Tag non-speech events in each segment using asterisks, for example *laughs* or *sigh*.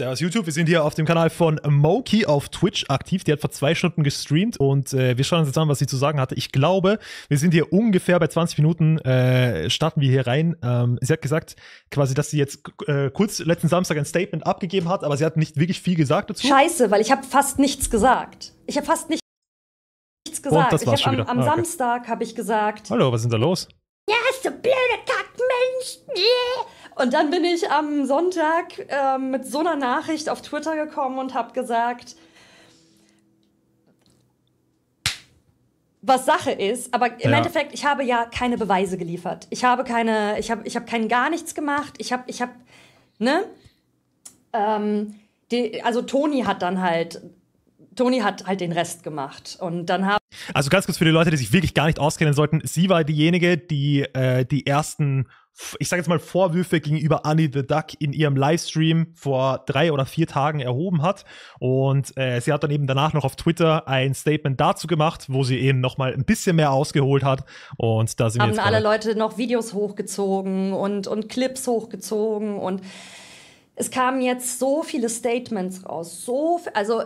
Servus YouTube, wir sind hier auf dem Kanal von Moki auf Twitch aktiv. Die hat vor zwei Stunden gestreamt und äh, wir schauen uns jetzt an, was sie zu sagen hatte. Ich glaube, wir sind hier ungefähr bei 20 Minuten, äh, starten wir hier rein. Ähm, sie hat gesagt, quasi, dass sie jetzt äh, kurz letzten Samstag ein Statement abgegeben hat, aber sie hat nicht wirklich viel gesagt dazu. Scheiße, weil ich habe fast nichts gesagt. Ich habe fast nicht, nichts gesagt. Und das war's ich hab am, am ah, okay. Samstag habe ich gesagt. Hallo, was ist denn da los? Ja, hast du blöde Kackmensch. Yeah. Und dann bin ich am Sonntag äh, mit so einer Nachricht auf Twitter gekommen und habe gesagt, was Sache ist, aber im ja. Endeffekt, ich habe ja keine Beweise geliefert. Ich habe keine, ich habe, ich habe kein gar nichts gemacht. Ich habe, ich habe, ne? Ähm, die, also Toni hat dann halt, Toni hat halt den Rest gemacht und dann haben. Also ganz kurz für die Leute, die sich wirklich gar nicht auskennen sollten: Sie war diejenige, die äh, die ersten ich sage jetzt mal, Vorwürfe gegenüber Annie the Duck in ihrem Livestream vor drei oder vier Tagen erhoben hat. Und äh, sie hat dann eben danach noch auf Twitter ein Statement dazu gemacht, wo sie eben noch mal ein bisschen mehr ausgeholt hat. Und da sind haben alle Leute noch Videos hochgezogen und, und Clips hochgezogen und es kamen jetzt so viele Statements raus, so also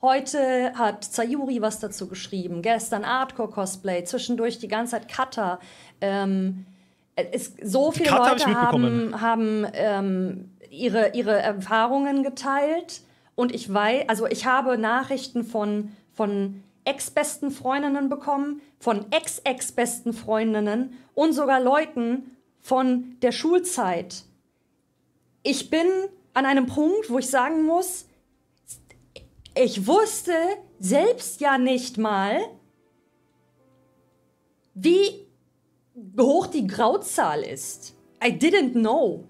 Heute hat Sayuri was dazu geschrieben, gestern Artcore Cosplay, zwischendurch die ganze Zeit Kata. Ähm, äh, es, so viele Leute hab haben, haben ähm, ihre, ihre Erfahrungen geteilt. Und ich weiß, also ich habe Nachrichten von, von ex-besten Freundinnen bekommen, von ex-ex-besten Freundinnen und sogar Leuten von der Schulzeit. Ich bin an einem Punkt, wo ich sagen muss, ich wusste selbst ja nicht mal, wie hoch die Grauzahl ist. I didn't know.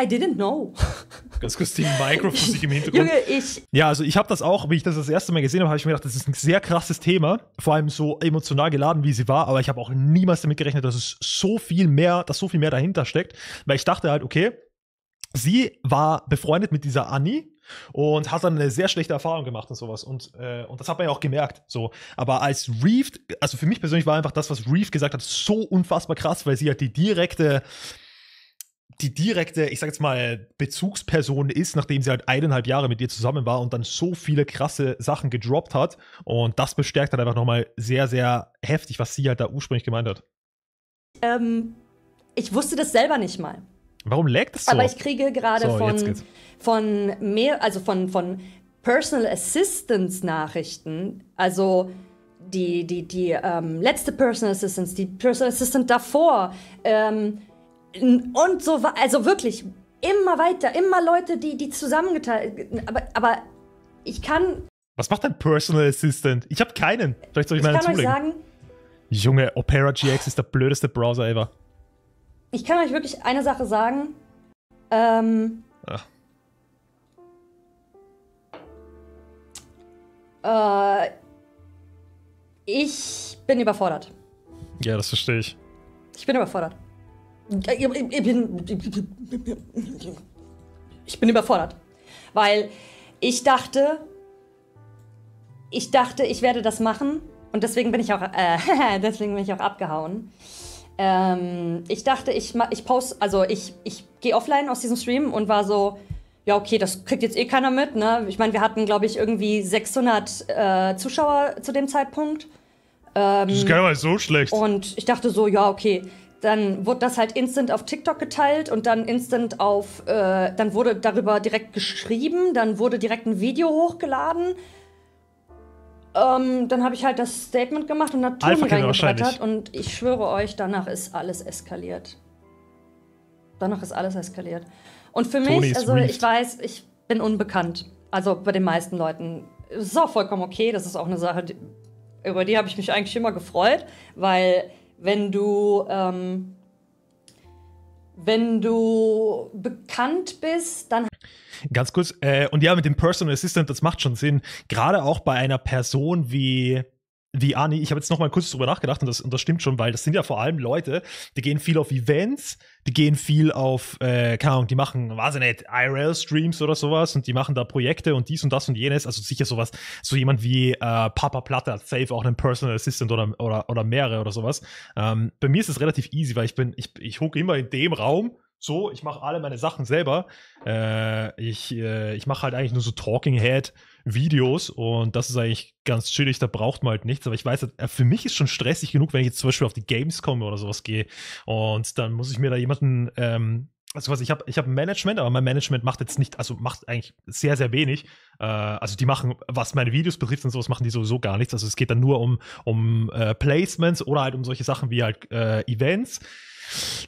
I didn't know. *laughs* Ganz kurz die Microphysik im Hintergrund. Junge, ich. Ja, also ich habe das auch, wie ich das das erste Mal gesehen habe, habe ich mir gedacht, das ist ein sehr krasses Thema, vor allem so emotional geladen, wie sie war, aber ich habe auch niemals damit gerechnet, dass es so viel mehr, dass so viel mehr dahinter steckt, weil ich dachte halt, okay, sie war befreundet mit dieser Annie, und hat dann eine sehr schlechte Erfahrung gemacht und sowas. Und, äh, und das hat man ja auch gemerkt. So. Aber als Reef, also für mich persönlich war einfach das, was Reef gesagt hat, so unfassbar krass, weil sie halt die direkte die direkte, ich sag jetzt mal, Bezugsperson ist, nachdem sie halt eineinhalb Jahre mit ihr zusammen war und dann so viele krasse Sachen gedroppt hat. Und das bestärkt halt einfach nochmal sehr, sehr heftig, was sie halt da ursprünglich gemeint hat. Ähm, ich wusste das selber nicht mal. Warum lägt es so? Aber ich kriege gerade so, von, von mehr, also von, von Personal Assistance Nachrichten, also die, die, die ähm, letzte Personal Assistance, die Personal Assistant davor ähm, und so weiter. Also wirklich immer weiter, immer Leute, die, die zusammengeteilt. Aber, aber ich kann. Was macht ein Personal Assistant? Ich habe keinen. Vielleicht soll ich, ich meinen kann Euch sagen, Junge, Opera GX ist der blödeste Browser ever ich kann euch wirklich eine Sache sagen. Ähm. Ach. Äh, ich bin überfordert. Ja, das verstehe ich. Ich bin überfordert. Ich, bin, ich bin überfordert. Weil ich dachte, ich dachte, ich werde das machen. Und deswegen bin ich auch, äh, *laughs* deswegen bin ich auch abgehauen. Ähm, ich dachte, ich, ich post, also ich, ich gehe offline aus diesem Stream und war so, ja, okay, das kriegt jetzt eh keiner mit, ne? Ich meine, wir hatten, glaube ich, irgendwie 600 äh, Zuschauer zu dem Zeitpunkt. Ähm, das ist ähm, gar nicht so schlecht. Und ich dachte so, ja, okay. Dann wurde das halt instant auf TikTok geteilt und dann instant auf, äh, dann wurde darüber direkt geschrieben, dann wurde direkt ein Video hochgeladen ähm, dann habe ich halt das Statement gemacht und hat Ton reingebrettert und ich schwöre euch, danach ist alles eskaliert. Danach ist alles eskaliert. Und für Tony mich, also ich weiß, ich bin unbekannt. Also bei den meisten Leuten ist auch vollkommen okay. Das ist auch eine Sache, die, über die habe ich mich eigentlich immer gefreut, weil wenn du ähm, wenn du bekannt bist, dann Ganz kurz, äh, und ja, mit dem Personal Assistant, das macht schon Sinn. Gerade auch bei einer Person wie, wie Ani, ich habe jetzt noch mal kurz drüber nachgedacht und das, und das stimmt schon, weil das sind ja vor allem Leute, die gehen viel auf Events, die gehen viel auf, äh, keine Ahnung, die machen, weiß ich nicht, IRL-Streams oder sowas und die machen da Projekte und dies und das und jenes. Also sicher sowas, so jemand wie äh, Papa Platte hat safe auch einen Personal Assistant oder, oder, oder mehrere oder sowas. Ähm, bei mir ist es relativ easy, weil ich bin, ich, ich hucke immer in dem Raum, so, ich mache alle meine Sachen selber. Äh, ich äh, ich mache halt eigentlich nur so Talking Head Videos und das ist eigentlich ganz chillig, da braucht man halt nichts. Aber ich weiß, äh, für mich ist schon stressig genug, wenn ich jetzt zum Beispiel auf die Games komme oder sowas gehe und dann muss ich mir da jemanden ähm, also was ich habe ich habe Management, aber mein Management macht jetzt nicht, also macht eigentlich sehr sehr wenig. Äh, also die machen, was meine Videos betrifft und sowas, machen die sowieso gar nichts. Also es geht dann nur um um äh, Placements oder halt um solche Sachen wie halt äh, Events.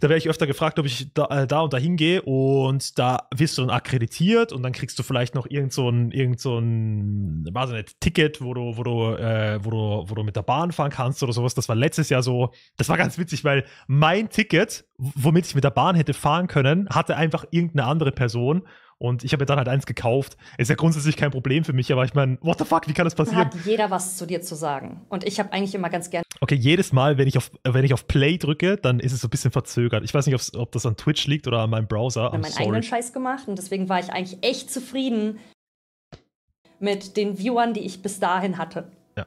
Da werde ich öfter gefragt, ob ich da, äh, da und da hingehe und da wirst du dann akkreditiert und dann kriegst du vielleicht noch irgend so ein, irgend so ein weiß nicht, Ticket, wo du, wo du, äh, wo du, wo du mit der Bahn fahren kannst oder sowas. Das war letztes Jahr so, das war ganz witzig, weil mein Ticket, womit ich mit der Bahn hätte fahren können, hatte einfach irgendeine andere Person und ich habe ja dann halt eins gekauft. Ist ja grundsätzlich kein Problem für mich, aber ich meine, what the fuck, wie kann das passieren? Da Hat jeder was zu dir zu sagen. Und ich habe eigentlich immer ganz gerne. Okay, jedes Mal, wenn ich, auf, wenn ich auf Play drücke, dann ist es so ein bisschen verzögert. Ich weiß nicht, ob das an Twitch liegt oder an meinem Browser. Ich habe meinen eigenen Scheiß gemacht und deswegen war ich eigentlich echt zufrieden mit den Viewern, die ich bis dahin hatte. Ja.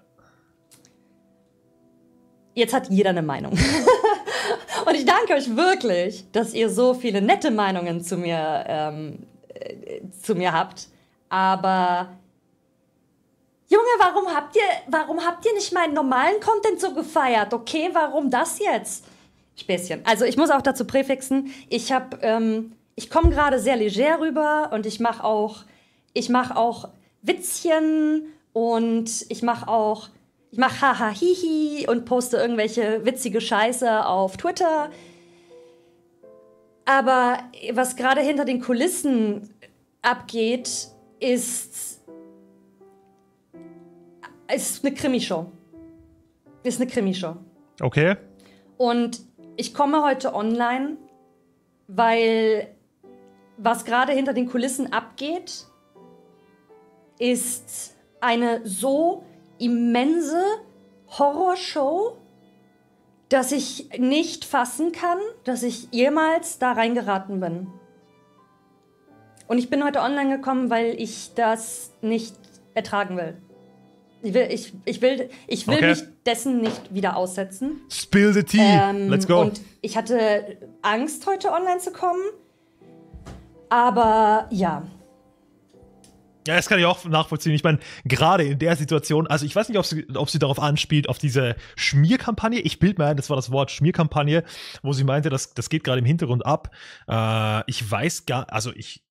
Jetzt hat jeder eine Meinung. *laughs* und ich danke euch wirklich, dass ihr so viele nette Meinungen zu mir ähm, äh, zu mir habt. Aber Junge, warum habt ihr, warum habt ihr nicht meinen normalen Content so gefeiert? Okay, warum das jetzt? Späßchen. Also ich muss auch dazu präfixen, ich habe, ähm, ich komme gerade sehr leger rüber und ich mache auch, ich mache auch Witzchen und ich mache auch, ich mache haha hihi und poste irgendwelche witzige Scheiße auf Twitter. Aber was gerade hinter den Kulissen abgeht, ist. ist eine Krimishow. Ist eine Krimishow. Okay. Und ich komme heute online, weil was gerade hinter den Kulissen abgeht, ist eine so immense Horrorshow, dass ich nicht fassen kann, dass ich jemals da reingeraten bin. Und ich bin heute online gekommen, weil ich das nicht ertragen will. Ich will, ich, ich will, ich will okay. mich dessen nicht wieder aussetzen. Spill the tea. Ähm, Let's go. Und ich hatte Angst, heute online zu kommen. Aber ja, ja, das kann ich auch nachvollziehen. Ich meine, gerade in der Situation, also ich weiß nicht, ob sie, ob sie darauf anspielt, auf diese Schmierkampagne. Ich bild mir ein, das war das Wort Schmierkampagne, wo sie meinte, das, das geht gerade im Hintergrund ab. Äh, ich weiß gar, also ich,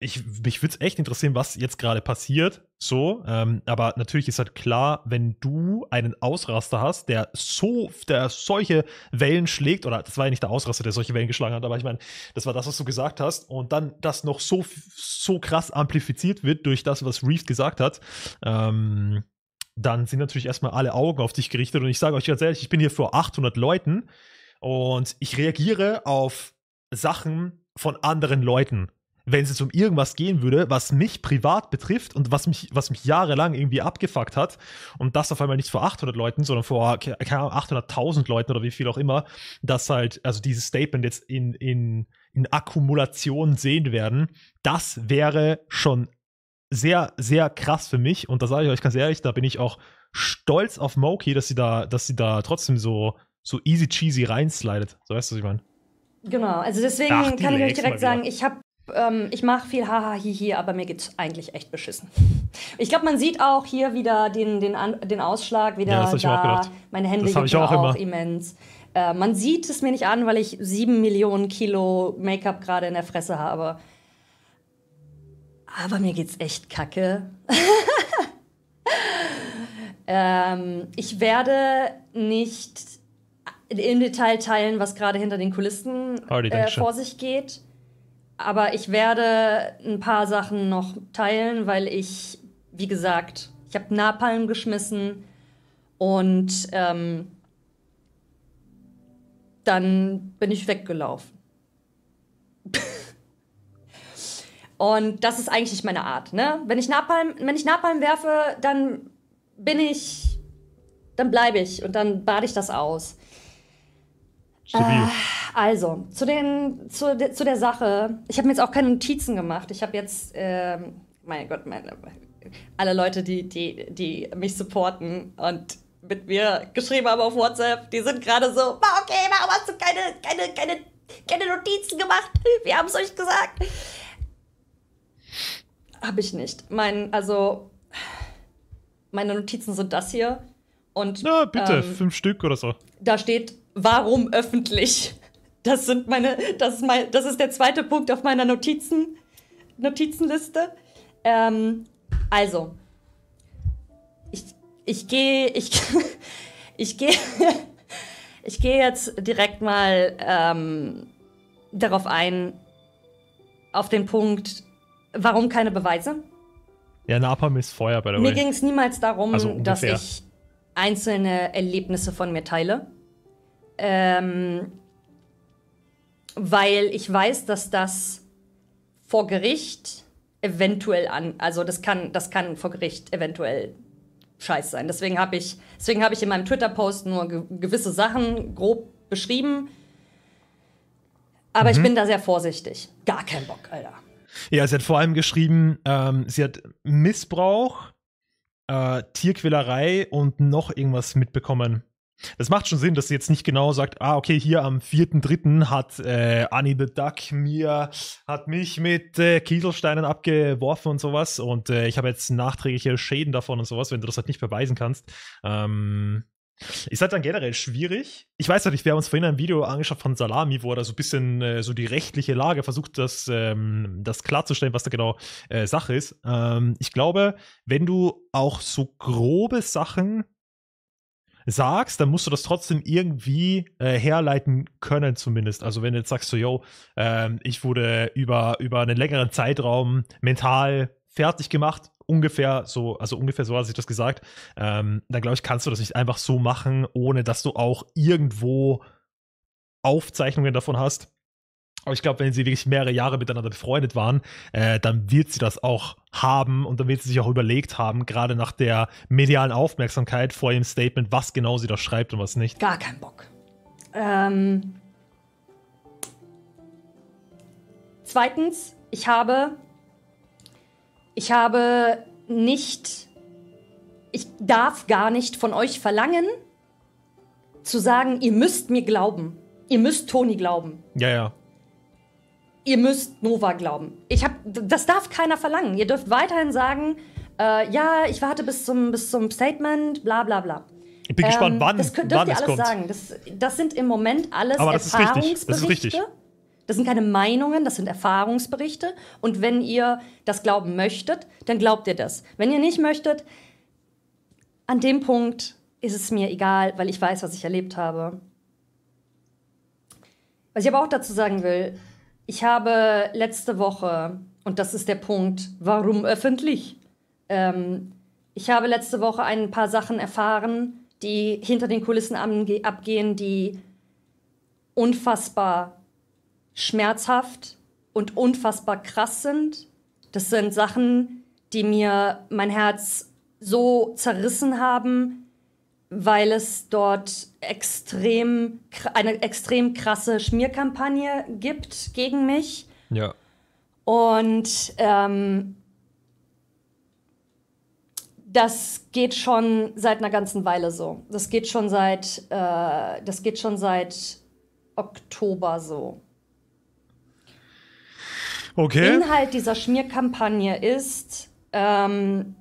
ich, mich würde es echt interessieren, was jetzt gerade passiert. So, ähm, aber natürlich ist halt klar, wenn du einen Ausraster hast, der so, der solche Wellen schlägt, oder das war ja nicht der Ausraster, der solche Wellen geschlagen hat, aber ich meine, das war das, was du gesagt hast, und dann das noch so, so krass amplifiziert wird durch das, was Reeves gesagt hat, ähm, dann sind natürlich erstmal alle Augen auf dich gerichtet. Und ich sage euch ganz ehrlich, ich bin hier vor 800 Leuten und ich reagiere auf Sachen von anderen Leuten wenn es jetzt um irgendwas gehen würde, was mich privat betrifft und was mich, was mich jahrelang irgendwie abgefuckt hat und das auf einmal nicht vor 800 Leuten, sondern vor 800.000 Leuten oder wie viel auch immer, dass halt, also dieses Statement jetzt in, in, in Akkumulation sehen werden, das wäre schon sehr, sehr krass für mich und da sage ich euch ganz ehrlich, da bin ich auch stolz auf Moki, dass sie da, dass sie da trotzdem so, so easy cheesy reinslidet. So weißt du, was ich meine? Genau, also deswegen Ach, kann ich euch direkt sagen, ich habe ähm, ich mache viel haha hihi, aber mir geht's eigentlich echt beschissen. Ich glaube, man sieht auch hier wieder den, den, An den Ausschlag, wieder ja, da. Meine Hände das ich auch, immer. immens. Äh, man sieht es mir nicht an, weil ich sieben Millionen Kilo Make-up gerade in der Fresse habe. Aber mir geht's echt kacke. *laughs* ähm, ich werde nicht im Detail teilen, was gerade hinter den Kulissen äh, vor sich geht. Aber ich werde ein paar Sachen noch teilen, weil ich, wie gesagt, ich habe Napalm geschmissen und ähm, dann bin ich weggelaufen. *laughs* und das ist eigentlich nicht meine Art. Ne? Wenn, ich Napalm, wenn ich Napalm werfe, dann bin ich, dann bleibe ich und dann bade ich das aus. Äh, also, zu, den, zu, de, zu der Sache. Ich habe mir jetzt auch keine Notizen gemacht. Ich habe jetzt, äh, mein Gott, meine, alle Leute, die, die, die mich supporten und mit mir geschrieben haben auf WhatsApp, die sind gerade so, okay, warum hast du keine, keine, keine, keine Notizen gemacht? Wir haben es euch gesagt. Habe ich nicht. Mein, also, meine Notizen sind das hier. Und, Na, bitte, ähm, fünf Stück oder so. Da steht warum öffentlich? Das sind meine, das ist, mein, das ist der zweite Punkt auf meiner Notizen, Notizenliste. Ähm, also, ich, ich gehe, ich, *laughs* ich gehe, *laughs* ich gehe jetzt direkt mal ähm, darauf ein, auf den Punkt, warum keine Beweise? Ja, Napalm ist Feuer, by the way. Mir ging es niemals darum, also dass ich einzelne Erlebnisse von mir teile. Ähm, weil ich weiß, dass das vor Gericht eventuell an, also das kann, das kann vor Gericht eventuell scheiß sein. Deswegen habe ich, deswegen habe ich in meinem Twitter-Post nur ge gewisse Sachen grob beschrieben. Aber mhm. ich bin da sehr vorsichtig. Gar kein Bock, Alter. Ja, sie hat vor allem geschrieben, ähm, sie hat Missbrauch, äh, Tierquälerei und noch irgendwas mitbekommen. Das macht schon Sinn, dass sie jetzt nicht genau sagt, ah, okay, hier am 4.3. hat äh, Annie the Duck mir, hat mich mit äh, Kieselsteinen abgeworfen und sowas und äh, ich habe jetzt nachträgliche Schäden davon und sowas, wenn du das halt nicht beweisen kannst. Ähm, ist halt dann generell schwierig. Ich weiß halt nicht, wir haben uns vorhin ein Video angeschaut von Salami, wo er da so ein bisschen äh, so die rechtliche Lage versucht, das, ähm, das klarzustellen, was da genau äh, Sache ist. Ähm, ich glaube, wenn du auch so grobe Sachen sagst, dann musst du das trotzdem irgendwie äh, herleiten können, zumindest. Also wenn du jetzt sagst, so, yo, ähm, ich wurde über, über einen längeren Zeitraum mental fertig gemacht, ungefähr so, also ungefähr so hat sich das gesagt, ähm, dann glaube ich, kannst du das nicht einfach so machen, ohne dass du auch irgendwo Aufzeichnungen davon hast aber ich glaube, wenn sie wirklich mehrere Jahre miteinander befreundet waren, äh, dann wird sie das auch haben und dann wird sie sich auch überlegt haben, gerade nach der medialen Aufmerksamkeit vor ihrem Statement, was genau sie da schreibt und was nicht. Gar keinen Bock. Ähm. Zweitens, ich habe. Ich habe nicht. Ich darf gar nicht von euch verlangen, zu sagen, ihr müsst mir glauben. Ihr müsst Toni glauben. Ja, ja ihr müsst Nova glauben. Ich hab, das darf keiner verlangen. Ihr dürft weiterhin sagen, äh, ja, ich warte bis zum, bis zum Statement, bla bla bla. Ich bin ähm, gespannt, wann das könnt, ihr alles kommt. sagen. Das, das sind im Moment alles Aber das Erfahrungsberichte. Ist das ist richtig. Das sind keine Meinungen, das sind Erfahrungsberichte. Und wenn ihr das glauben möchtet, dann glaubt ihr das. Wenn ihr nicht möchtet, an dem Punkt ist es mir egal, weil ich weiß, was ich erlebt habe. Was ich aber auch dazu sagen will, ich habe letzte Woche, und das ist der Punkt, warum öffentlich? Ähm, ich habe letzte Woche ein paar Sachen erfahren, die hinter den Kulissen abgehen, die unfassbar schmerzhaft und unfassbar krass sind. Das sind Sachen, die mir mein Herz so zerrissen haben, weil es dort extrem, eine extrem krasse Schmierkampagne gibt gegen mich. Ja. Und ähm, das geht schon seit einer ganzen Weile so. Das geht schon seit, äh, das geht schon seit Oktober so. Okay. Inhalt dieser Schmierkampagne ist, ähm,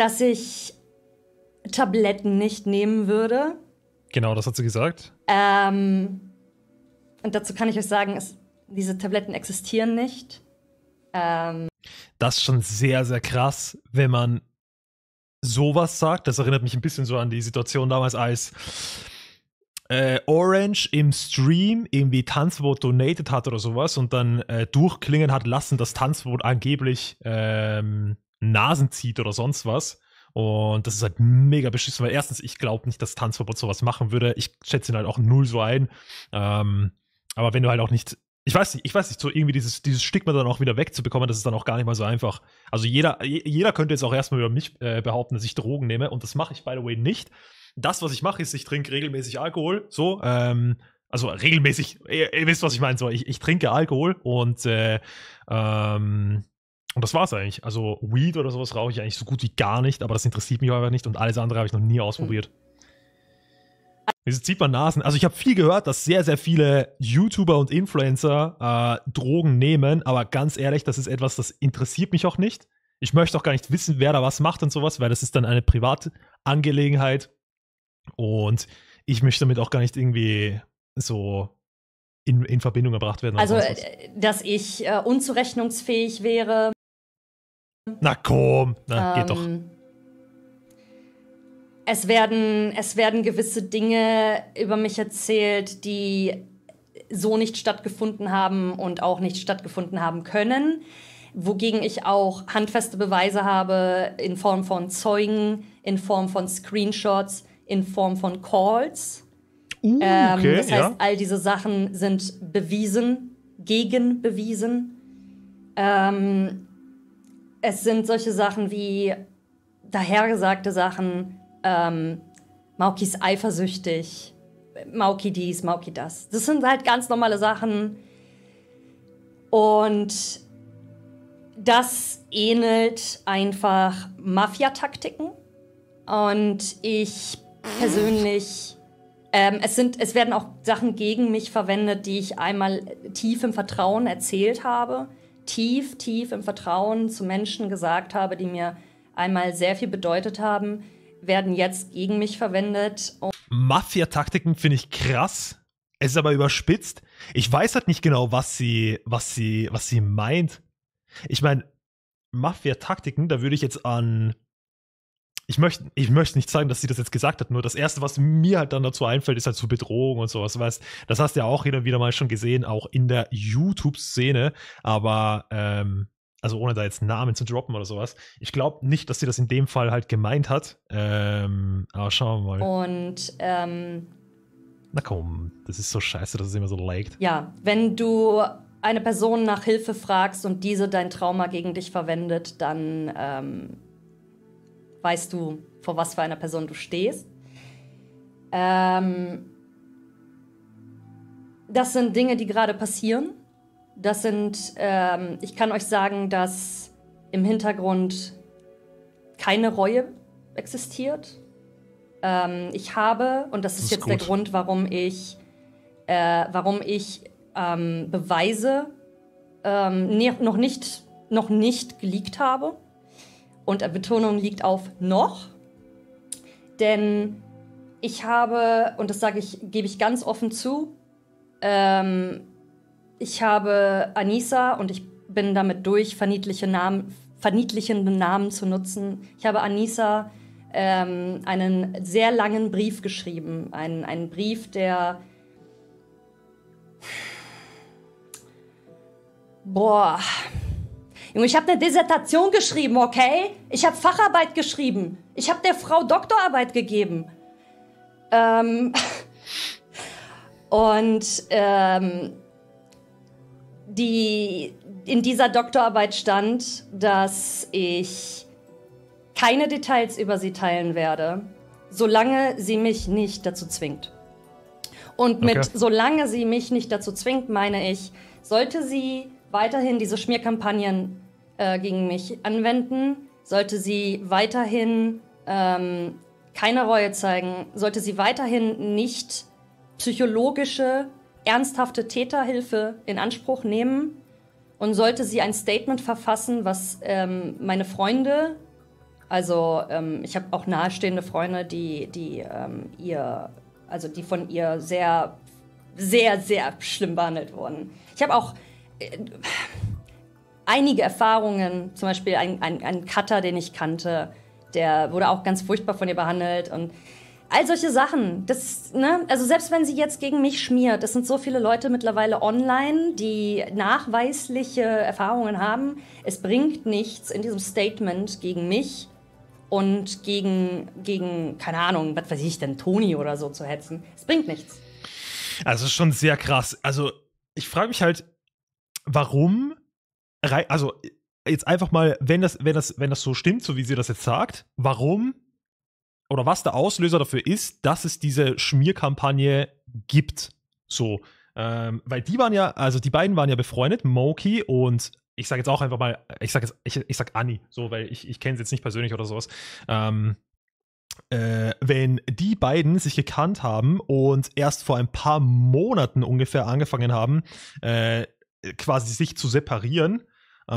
dass ich Tabletten nicht nehmen würde. Genau, das hat sie gesagt. Ähm, und dazu kann ich euch sagen, es, diese Tabletten existieren nicht. Ähm, das ist schon sehr, sehr krass, wenn man sowas sagt. Das erinnert mich ein bisschen so an die Situation damals, als äh, Orange im Stream irgendwie Tanzwort donated hat oder sowas und dann äh, durchklingen hat lassen, dass Tanzwort angeblich ähm, Nasen zieht oder sonst was. Und das ist halt mega beschissen, weil erstens, ich glaube nicht, dass Tanzverbot sowas machen würde. Ich schätze ihn halt auch null so ein. Ähm, aber wenn du halt auch nicht, ich weiß nicht, ich weiß nicht, so irgendwie dieses, dieses Stigma dann auch wieder wegzubekommen, das ist dann auch gar nicht mal so einfach. Also jeder, jeder könnte jetzt auch erstmal über mich äh, behaupten, dass ich Drogen nehme. Und das mache ich, by the way, nicht. Das, was ich mache, ist, ich trinke regelmäßig Alkohol. So, ähm, also regelmäßig, ihr, ihr, wisst, was ich meine. So, ich, ich trinke Alkohol und äh, ähm, und das war's eigentlich. Also Weed oder sowas rauche ich eigentlich so gut wie gar nicht, aber das interessiert mich einfach nicht und alles andere habe ich noch nie ausprobiert. Mhm. Jetzt zieht man Nasen. Also ich habe viel gehört, dass sehr, sehr viele YouTuber und Influencer äh, Drogen nehmen, aber ganz ehrlich, das ist etwas, das interessiert mich auch nicht. Ich möchte auch gar nicht wissen, wer da was macht und sowas, weil das ist dann eine Privatangelegenheit. Und ich möchte damit auch gar nicht irgendwie so in, in Verbindung gebracht werden. Also, äh, dass ich äh, unzurechnungsfähig wäre. Na komm, na, ähm, geht doch. Es werden, es werden gewisse Dinge über mich erzählt, die so nicht stattgefunden haben und auch nicht stattgefunden haben können. Wogegen ich auch handfeste Beweise habe in Form von Zeugen, in Form von Screenshots, in Form von Calls. Uh, okay, ähm, das heißt, ja. all diese Sachen sind bewiesen, gegenbewiesen. Ähm, es sind solche Sachen wie dahergesagte Sachen, ähm, Mauki ist eifersüchtig, Mauki dies, Mauki das. Das sind halt ganz normale Sachen. Und das ähnelt einfach Mafia-Taktiken. Und ich persönlich, ähm, es, sind, es werden auch Sachen gegen mich verwendet, die ich einmal tief im Vertrauen erzählt habe tief, tief im Vertrauen zu Menschen gesagt habe, die mir einmal sehr viel bedeutet haben, werden jetzt gegen mich verwendet. Mafia-Taktiken finde ich krass. Es ist aber überspitzt. Ich weiß halt nicht genau, was sie, was sie, was sie meint. Ich meine, Mafia-Taktiken, da würde ich jetzt an ich möchte, ich möchte nicht sagen, dass sie das jetzt gesagt hat, nur das Erste, was mir halt dann dazu einfällt, ist halt so Bedrohung und sowas, weißt Das hast du ja auch hin und wieder mal schon gesehen, auch in der YouTube-Szene, aber, ähm, also ohne da jetzt Namen zu droppen oder sowas. Ich glaube nicht, dass sie das in dem Fall halt gemeint hat, ähm, aber schauen wir mal. Und, ähm, Na komm, das ist so scheiße, dass es immer so laggt. Ja, wenn du eine Person nach Hilfe fragst und diese dein Trauma gegen dich verwendet, dann, ähm, weißt du, vor was für einer Person du stehst. Ähm, das sind Dinge, die gerade passieren. Das sind, ähm, ich kann euch sagen, dass im Hintergrund keine Reue existiert. Ähm, ich habe, und das ist, das ist jetzt gut. der Grund, warum ich, äh, warum ich ähm, Beweise ähm, ne, noch nicht, noch nicht geleakt habe. Und Betonung liegt auf noch. Denn ich habe, und das sage ich, gebe ich ganz offen zu, ähm, ich habe Anissa und ich bin damit durch, verniedliche Namen, verniedlichende Namen zu nutzen. Ich habe Anissa ähm, einen sehr langen Brief geschrieben. Einen, einen Brief, der. Boah, Junge, ich habe eine Dissertation geschrieben, okay? Ich habe Facharbeit geschrieben. Ich habe der Frau Doktorarbeit gegeben. Ähm *laughs* und ähm, die, in dieser Doktorarbeit stand, dass ich keine Details über sie teilen werde, solange sie mich nicht dazu zwingt. Und mit solange sie mich nicht dazu zwingt, meine ich, sollte sie weiterhin diese Schmierkampagnen äh, gegen mich anwenden, sollte sie weiterhin ähm, keine Reue zeigen, sollte sie weiterhin nicht psychologische, ernsthafte Täterhilfe in Anspruch nehmen und sollte sie ein Statement verfassen, was ähm, meine Freunde, also ähm, ich habe auch nahestehende Freunde, die, die ähm, ihr, also die von ihr sehr, sehr, sehr schlimm behandelt wurden. Ich habe auch einige Erfahrungen, zum Beispiel ein, ein, ein Cutter, den ich kannte, der wurde auch ganz furchtbar von ihr behandelt und all solche Sachen. Das, ne? Also selbst wenn sie jetzt gegen mich schmiert, es sind so viele Leute mittlerweile online, die nachweisliche Erfahrungen haben. Es bringt nichts in diesem Statement gegen mich und gegen, gegen keine Ahnung, was weiß ich denn, Toni oder so zu hetzen. Es bringt nichts. Also schon sehr krass. Also ich frage mich halt, warum, also jetzt einfach mal, wenn das, wenn das, wenn das so stimmt, so wie sie das jetzt sagt, warum oder was der Auslöser dafür ist, dass es diese Schmierkampagne gibt. So, ähm, weil die waren ja, also die beiden waren ja befreundet, Moki und ich sag jetzt auch einfach mal, ich sage jetzt, ich, ich sag Anni, so, weil ich, ich kenne sie jetzt nicht persönlich oder sowas. Ähm, äh, wenn die beiden sich gekannt haben und erst vor ein paar Monaten ungefähr angefangen haben, äh, äh, quasi sich zu separieren, äh,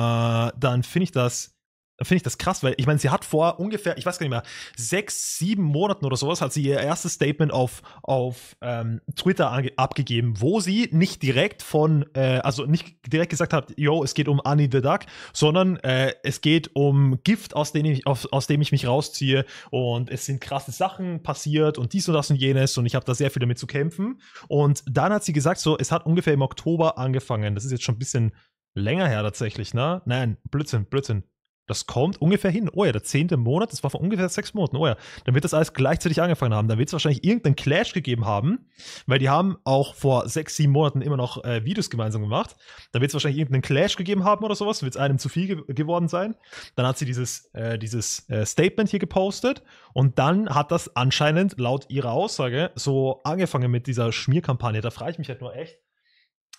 dann finde ich das finde ich das krass, weil ich meine, sie hat vor ungefähr, ich weiß gar nicht mehr, sechs, sieben Monaten oder sowas, hat sie ihr erstes Statement auf, auf ähm, Twitter abgegeben, wo sie nicht direkt von, äh, also nicht direkt gesagt hat, yo, es geht um Annie the Duck, sondern äh, es geht um Gift, aus dem, ich, auf, aus dem ich mich rausziehe und es sind krasse Sachen passiert und dies und das und jenes und ich habe da sehr viel damit zu kämpfen. Und dann hat sie gesagt, so, es hat ungefähr im Oktober angefangen. Das ist jetzt schon ein bisschen länger her tatsächlich, ne? Nein, Blödsinn, Blödsinn. Das kommt ungefähr hin. Oh ja, der zehnte Monat, das war vor ungefähr sechs Monaten. Oh ja, dann wird das alles gleichzeitig angefangen haben. Dann wird es wahrscheinlich irgendeinen Clash gegeben haben, weil die haben auch vor sechs, sieben Monaten immer noch äh, Videos gemeinsam gemacht. Dann wird es wahrscheinlich irgendeinen Clash gegeben haben oder sowas. Wird es einem zu viel ge geworden sein. Dann hat sie dieses, äh, dieses äh, Statement hier gepostet und dann hat das anscheinend laut ihrer Aussage so angefangen mit dieser Schmierkampagne. Da frage ich mich halt nur echt.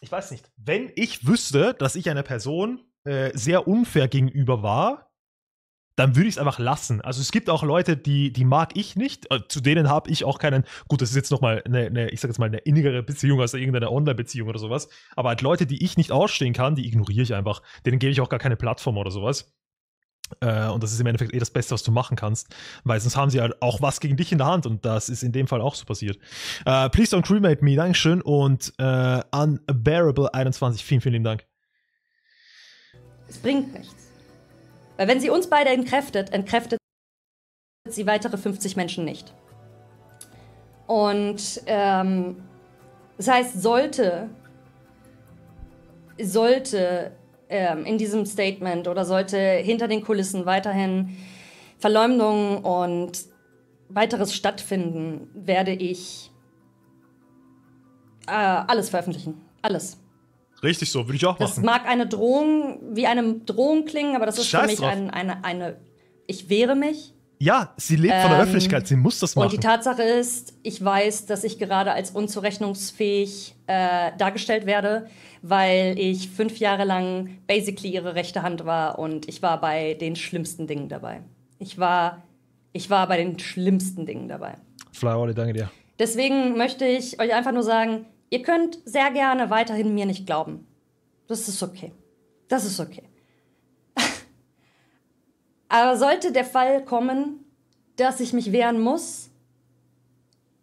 Ich weiß nicht, wenn ich wüsste, dass ich eine Person äh, sehr unfair gegenüber war, dann würde ich es einfach lassen. Also es gibt auch Leute, die, die mag ich nicht, äh, zu denen habe ich auch keinen, gut, das ist jetzt nochmal eine, eine, ich sag jetzt mal, eine innigere Beziehung als irgendeine Online-Beziehung oder sowas, aber halt Leute, die ich nicht ausstehen kann, die ignoriere ich einfach. Denen gebe ich auch gar keine Plattform oder sowas. Äh, und das ist im Endeffekt eh das Beste, was du machen kannst, weil sonst haben sie halt auch was gegen dich in der Hand und das ist in dem Fall auch so passiert. Äh, please don't cremate me, Dankeschön und äh, unbearable21, vielen, vielen Dank. Es bringt nichts. Weil wenn sie uns beide entkräftet, entkräftet sie weitere 50 Menschen nicht. Und ähm, das heißt, sollte, sollte ähm, in diesem Statement oder sollte hinter den Kulissen weiterhin Verleumdungen und weiteres stattfinden, werde ich äh, alles veröffentlichen. Alles. Richtig so, würde ich auch machen. Das mag eine Drohung, wie eine Drohung klingen, aber das ist Scheiß für mich ein, eine, eine, ich wehre mich. Ja, sie lebt von der ähm, Öffentlichkeit, sie muss das machen. Und die Tatsache ist, ich weiß, dass ich gerade als unzurechnungsfähig äh, dargestellt werde, weil ich fünf Jahre lang basically ihre rechte Hand war und ich war bei den schlimmsten Dingen dabei. Ich war, ich war bei den schlimmsten Dingen dabei. Flower, danke dir. Deswegen möchte ich euch einfach nur sagen, Ihr könnt sehr gerne weiterhin mir nicht glauben. Das ist okay. Das ist okay. *laughs* Aber sollte der Fall kommen, dass ich mich wehren muss,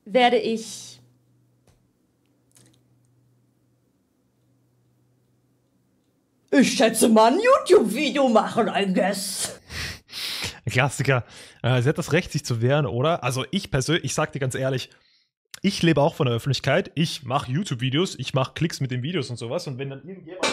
werde ich Ich schätze mal ein YouTube-Video machen, I guess. Klassiker. Äh, sie hat das Recht, sich zu wehren, oder? Also ich persönlich, ich sag dir ganz ehrlich, ich lebe auch von der Öffentlichkeit. Ich mache YouTube-Videos, ich mache Klicks mit den Videos und sowas. Und wenn dann irgendjemand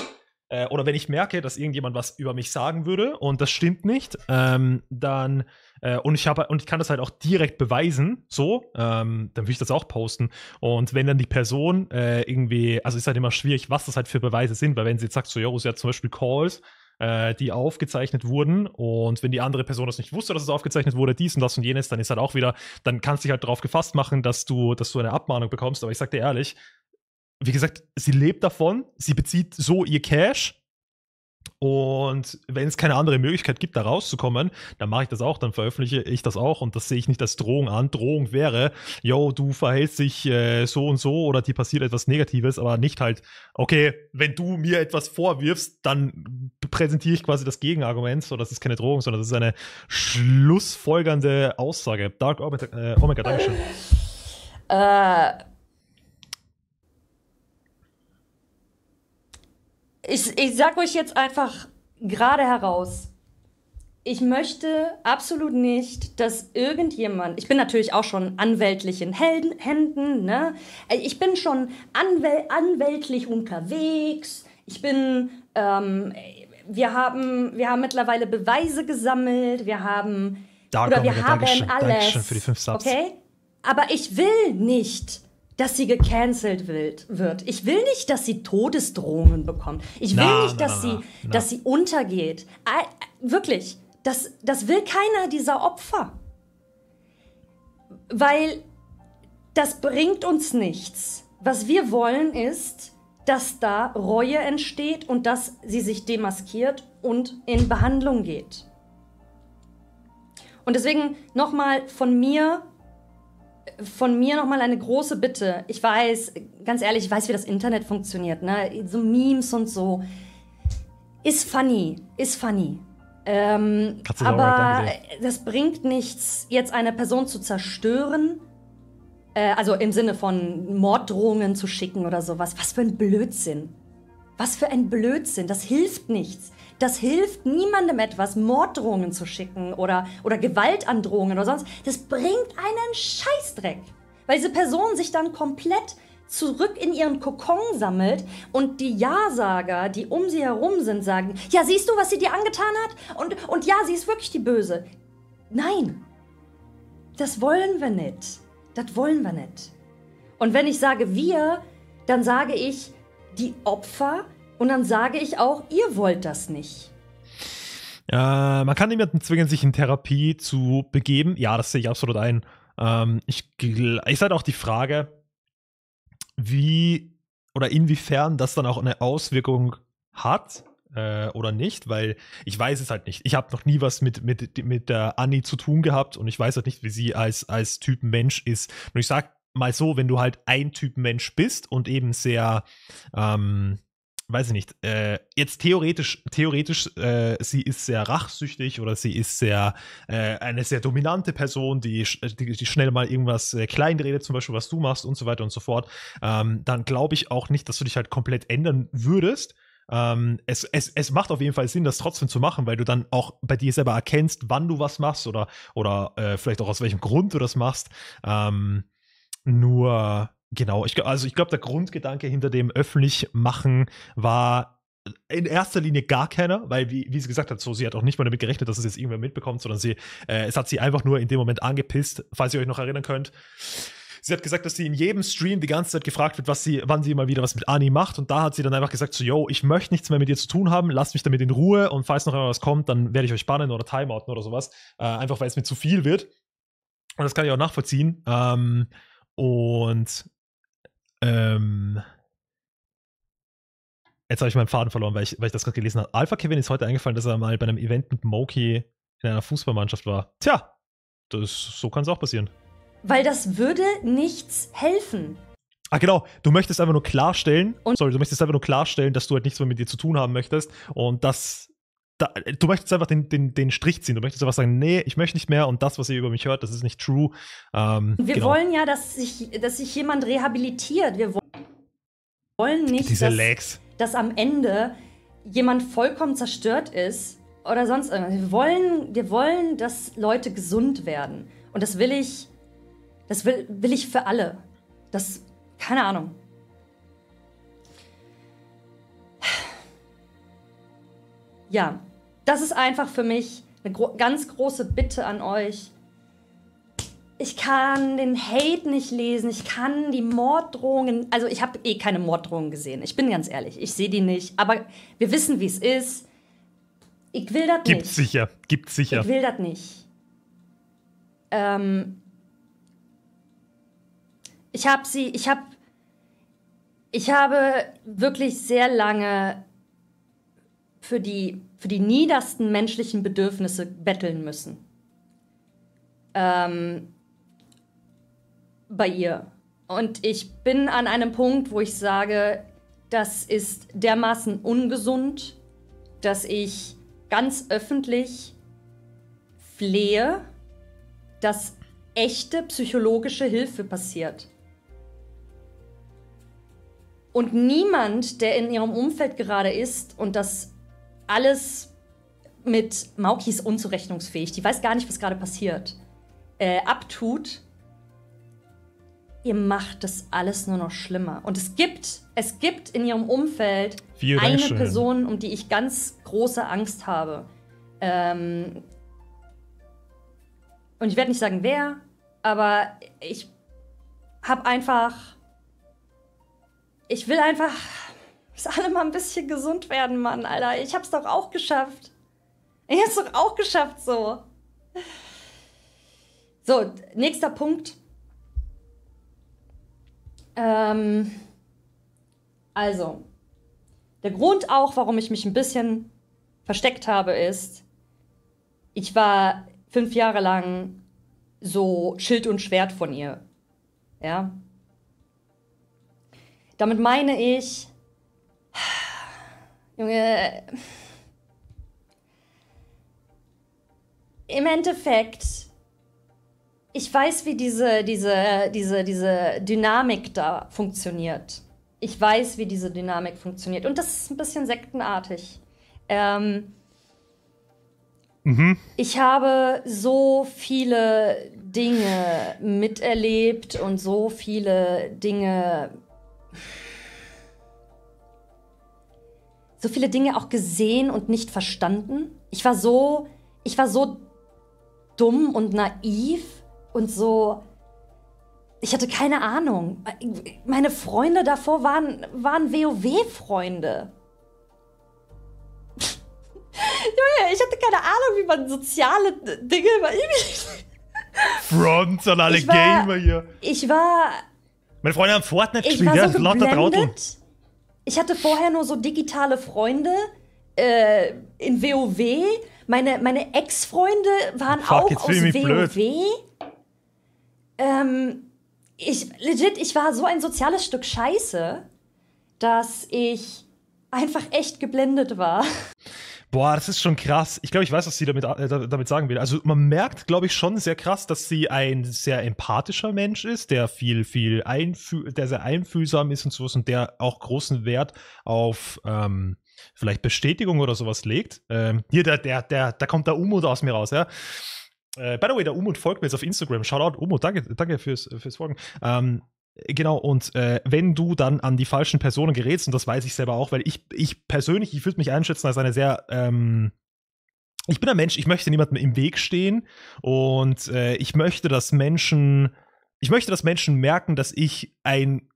äh, oder wenn ich merke, dass irgendjemand was über mich sagen würde und das stimmt nicht, ähm, dann äh, und ich habe und ich kann das halt auch direkt beweisen, so, ähm, dann würde ich das auch posten. Und wenn dann die Person äh, irgendwie, also ist halt immer schwierig, was das halt für Beweise sind, weil wenn sie jetzt sagt, so, yo, sie hat zum Beispiel Calls äh, die aufgezeichnet wurden. Und wenn die andere Person das nicht wusste, dass es aufgezeichnet wurde, dies und das und jenes, dann ist halt auch wieder, dann kannst du dich halt darauf gefasst machen, dass du, dass du eine Abmahnung bekommst. Aber ich sag dir ehrlich, wie gesagt, sie lebt davon, sie bezieht so ihr Cash und wenn es keine andere Möglichkeit gibt, da rauszukommen, dann mache ich das auch, dann veröffentliche ich das auch und das sehe ich nicht als Drohung an. Drohung wäre, yo, du verhältst dich äh, so und so oder dir passiert etwas Negatives, aber nicht halt, okay, wenn du mir etwas vorwirfst, dann präsentiere ich quasi das Gegenargument. So, das ist keine Drohung, sondern das ist eine schlussfolgernde Aussage. Dark Orbit, äh, Omega, Dankeschön. Äh, ich, ich sag euch jetzt einfach gerade heraus. Ich möchte absolut nicht, dass irgendjemand, ich bin natürlich auch schon anwältlich in Helden, Händen, ne? ich bin schon anwäl anwältlich unterwegs, ich bin, ähm, wir, haben, wir haben mittlerweile Beweise gesammelt, wir haben, Danke, oder wir haben alles. Dankeschön für die fünf Subs. Okay? Aber ich will nicht, dass sie gecancelt wird. Ich will nicht, dass sie Todesdrohungen bekommt. Ich will na, nicht, dass, na, sie, na. dass sie untergeht. Wirklich, das, das will keiner dieser Opfer. Weil das bringt uns nichts. Was wir wollen ist, dass da Reue entsteht und dass sie sich demaskiert und in Behandlung geht. Und deswegen nochmal von mir von mir nochmal eine große Bitte. Ich weiß, ganz ehrlich, ich weiß, wie das Internet funktioniert, ne? So Memes und so. Ist funny, ist funny. Ähm, aber das bringt nichts, jetzt eine Person zu zerstören. Äh, also im Sinne von Morddrohungen zu schicken oder sowas. Was für ein Blödsinn. Was für ein Blödsinn. Das hilft nichts. Das hilft niemandem etwas, Morddrohungen zu schicken oder, oder Gewaltandrohungen oder sonst. Das bringt einen Scheißdreck. Weil diese Person sich dann komplett zurück in ihren Kokon sammelt und die Ja-Sager, die um sie herum sind, sagen, ja, siehst du, was sie dir angetan hat? Und, und ja, sie ist wirklich die Böse. Nein, das wollen wir nicht. Das wollen wir nicht. Und wenn ich sage wir, dann sage ich die Opfer, und dann sage ich auch, ihr wollt das nicht. Äh, man kann niemanden zwingen, sich in Therapie zu begeben. Ja, das sehe ich absolut ein. Ähm, ich, ich hatte auch die Frage, wie oder inwiefern das dann auch eine Auswirkung hat äh, oder nicht, weil ich weiß es halt nicht. Ich habe noch nie was mit, mit, mit der Annie zu tun gehabt und ich weiß halt nicht, wie sie als, als Typ Mensch ist. Und ich sage mal so, wenn du halt ein Typ Mensch bist und eben sehr ähm, weiß ich nicht, äh, jetzt theoretisch, theoretisch, äh, sie ist sehr rachsüchtig oder sie ist sehr äh, eine sehr dominante Person, die, äh, die, die schnell mal irgendwas äh, kleinredet, zum Beispiel, was du machst und so weiter und so fort, ähm, dann glaube ich auch nicht, dass du dich halt komplett ändern würdest. Ähm, es, es, es macht auf jeden Fall Sinn, das trotzdem zu machen, weil du dann auch bei dir selber erkennst, wann du was machst oder, oder äh, vielleicht auch aus welchem Grund du das machst. Ähm, nur Genau, ich, also ich glaube, der Grundgedanke hinter dem öffentlich machen war äh, in erster Linie gar keiner, weil wie, wie sie gesagt hat, so sie hat auch nicht mal damit gerechnet, dass es jetzt irgendwer mitbekommt, sondern sie, äh, es hat sie einfach nur in dem Moment angepisst, falls ihr euch noch erinnern könnt. Sie hat gesagt, dass sie in jedem Stream die ganze Zeit gefragt wird, was sie, wann sie mal wieder was mit Ani macht. Und da hat sie dann einfach gesagt: So, yo, ich möchte nichts mehr mit ihr zu tun haben, lasst mich damit in Ruhe. Und falls noch irgendwas kommt, dann werde ich euch bannen oder timeouten oder sowas. Äh, einfach weil es mir zu viel wird. Und das kann ich auch nachvollziehen. Ähm, und ähm, jetzt habe ich meinen Faden verloren, weil ich, weil ich das gerade gelesen habe. Alpha Kevin ist heute eingefallen, dass er mal bei einem Event mit Moki in einer Fußballmannschaft war. Tja, das, so kann es auch passieren. Weil das würde nichts helfen. Ah, genau. Du möchtest einfach nur klarstellen, und sorry, du möchtest einfach nur klarstellen, dass du halt nichts mehr mit dir zu tun haben möchtest. Und das da, du möchtest einfach den, den, den Strich ziehen. Du möchtest einfach sagen, nee, ich möchte nicht mehr und das, was ihr über mich hört, das ist nicht true. Ähm, wir genau. wollen ja, dass sich, dass sich jemand rehabilitiert. Wir wollen nicht, Diese dass, dass am Ende jemand vollkommen zerstört ist oder sonst irgendwas. Wir wollen, wir wollen, dass Leute gesund werden. Und das will ich, das will, will ich für alle. Das, keine Ahnung. Ja, das ist einfach für mich eine gro ganz große Bitte an euch. Ich kann den Hate nicht lesen, ich kann die Morddrohungen, also ich habe eh keine Morddrohungen gesehen, ich bin ganz ehrlich, ich sehe die nicht, aber wir wissen, wie es ist. Ich will das nicht. Gibt sicher, gibt sicher. Ich will das nicht. Ähm, ich habe sie, ich habe, ich habe wirklich sehr lange für die für die niedersten menschlichen Bedürfnisse betteln müssen. Ähm, bei ihr. Und ich bin an einem Punkt, wo ich sage, das ist dermaßen ungesund, dass ich ganz öffentlich flehe, dass echte psychologische Hilfe passiert. Und niemand, der in ihrem Umfeld gerade ist und das alles mit Maukis unzurechnungsfähig. Die weiß gar nicht, was gerade passiert. Äh, abtut. Ihr macht das alles nur noch schlimmer. Und es gibt, es gibt in ihrem Umfeld Vielen eine Dankeschön. Person, um die ich ganz große Angst habe. Ähm, und ich werde nicht sagen, wer, aber ich habe einfach. Ich will einfach Lass alle mal ein bisschen gesund werden, Mann, Alter. Ich hab's doch auch geschafft. Ich hab's doch auch geschafft, so. So, nächster Punkt. Ähm, also, der Grund auch, warum ich mich ein bisschen versteckt habe, ist, ich war fünf Jahre lang so Schild und Schwert von ihr. Ja. Damit meine ich, Junge. Im Endeffekt, ich weiß, wie diese, diese, diese, diese Dynamik da funktioniert. Ich weiß, wie diese Dynamik funktioniert. Und das ist ein bisschen sektenartig. Ähm, mhm. Ich habe so viele Dinge miterlebt und so viele Dinge so viele Dinge auch gesehen und nicht verstanden. Ich war so, ich war so dumm und naiv und so. Ich hatte keine Ahnung. Meine Freunde davor waren, waren WoW-Freunde. *laughs* Junge, ich hatte keine Ahnung, wie man soziale Dinge. *laughs* Fronts und alle war, Gamer hier. Ich war. Meine Freunde haben Fortnite gespielt, so ja, lauter Trottel ich hatte vorher nur so digitale Freunde äh, in WoW. Meine, meine Ex-Freunde waren Fuck, auch aus WoW. Ähm, ich, legit, ich war so ein soziales Stück Scheiße, dass ich einfach echt geblendet war. Boah, das ist schon krass. Ich glaube, ich weiß, was sie damit, äh, damit sagen will. Also man merkt, glaube ich, schon sehr krass, dass sie ein sehr empathischer Mensch ist, der viel, viel einfü der sehr einfühlsam ist und sowas und der auch großen Wert auf ähm, vielleicht Bestätigung oder sowas legt. Ähm, hier, der, der, der, da kommt der Umut aus mir raus, ja. Äh, by the way, der Umut folgt mir jetzt auf Instagram. Shoutout Umut, danke, danke fürs, fürs Folgen. Ähm, Genau, und äh, wenn du dann an die falschen Personen gerätst, und das weiß ich selber auch, weil ich, ich persönlich, ich würde mich einschätzen als eine sehr, ähm, ich bin ein Mensch, ich möchte niemandem im Weg stehen und äh, ich möchte, dass Menschen, ich möchte, dass Menschen merken, dass ich ein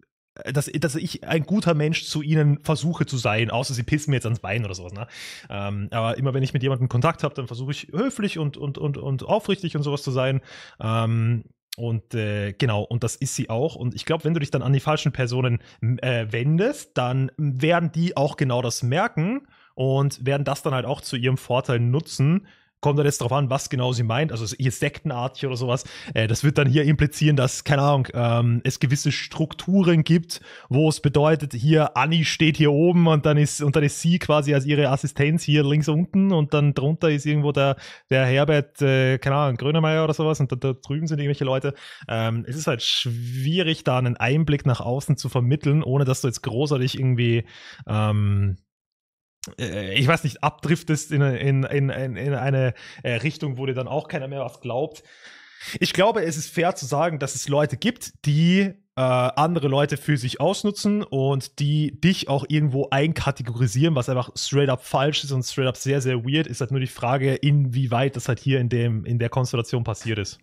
dass, dass ich ein guter Mensch zu ihnen versuche zu sein, außer sie pissen mir jetzt ans Bein oder sowas. Ne? Ähm, aber immer wenn ich mit jemandem Kontakt habe, dann versuche ich höflich und, und, und, und aufrichtig und sowas zu sein. Ähm, und äh, genau, und das ist sie auch. Und ich glaube, wenn du dich dann an die falschen Personen äh, wendest, dann werden die auch genau das merken und werden das dann halt auch zu ihrem Vorteil nutzen, kommt dann jetzt darauf an, was genau sie meint, also ihr sektenartig oder sowas. Äh, das wird dann hier implizieren, dass, keine Ahnung, ähm, es gewisse Strukturen gibt, wo es bedeutet, hier Annie steht hier oben und dann ist, und dann ist sie quasi als ihre Assistenz hier links unten und dann drunter ist irgendwo der, der Herbert, äh, keine Ahnung, Grönemeyer oder sowas und da, da drüben sind irgendwelche Leute. Ähm, es ist halt schwierig, da einen Einblick nach außen zu vermitteln, ohne dass du jetzt großartig irgendwie ähm, äh, ich weiß nicht, abdriftest in, in, in, in eine äh, Richtung, wo dir dann auch keiner mehr was glaubt. Ich glaube, es ist fair zu sagen, dass es Leute gibt, die äh, andere Leute für sich ausnutzen und die dich auch irgendwo einkategorisieren, was einfach straight up falsch ist und straight up sehr, sehr weird. Ist halt nur die Frage, inwieweit das halt hier in, dem, in der Konstellation passiert ist.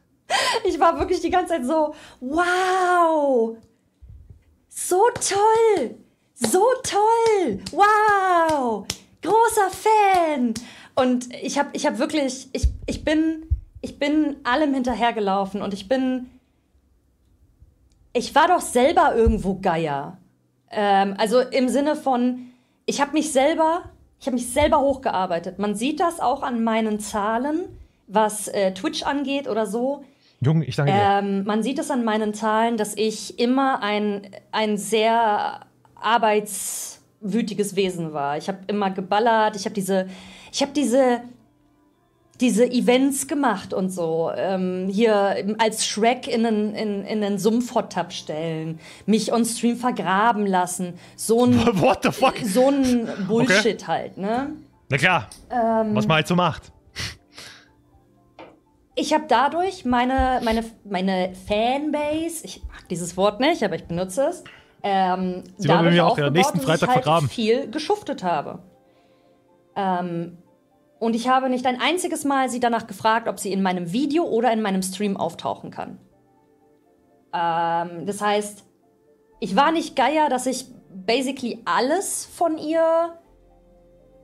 Ich war wirklich die ganze Zeit so, wow, so toll so toll, wow, großer Fan. Und ich habe ich hab wirklich, ich, ich, bin, ich bin allem hinterhergelaufen und ich bin, ich war doch selber irgendwo Geier. Ähm, also im Sinne von, ich habe mich selber, ich habe mich selber hochgearbeitet. Man sieht das auch an meinen Zahlen, was äh, Twitch angeht oder so. Jung, ich danke dir. Ähm, man sieht es an meinen Zahlen, dass ich immer ein, ein sehr arbeitswütiges Wesen war. Ich habe immer geballert, ich habe diese, ich habe diese diese Events gemacht und so. Ähm, hier als Shrek in einen, in, in einen Sumpfhottap stellen, mich on Stream vergraben lassen. So ein, *laughs* So ein Bullshit okay. halt, ne? Na klar. Ähm, was man halt so macht. Ich habe dadurch meine, meine, meine Fanbase, ich mag dieses Wort nicht, aber ich benutze es, ähm, Sie waren bei mir auch der nächsten Freitag ich halt vergraben. viel geschuftet habe. Ähm, und ich habe nicht ein einziges Mal sie danach gefragt, ob sie in meinem Video oder in meinem Stream auftauchen kann. Ähm, das heißt, ich war nicht geier, dass ich basically alles von ihr.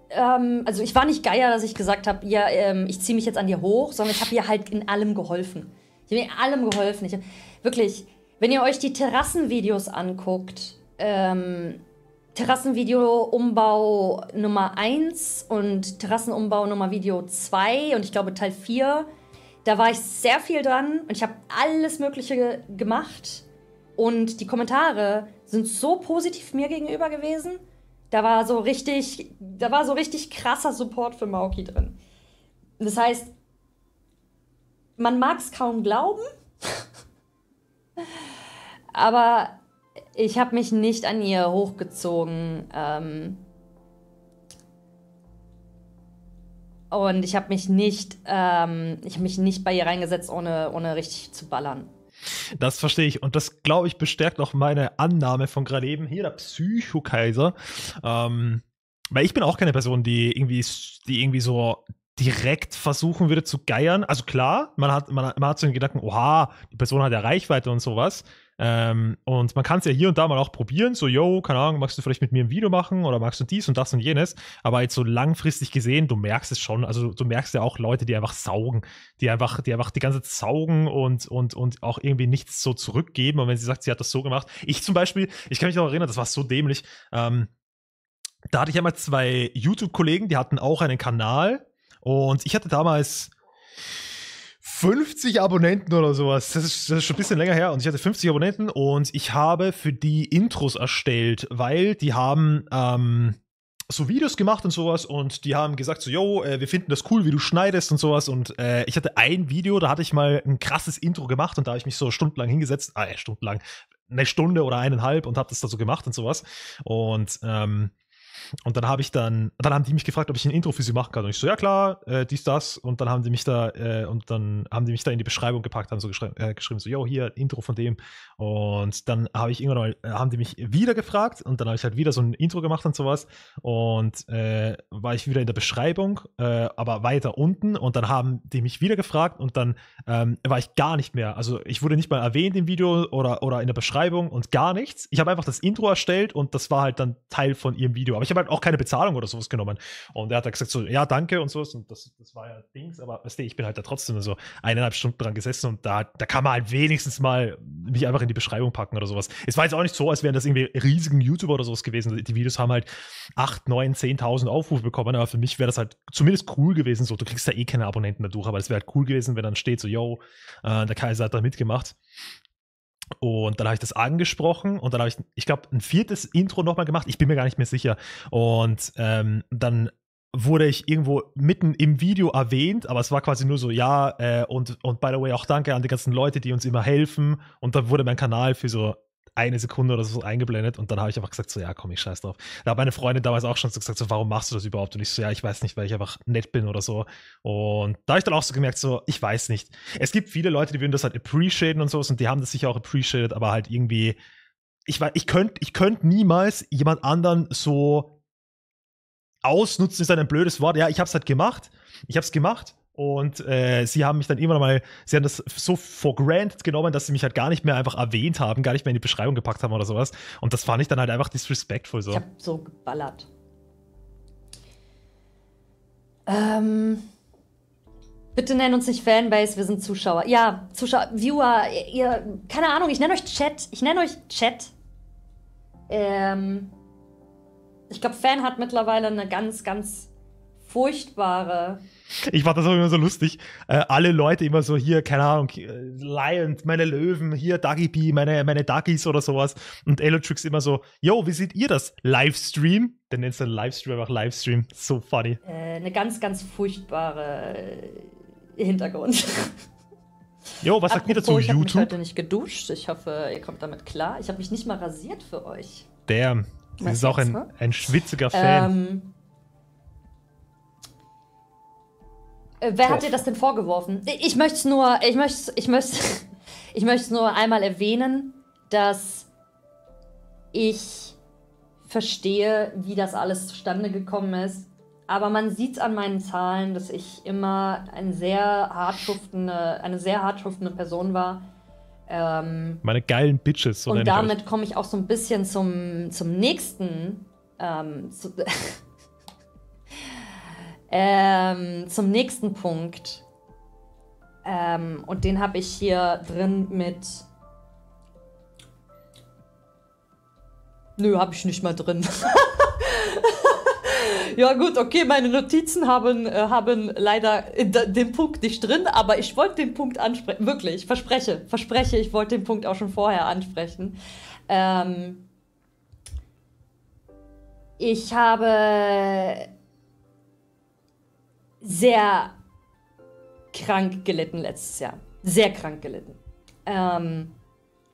Ähm, also ich war nicht geier, dass ich gesagt habe, ja, ähm, ich ziehe mich jetzt an dir hoch, sondern ich habe ihr halt in allem geholfen. Ich habe ihr in allem geholfen. Ich, wirklich, wenn ihr euch die Terrassenvideos anguckt, ähm, Terrassenvideo Umbau Nummer 1 und Terrassenumbau Nummer Video 2 und ich glaube Teil 4, da war ich sehr viel dran und ich habe alles Mögliche gemacht. Und die Kommentare sind so positiv mir gegenüber gewesen. Da war so richtig, da war so richtig krasser Support für Maoki drin. Das heißt, man mag es kaum glauben, *laughs* Aber ich habe mich nicht an ihr hochgezogen. Ähm und ich habe mich nicht, ähm, ich habe mich nicht bei ihr reingesetzt, ohne, ohne richtig zu ballern. Das verstehe ich. Und das, glaube ich, bestärkt auch meine Annahme von gerade eben. Hier der Psychokaiser. Ähm, weil ich bin auch keine Person, die irgendwie, die irgendwie so direkt versuchen würde zu geiern. Also klar, man hat, man, man hat so den Gedanken, oha, die Person hat ja Reichweite und sowas. Ähm, und man kann es ja hier und da mal auch probieren, so, yo, keine Ahnung, magst du vielleicht mit mir ein Video machen oder magst du dies und das und jenes. Aber jetzt so langfristig gesehen, du merkst es schon, also du merkst ja auch Leute, die einfach saugen, die einfach, die einfach die ganze Zeit saugen und, und, und auch irgendwie nichts so zurückgeben. Und wenn sie sagt, sie hat das so gemacht. Ich zum Beispiel, ich kann mich noch erinnern, das war so dämlich. Ähm, da hatte ich einmal zwei YouTube-Kollegen, die hatten auch einen Kanal, und ich hatte damals 50 Abonnenten oder sowas. Das ist, das ist schon ein bisschen länger her. Und ich hatte 50 Abonnenten und ich habe für die Intros erstellt, weil die haben ähm, so Videos gemacht und sowas und die haben gesagt so, yo, äh, wir finden das cool, wie du schneidest und sowas. Und äh, ich hatte ein Video, da hatte ich mal ein krasses Intro gemacht und da habe ich mich so stundenlang hingesetzt, äh, stundenlang, eine Stunde oder eineinhalb und habe das da so gemacht und sowas. Und ähm, und dann habe ich dann, dann haben die mich gefragt, ob ich ein Intro für sie machen kann. Und ich so, ja klar, äh, dies, das. Und dann haben die mich da, äh, und dann haben die mich da in die Beschreibung gepackt, haben so geschri äh, geschrieben, so, yo, hier, Intro von dem. Und dann habe ich irgendwann mal, äh, haben die mich wieder gefragt und dann habe ich halt wieder so ein Intro gemacht und sowas. Und äh, war ich wieder in der Beschreibung, äh, aber weiter unten. Und dann haben die mich wieder gefragt und dann ähm, war ich gar nicht mehr. Also ich wurde nicht mal erwähnt im Video oder, oder in der Beschreibung und gar nichts. Ich habe einfach das Intro erstellt und das war halt dann Teil von ihrem Video. Aber ich habe halt auch keine Bezahlung oder sowas genommen. Und er hat halt gesagt so, ja, danke und sowas. Und das, das war ja Dings, aber weißt du, ich bin halt da trotzdem so eineinhalb Stunden dran gesessen und da, da kann man halt wenigstens mal mich einfach in die Beschreibung packen oder sowas. Es war jetzt auch nicht so, als wären das irgendwie riesigen YouTuber oder sowas gewesen. Die Videos haben halt 8, 9, 10.000 Aufrufe bekommen, aber für mich wäre das halt zumindest cool gewesen. So, du kriegst da eh keine Abonnenten dadurch, aber es wäre halt cool gewesen, wenn dann steht so, yo, äh, der Kaiser hat da mitgemacht. Und dann habe ich das angesprochen und dann habe ich, ich glaube, ein viertes Intro nochmal gemacht. Ich bin mir gar nicht mehr sicher. Und ähm, dann wurde ich irgendwo mitten im Video erwähnt, aber es war quasi nur so, ja, äh, und, und by the way, auch danke an die ganzen Leute, die uns immer helfen. Und dann wurde mein Kanal für so eine Sekunde oder so eingeblendet und dann habe ich einfach gesagt, so ja, komm, ich scheiß drauf. Da hat meine Freundin damals auch schon so gesagt, so warum machst du das überhaupt? Und ich so, ja, ich weiß nicht, weil ich einfach nett bin oder so. Und da habe ich dann auch so gemerkt, so, ich weiß nicht. Es gibt viele Leute, die würden das halt appreciaten und sowas und die haben das sicher auch appreciated, aber halt irgendwie, ich weiß, ich könnte ich könnt niemals jemand anderen so ausnutzen, ist halt ein blödes Wort. Ja, ich habe es halt gemacht. Ich habe es gemacht und äh, sie haben mich dann irgendwann mal, sie haben das so for granted genommen, dass sie mich halt gar nicht mehr einfach erwähnt haben, gar nicht mehr in die Beschreibung gepackt haben oder sowas. Und das fand ich dann halt einfach disrespectful so. Ich hab so geballert. Ähm, bitte nennen uns nicht Fanbase, wir sind Zuschauer. Ja, Zuschauer, Viewer, ihr, ihr keine Ahnung, ich nenne euch Chat. Ich nenne euch Chat. Ähm, ich glaube, Fan hat mittlerweile eine ganz, ganz furchtbare. Ich fand das auch immer so lustig. Äh, alle Leute immer so hier, keine Ahnung, äh, Lions, meine Löwen, hier Dagi Bee, meine, meine Duggies oder sowas. Und Elotrix immer so, yo, wie seht ihr das? Livestream? Dann nennst du Livestream einfach Livestream. So funny. Äh, eine ganz, ganz furchtbare äh, Hintergrund. Jo, was sagt ihr dazu? Ich habe mich heute nicht geduscht. Ich hoffe, ihr kommt damit klar. Ich habe mich nicht mal rasiert für euch. Damn. Sie ist auch ein, ne? ein schwitziger Fan. Ähm, Äh, wer hat dir das denn vorgeworfen? Ich möchte es nur, ich möchte, ich möchte, *laughs* ich möchte nur einmal erwähnen, dass ich verstehe, wie das alles zustande gekommen ist. Aber man sieht es an meinen Zahlen, dass ich immer ein sehr eine sehr hartschuftende Person war. Ähm, Meine geilen Bitches. So und damit komme ich auch so ein bisschen zum, zum nächsten, ähm, zu, *laughs* Ähm, zum nächsten Punkt. Ähm, und den habe ich hier drin mit. Nö, habe ich nicht mal drin. *laughs* ja gut, okay, meine Notizen haben, äh, haben leider äh, den Punkt nicht drin, aber ich wollte den Punkt ansprechen. Wirklich, verspreche, verspreche, ich wollte den Punkt auch schon vorher ansprechen. Ähm, ich habe sehr krank gelitten letztes Jahr. Sehr krank gelitten. Ähm,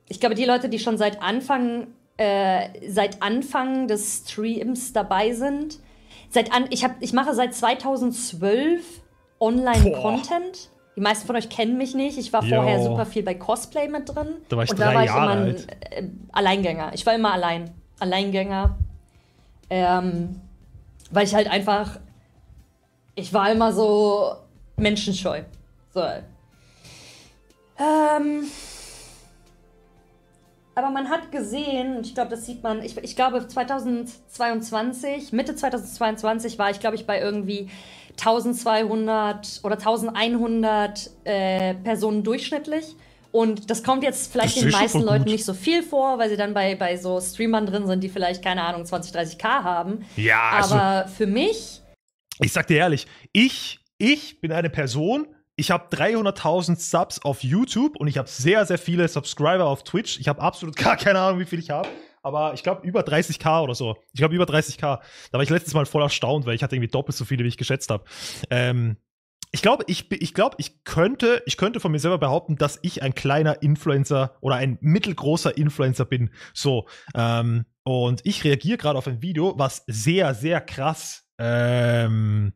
ich glaube, die Leute, die schon seit Anfang, äh, seit Anfang des Streams dabei sind, seit an, ich, hab, ich mache seit 2012 Online-Content. Die meisten von euch kennen mich nicht. Ich war vorher super viel bei Cosplay mit drin. Da war ich und da war ich Jahre immer ein äh, Alleingänger. Ich war immer allein. Alleingänger. Ähm, weil ich halt einfach ich war immer so menschenscheu. So. Ähm. Aber man hat gesehen, ich glaube, das sieht man, ich, ich, glaube 2022, Mitte 2022 war ich, glaube ich, bei irgendwie 1200 oder 1100 äh, Personen durchschnittlich. Und das kommt jetzt vielleicht den meisten Leuten nicht so viel vor, weil sie dann bei, bei so Streamern drin sind, die vielleicht, keine Ahnung, 20, 30k haben. Ja, also Aber für mich ich sag dir ehrlich, ich, ich bin eine Person, ich habe 300.000 Subs auf YouTube und ich habe sehr, sehr viele Subscriber auf Twitch. Ich habe absolut *laughs* gar keine Ahnung, wie viel ich habe. Aber ich glaube über 30k oder so. Ich glaube über 30k. Da war ich letztes Mal voll erstaunt, weil ich hatte irgendwie doppelt so viele, wie ich geschätzt habe. Ähm, ich glaube, ich, ich, glaub, ich, könnte, ich könnte von mir selber behaupten, dass ich ein kleiner Influencer oder ein mittelgroßer Influencer bin. So. Ähm, und ich reagiere gerade auf ein Video, was sehr, sehr krass ähm,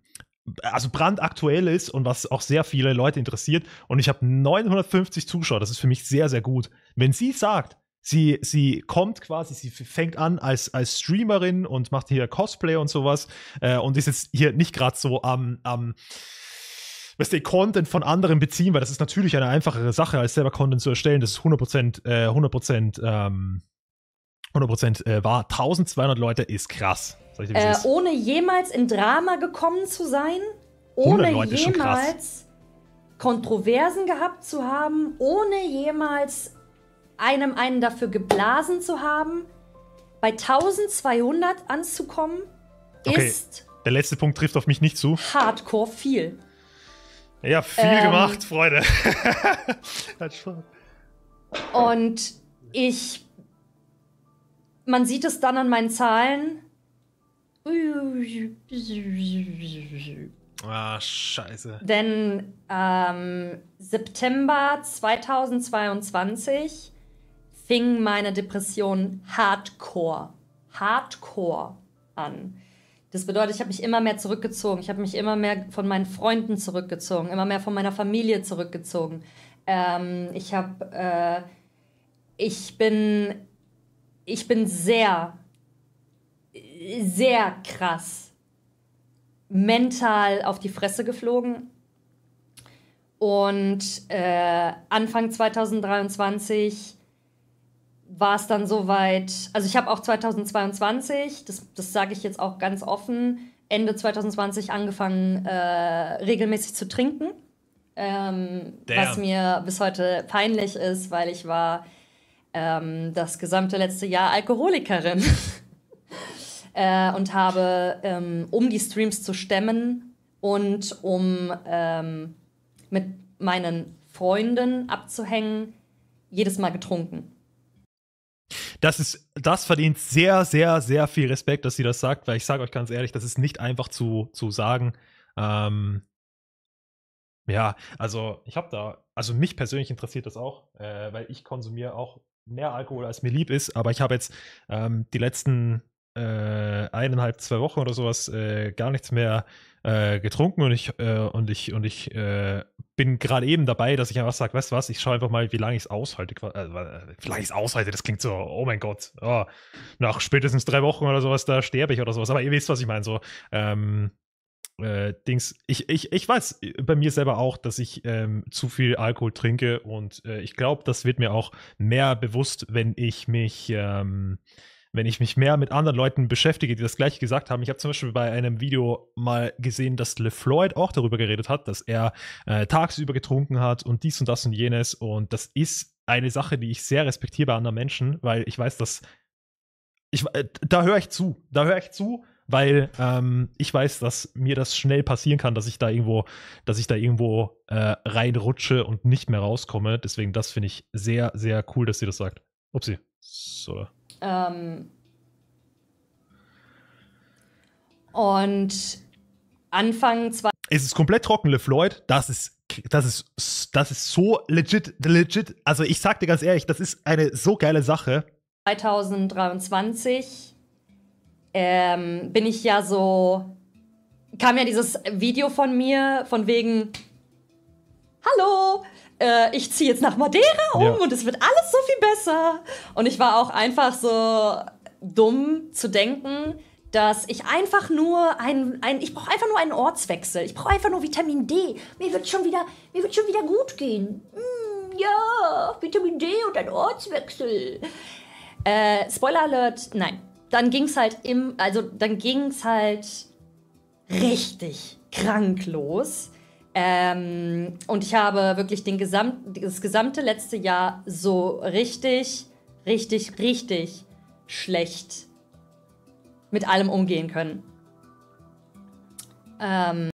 also brandaktuell ist und was auch sehr viele Leute interessiert. Und ich habe 950 Zuschauer. Das ist für mich sehr, sehr gut. Wenn sie sagt, sie, sie kommt quasi, sie fängt an als, als Streamerin und macht hier Cosplay und sowas äh, und ist jetzt hier nicht gerade so am, am was den Content von anderen beziehen, weil das ist natürlich eine einfachere Sache, als selber Content zu erstellen. Das ist 100%, äh, 100% ähm, 100 Prozent äh, war. 1200 Leute ist krass. Dir, äh, Ohne jemals in Drama gekommen zu sein, ohne jemals Kontroversen gehabt zu haben, ohne jemals einem einen dafür geblasen zu haben, bei 1200 anzukommen, okay. ist. Der letzte Punkt trifft auf mich nicht zu. Hardcore viel. Ja, viel ähm, gemacht, Freunde. *laughs* Hat Spaß. Und ich man sieht es dann an meinen Zahlen. Ah, scheiße. Denn ähm, September 2022 fing meine Depression hardcore, hardcore an. Das bedeutet, ich habe mich immer mehr zurückgezogen. Ich habe mich immer mehr von meinen Freunden zurückgezogen, immer mehr von meiner Familie zurückgezogen. Ähm, ich habe, äh, ich bin ich bin sehr, sehr krass mental auf die Fresse geflogen. Und äh, Anfang 2023 war es dann soweit, also ich habe auch 2022, das, das sage ich jetzt auch ganz offen, Ende 2020 angefangen, äh, regelmäßig zu trinken. Ähm, was mir bis heute peinlich ist, weil ich war ähm, das gesamte letzte Jahr Alkoholikerin *laughs* äh, und habe, ähm, um die Streams zu stemmen und um ähm, mit meinen Freunden abzuhängen, jedes Mal getrunken. Das ist, das verdient sehr, sehr, sehr viel Respekt, dass sie das sagt, weil ich sage euch ganz ehrlich, das ist nicht einfach zu, zu sagen. Ähm, ja, also ich habe da, also mich persönlich interessiert das auch, äh, weil ich konsumiere auch mehr Alkohol als mir lieb ist, aber ich habe jetzt ähm, die letzten äh, eineinhalb, zwei Wochen oder sowas äh, gar nichts mehr äh, getrunken und ich äh, und ich und ich äh, bin gerade eben dabei, dass ich einfach sage, weißt du was, ich schaue einfach mal, wie lange ich es aushalte. vielleicht äh, ich es aushalte, das klingt so, oh mein Gott, oh, nach spätestens drei Wochen oder sowas, da sterbe ich oder sowas. Aber ihr wisst, was ich meine. So, ähm, äh, Dings, ich, ich, ich weiß äh, bei mir selber auch, dass ich ähm, zu viel Alkohol trinke und äh, ich glaube, das wird mir auch mehr bewusst, wenn ich mich, ähm, wenn ich mich mehr mit anderen Leuten beschäftige, die das gleiche gesagt haben. Ich habe zum Beispiel bei einem Video mal gesehen, dass LeFloid auch darüber geredet hat, dass er äh, tagsüber getrunken hat und dies und das und jenes und das ist eine Sache, die ich sehr respektiere bei anderen Menschen, weil ich weiß, dass ich, äh, da höre ich zu, da höre ich zu weil ähm, ich weiß, dass mir das schnell passieren kann, dass ich da irgendwo, dass ich da irgendwo äh, reinrutsche und nicht mehr rauskomme. Deswegen, das finde ich sehr, sehr cool, dass sie das sagt. Upsi. So. Ähm. Und Anfang zwei. Es ist komplett trocken, LeFloid. Das ist das ist, das ist so legit, legit. Also ich sag dir ganz ehrlich, das ist eine so geile Sache. 2023 ähm, bin ich ja so, kam ja dieses Video von mir von wegen, hallo, äh, ich ziehe jetzt nach Madeira um ja. und es wird alles so viel besser. Und ich war auch einfach so dumm zu denken, dass ich einfach nur ein, ein ich brauche einfach nur einen Ortswechsel. Ich brauche einfach nur Vitamin D. Mir wird schon wieder, mir wird schon wieder gut gehen. Mm, ja, Vitamin D und ein Ortswechsel. Äh, Spoiler Alert, nein dann ging's halt im, also dann ging's halt richtig krank los. Ähm, und ich habe wirklich den gesamt, das gesamte letzte Jahr so richtig, richtig, richtig schlecht mit allem umgehen können. Ähm.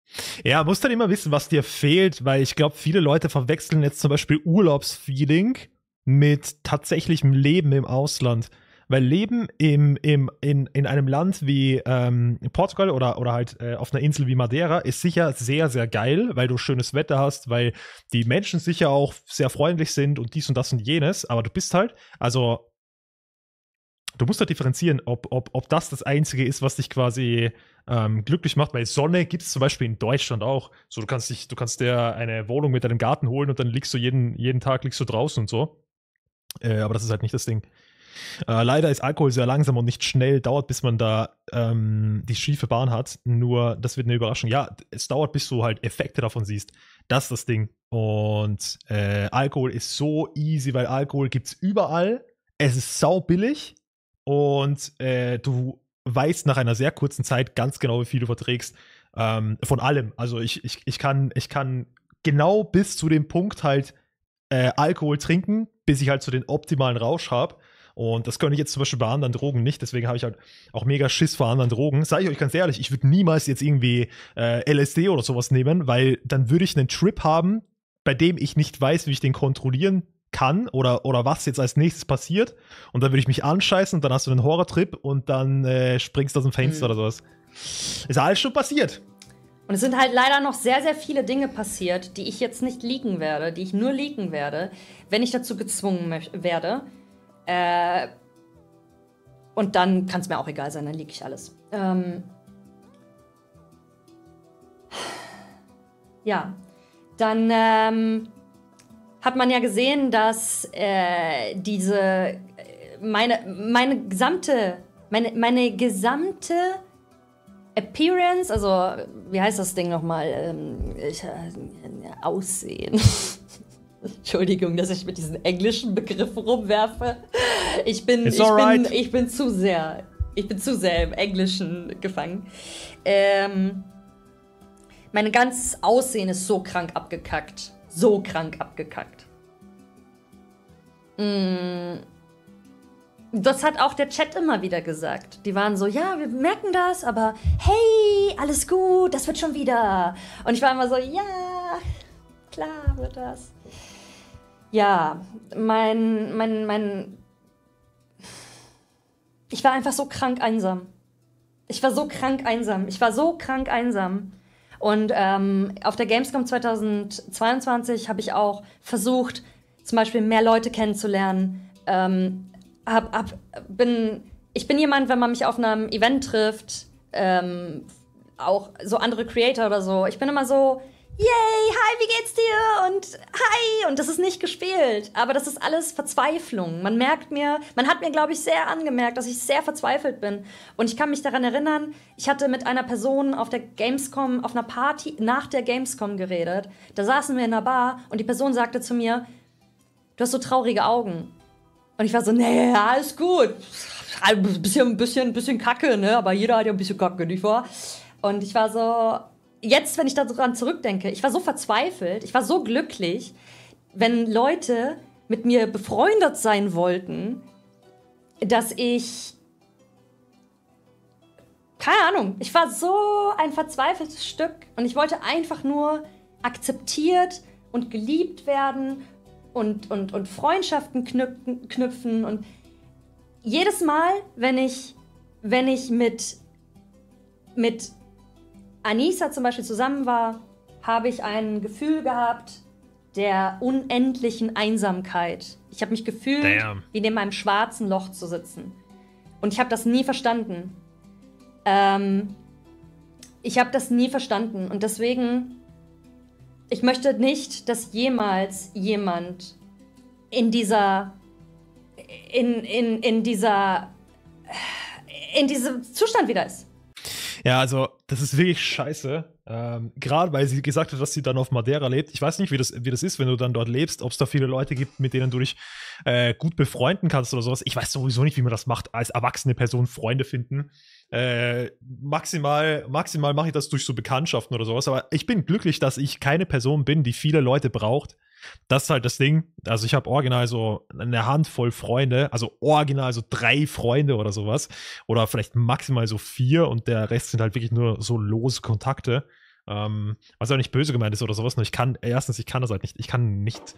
Ja, musst dann immer wissen, was dir fehlt, weil ich glaube, viele Leute verwechseln jetzt zum Beispiel Urlaubsfeeling mit tatsächlichem Leben im Ausland. Weil Leben im, im, in, in einem Land wie ähm, Portugal oder, oder halt äh, auf einer Insel wie Madeira ist sicher sehr, sehr geil, weil du schönes Wetter hast, weil die Menschen sicher auch sehr freundlich sind und dies und das und jenes. Aber du bist halt, also du musst halt differenzieren, ob, ob, ob das das Einzige ist, was dich quasi ähm, glücklich macht, weil Sonne gibt es zum Beispiel in Deutschland auch. So, du kannst dich, du kannst dir eine Wohnung mit deinem Garten holen und dann liegst du jeden, jeden Tag liegst du draußen und so. Äh, aber das ist halt nicht das Ding. Äh, leider ist Alkohol sehr langsam und nicht schnell, dauert, bis man da ähm, die schiefe Bahn hat. Nur, das wird eine Überraschung. Ja, es dauert, bis du halt Effekte davon siehst. Das ist das Ding. Und äh, Alkohol ist so easy, weil Alkohol gibt es überall. Es ist sau billig und äh, du weißt nach einer sehr kurzen Zeit ganz genau, wie viel du verträgst. Ähm, von allem. Also ich, ich, ich, kann, ich kann genau bis zu dem Punkt halt äh, Alkohol trinken, bis ich halt so den optimalen Rausch habe. Und das könnte ich jetzt zum Beispiel bei anderen Drogen nicht. Deswegen habe ich halt auch mega Schiss vor anderen Drogen. Sage ich euch ganz ehrlich, ich würde niemals jetzt irgendwie äh, LSD oder sowas nehmen, weil dann würde ich einen Trip haben, bei dem ich nicht weiß, wie ich den kontrollieren kann oder, oder was jetzt als nächstes passiert. Und dann würde ich mich anscheißen und dann hast du einen Horrortrip und dann äh, springst du aus dem Fenster mhm. oder sowas. Ist alles schon passiert. Und es sind halt leider noch sehr, sehr viele Dinge passiert, die ich jetzt nicht leaken werde, die ich nur leaken werde, wenn ich dazu gezwungen werde. Äh, und dann kann es mir auch egal sein, dann liege ich alles. Ähm, ja, dann ähm, hat man ja gesehen, dass äh, diese äh, meine meine gesamte meine meine gesamte Appearance, also wie heißt das Ding nochmal? Ähm, ich, äh, Aussehen. *laughs* Entschuldigung, dass ich mit diesen englischen Begriffen rumwerfe. Ich bin, It's ich right. ich bin zu sehr, ich bin zu sehr im Englischen gefangen. Ähm, mein ganzes Aussehen ist so krank abgekackt. So krank abgekackt. Mm. Das hat auch der Chat immer wieder gesagt. Die waren so, ja, wir merken das, aber hey, alles gut, das wird schon wieder. Und ich war immer so, ja, klar wird das ja, mein, mein, mein. Ich war einfach so krank einsam. Ich war so krank einsam. Ich war so krank einsam. Und ähm, auf der Gamescom 2022 habe ich auch versucht, zum Beispiel mehr Leute kennenzulernen. Ähm, hab, hab, bin, ich bin jemand, wenn man mich auf einem Event trifft, ähm, auch so andere Creator oder so. Ich bin immer so, yay, hi, wie geht's dir? Und hi, und das ist nicht gespielt. Aber das ist alles Verzweiflung. Man merkt mir, man hat mir, glaube ich, sehr angemerkt, dass ich sehr verzweifelt bin. Und ich kann mich daran erinnern, ich hatte mit einer Person auf der Gamescom, auf einer Party nach der Gamescom geredet. Da saßen wir in einer Bar und die Person sagte zu mir, du hast so traurige Augen. Und ich war so, nee, alles gut. Ein bisschen, bisschen, bisschen Kacke, ne? Aber jeder hat ja ein bisschen Kacke, nicht wahr? Und ich war so, jetzt, wenn ich daran zurückdenke, ich war so verzweifelt, ich war so glücklich, wenn Leute mit mir befreundet sein wollten, dass ich. Keine Ahnung, ich war so ein verzweifeltes Stück und ich wollte einfach nur akzeptiert und geliebt werden und, und, und Freundschaften knüpfen, knüpfen. Und jedes Mal, wenn ich, wenn ich mit, mit Anissa zum Beispiel zusammen war, habe ich ein Gefühl gehabt der unendlichen Einsamkeit. Ich habe mich gefühlt, Damn. wie in meinem schwarzen Loch zu sitzen. Und ich habe das nie verstanden. Ähm, ich habe das nie verstanden. Und deswegen, ich möchte nicht, dass jemals jemand in dieser, in, in, in dieser, in diesem Zustand wieder ist. Ja, also das ist wirklich scheiße. Ähm, Gerade weil sie gesagt hat, dass sie dann auf Madeira lebt. Ich weiß nicht, wie das, wie das ist, wenn du dann dort lebst, ob es da viele Leute gibt, mit denen du dich äh, gut befreunden kannst oder sowas. Ich weiß sowieso nicht, wie man das macht, als erwachsene Person Freunde finden. Äh, maximal maximal mache ich das durch so Bekanntschaften oder sowas, aber ich bin glücklich, dass ich keine Person bin, die viele Leute braucht. Das ist halt das Ding. Also ich habe original so eine Handvoll Freunde, also original so drei Freunde oder sowas oder vielleicht maximal so vier und der Rest sind halt wirklich nur so lose Kontakte. Ähm, was auch nicht böse gemeint ist oder sowas, nur ich kann, erstens, ich kann das halt nicht, ich kann nicht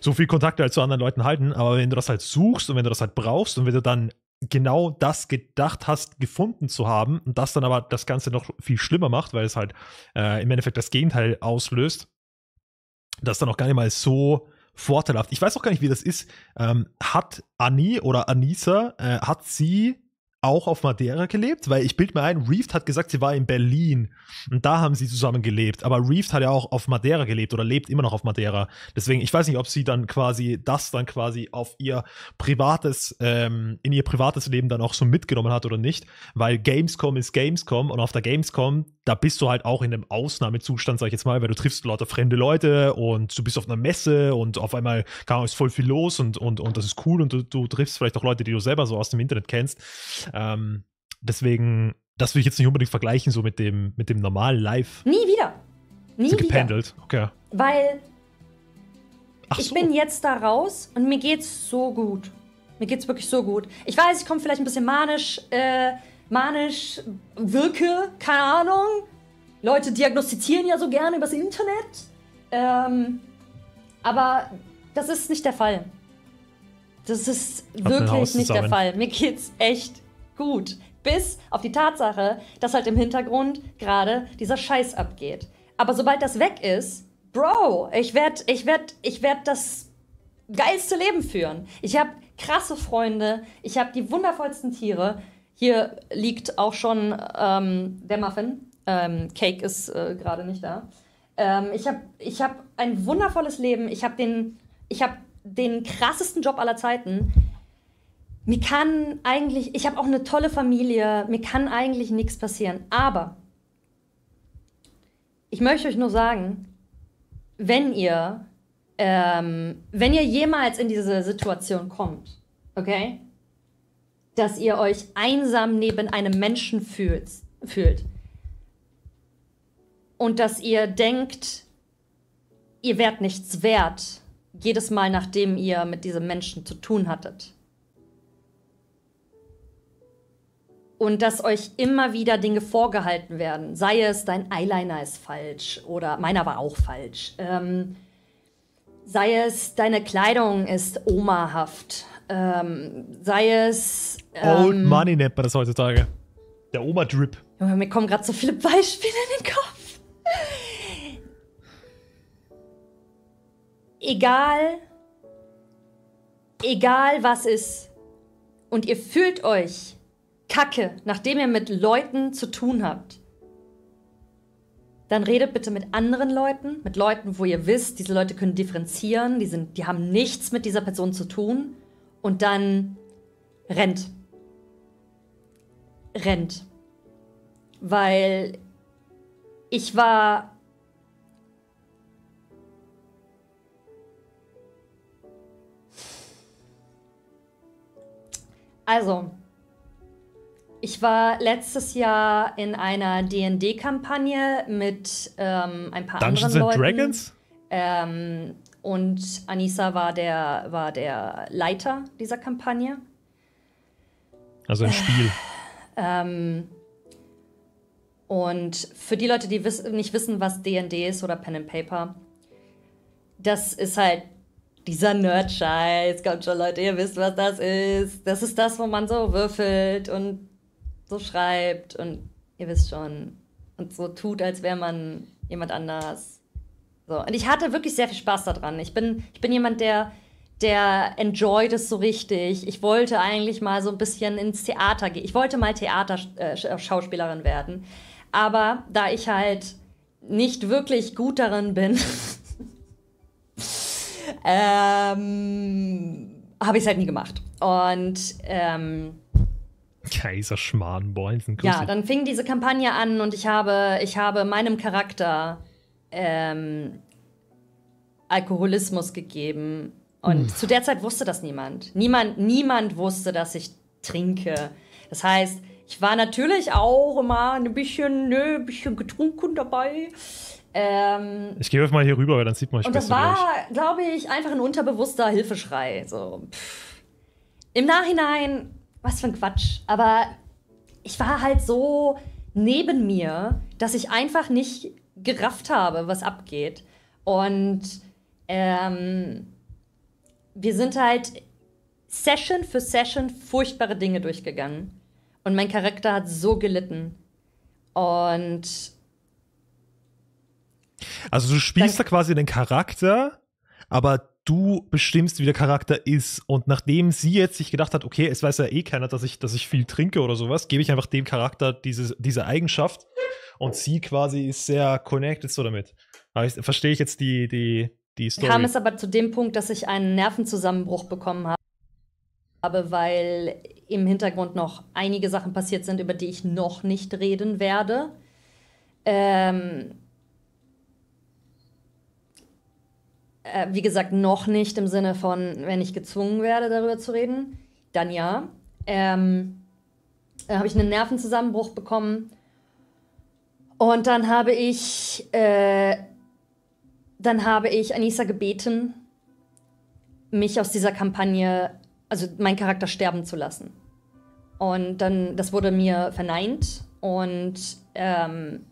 so viel Kontakte halt zu anderen Leuten halten, aber wenn du das halt suchst und wenn du das halt brauchst und wenn du dann genau das gedacht hast, gefunden zu haben und das dann aber das Ganze noch viel schlimmer macht, weil es halt äh, im Endeffekt das Gegenteil auslöst, das dann auch gar nicht mal so vorteilhaft. Ich weiß auch gar nicht, wie das ist. Ähm, hat Annie oder Anissa, äh, hat sie auch auf Madeira gelebt? Weil ich bild mir ein, Reeft hat gesagt, sie war in Berlin und da haben sie zusammen gelebt. Aber Reeft hat ja auch auf Madeira gelebt oder lebt immer noch auf Madeira. Deswegen, ich weiß nicht, ob sie dann quasi das dann quasi auf ihr privates, ähm, in ihr privates Leben dann auch so mitgenommen hat oder nicht. Weil Gamescom ist Gamescom und auf der Gamescom, da bist du halt auch in einem Ausnahmezustand, sag ich jetzt mal, weil du triffst lauter fremde Leute und du bist auf einer Messe und auf einmal ist voll viel los und, und, und das ist cool und du, du triffst vielleicht auch Leute, die du selber so aus dem Internet kennst. Ähm, deswegen, das will ich jetzt nicht unbedingt vergleichen, so mit dem, mit dem normalen Live. Nie wieder. Nie so gependelt. wieder. Okay. Weil Ach ich so. bin jetzt da raus und mir geht's so gut. Mir geht's wirklich so gut. Ich weiß, ich komme vielleicht ein bisschen manisch, äh, manisch wirke, keine Ahnung. Leute diagnostizieren ja so gerne übers Internet. Ähm, aber das ist nicht der Fall. Das ist wirklich nicht der Fall. Mir geht's echt gut. Bis auf die Tatsache, dass halt im Hintergrund gerade dieser Scheiß abgeht. Aber sobald das weg ist, Bro, ich werd, ich werd, ich werd das geilste Leben führen. Ich habe krasse Freunde, ich habe die wundervollsten Tiere. Hier liegt auch schon ähm, der Muffin. Ähm, Cake ist äh, gerade nicht da. Ähm, ich habe ich hab ein wundervolles Leben. Ich habe den, hab den krassesten Job aller Zeiten mir kann eigentlich, ich habe auch eine tolle Familie, mir kann eigentlich nichts passieren. Aber ich möchte euch nur sagen, wenn ihr, ähm, wenn ihr jemals in diese Situation kommt, okay, dass ihr euch einsam neben einem Menschen fühlt, fühlt und dass ihr denkt, ihr werdet nichts wert, jedes Mal, nachdem ihr mit diesem Menschen zu tun hattet und dass euch immer wieder Dinge vorgehalten werden. Sei es, dein Eyeliner ist falsch oder meiner war auch falsch. Ähm, sei es, deine Kleidung ist omahaft. Ähm, sei es. Ähm, Old Money nennt man das heutzutage. Der Oma-Drip. Junge, mir kommen gerade so viele Beispiele in den Kopf. egal. Egal was ist. Und ihr fühlt euch Kacke, nachdem ihr mit Leuten zu tun habt, dann redet bitte mit anderen Leuten, mit Leuten, wo ihr wisst, diese Leute können differenzieren, die, sind, die haben nichts mit dieser Person zu tun. Und dann rennt. Rennt. Weil ich war... Also, ich war letztes Jahr in einer dd kampagne mit ähm, ein paar Dungeons anderen Dungeons Dragons? Ähm, und Anissa war der, war der Leiter dieser Kampagne. Also ein Spiel. Äh, *sighs* ähm, und für die Leute, die wiss nicht wissen, was DD ist oder Pen and Paper, das ist halt dieser Nerd-Scheiß. Kommt schon, Leute, ihr wisst, was das ist. Das ist das, wo man so würfelt und so schreibt und ihr wisst schon, und so tut, als wäre man jemand anders. So. Und ich hatte wirklich sehr viel Spaß daran. Ich bin, ich bin jemand, der, der enjoyt es so richtig. Ich wollte eigentlich mal so ein bisschen ins Theater gehen. Ich wollte mal Theaterschauspielerin äh, werden. Aber da ich halt nicht wirklich gut darin bin, *laughs* ähm, habe ich es halt nie gemacht. Und ähm, Kaiser Schmarnbornsen. Ja, dann fing diese Kampagne an und ich habe, ich habe meinem Charakter ähm, Alkoholismus gegeben. Und Uff. Hm. zu der Zeit wusste das niemand. Niemand, niemand wusste, dass ich trinke. Das heißt, ich war natürlich auch immer ein bisschen, ne, ein bisschen getrunken dabei. Ähm, ich gehe mal hier rüber, weil dann sieht man. Ich und das war, glaube ich, einfach ein unterbewusster Hilfeschrei. So. Im Nachhinein was für ein Quatsch. Aber ich war halt so neben mir, dass ich einfach nicht gerafft habe, was abgeht. Und ähm, wir sind halt Session für Session furchtbare Dinge durchgegangen. Und mein Charakter hat so gelitten. Und. Also, du spielst da quasi den Charakter, aber du bestimmst, wie der Charakter ist. Und nachdem sie jetzt sich gedacht hat, okay, es weiß ja eh keiner, dass ich, dass ich viel trinke oder sowas, gebe ich einfach dem Charakter diese, diese Eigenschaft. Und sie quasi ist sehr connected so damit. Aber ich, verstehe ich jetzt die, die, die Story. Kam es aber zu dem Punkt, dass ich einen Nervenzusammenbruch bekommen habe, weil im Hintergrund noch einige Sachen passiert sind, über die ich noch nicht reden werde. Ähm, Äh, wie gesagt, noch nicht im Sinne von, wenn ich gezwungen werde, darüber zu reden, dann ja. Ähm, da habe ich einen Nervenzusammenbruch bekommen. Und dann habe ich, äh, dann habe ich Anissa gebeten, mich aus dieser Kampagne, also meinen Charakter sterben zu lassen. Und dann, das wurde mir verneint und ähm,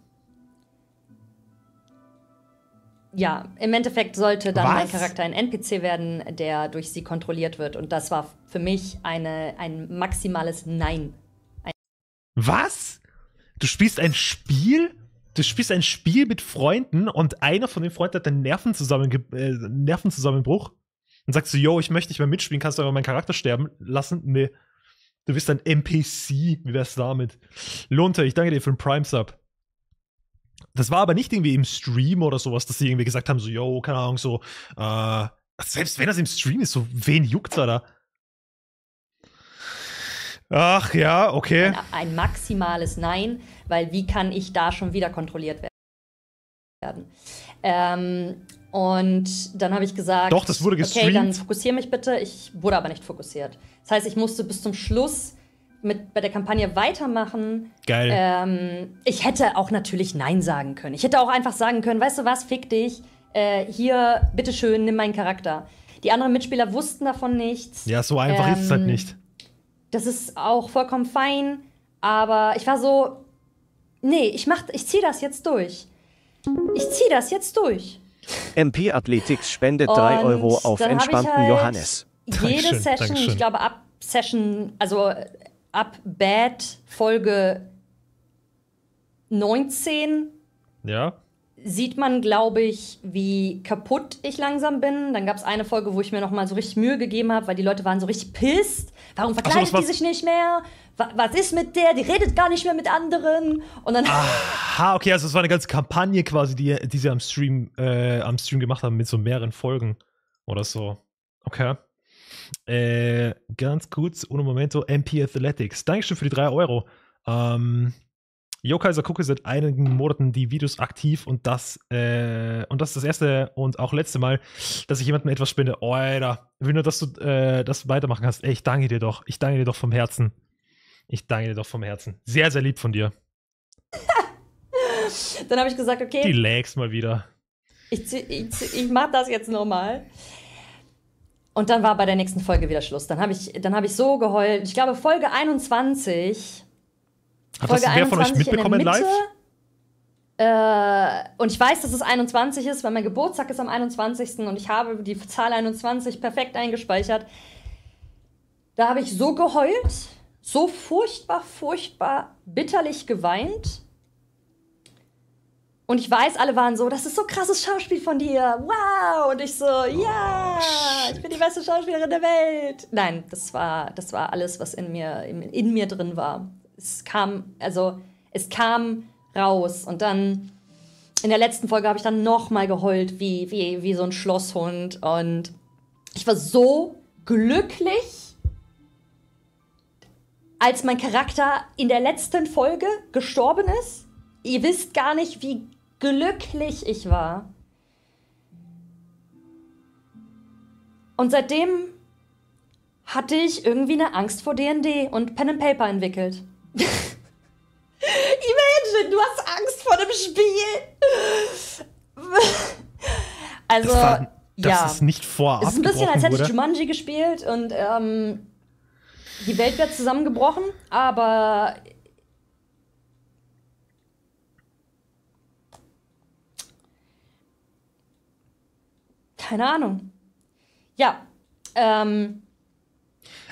ja, im Endeffekt sollte dann Was? mein Charakter ein NPC werden, der durch sie kontrolliert wird. Und das war für mich eine, ein maximales Nein. Ein Was? Du spielst ein Spiel? Du spielst ein Spiel mit Freunden und einer von den Freunden hat einen Nervenzusammen äh, Nervenzusammenbruch und sagst du, yo, ich möchte nicht mehr mitspielen, kannst du aber meinen Charakter sterben lassen? Nee. Du bist ein NPC, wie wär's damit? Lunte, ich danke dir für den Prime-Sub das war aber nicht irgendwie im Stream oder sowas, dass sie irgendwie gesagt haben, so, yo, keine Ahnung, so, äh, selbst wenn das im Stream ist, so, wen juckt da da? Ach ja, okay. Ein, ein, maximales Nein, weil wie kann ich da schon wieder kontrolliert werden? Ähm, und dann habe ich gesagt, doch, das wurde gestreamt. Okay, dann fokussiere mich bitte. Ich wurde aber nicht fokussiert. Das heißt, ich musste bis zum Schluss mit bei der Kampagne weitermachen. Geil. Ähm, ich hätte auch natürlich Nein sagen können. Ich hätte auch einfach sagen können, weißt du was, fick dich. Äh, hier, bitteschön, nimm meinen Charakter. Die anderen Mitspieler wussten davon nichts. Ja, so einfach ähm, ist es halt ähm, nicht. Das ist auch vollkommen fein, aber ich war so, nee, ich mach, ich zieh das jetzt durch. Ich zieh das jetzt durch. MP Athletics spendet 3 Euro auf entspannten halt Johannes. Jede Dankeschön, Session, Dankeschön. ich glaube ab Session, also äh, ab Bad Folge 19 ja. sieht man, glaube ich, wie kaputt ich langsam bin. Dann gab es eine Folge, wo ich mir noch mal so richtig Mühe gegeben habe, weil die Leute waren so richtig pisst. Warum verkleidet so, die sich nicht mehr? was ist mit der? Die redet gar nicht mehr mit anderen. Und dann. Aha, okay, also es war eine ganze Kampagne quasi, die, die sie am Stream, äh, am Stream gemacht haben mit so mehreren Folgen oder so. Okay. Äh, ganz kurz, ohne Momento, MP Athletics. Dankeschön für die 3 Euro. Ähm, Yo Kaiser gucke seit einigen Monaten die Videos aktiv und das, äh, und das ist das erste und auch letzte Mal, dass ich jemandem etwas spende. Oh, Alter, will nur, dass du äh, das weitermachen kannst. Ey, ich danke dir doch. Ich danke dir doch vom Herzen. Ich danke dir doch vom Herzen. Sehr, sehr lieb von dir. *laughs* Dann habe ich gesagt, okay. Die Lags mal wieder. Ich, ich, ich mache das jetzt nochmal. Und dann war bei der nächsten Folge wieder Schluss. Dann habe ich, hab ich so geheult. Ich glaube, Folge 21. Hat Folge das wer von euch mitbekommen in live? Äh, und ich weiß, dass es 21 ist, weil mein Geburtstag ist am 21. und ich habe die Zahl 21 perfekt eingespeichert. Da habe ich so geheult, so furchtbar, furchtbar bitterlich geweint und ich weiß, alle waren so, das ist so krasses Schauspiel von dir. Wow! Und ich so, ja, oh, ich bin die beste Schauspielerin der Welt. Nein, das war, das war alles, was in mir, in, in mir drin war. Es kam, also es kam raus. Und dann in der letzten Folge habe ich dann nochmal geheult, wie, wie, wie so ein Schlosshund. Und ich war so glücklich, als mein Charakter in der letzten Folge gestorben ist. Ihr wisst gar nicht, wie glücklich ich war. Und seitdem hatte ich irgendwie eine Angst vor DD und Pen and Paper entwickelt. *laughs* Imagine, du hast Angst vor dem Spiel. *laughs* also, das war, das ja. ist nicht vorab. Es ist ein bisschen, als hätte ich Jumanji gespielt und ähm, die Welt wäre zusammengebrochen, aber keine Ahnung. Ja. Ähm,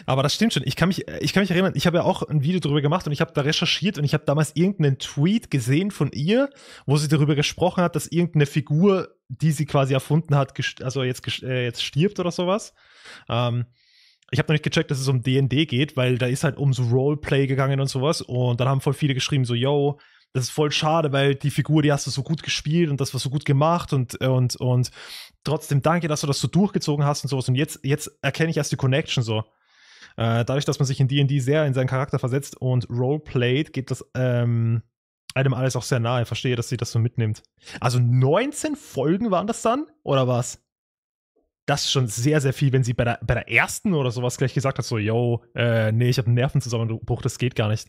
aber das stimmt schon. Ich kann mich, ich kann mich erinnern, ich habe ja auch ein Video darüber gemacht und ich habe da recherchiert und ich habe damals irgendeinen Tweet gesehen von ihr, wo sie darüber gesprochen hat, dass irgendeine Figur, die sie quasi erfunden hat, also jetzt, äh, jetzt stirbt oder sowas. Ähm, ich habe noch nicht gecheckt, dass es um DND geht, weil da ist halt ums Roleplay gegangen und sowas. Und dann haben voll viele geschrieben, so, yo, das ist voll schade, weil die Figur, die hast du so gut gespielt und das war so gut gemacht und, äh, und, und trotzdem danke, dass du das so durchgezogen hast und sowas. Und jetzt, jetzt erkenne ich erst die Connection so. Äh, dadurch, dass man sich in D&D sehr in seinen Charakter versetzt und roleplayed, geht das ähm, einem alles auch sehr nahe. Ich verstehe, dass sie das so mitnimmt. Also 19 Folgen waren das dann, oder was? das ist schon sehr, sehr viel, wenn sie bei der, bei der ersten oder sowas gleich gesagt hat, so, yo, äh, nee, ich habe einen Nervenzusammenbruch, das geht gar nicht.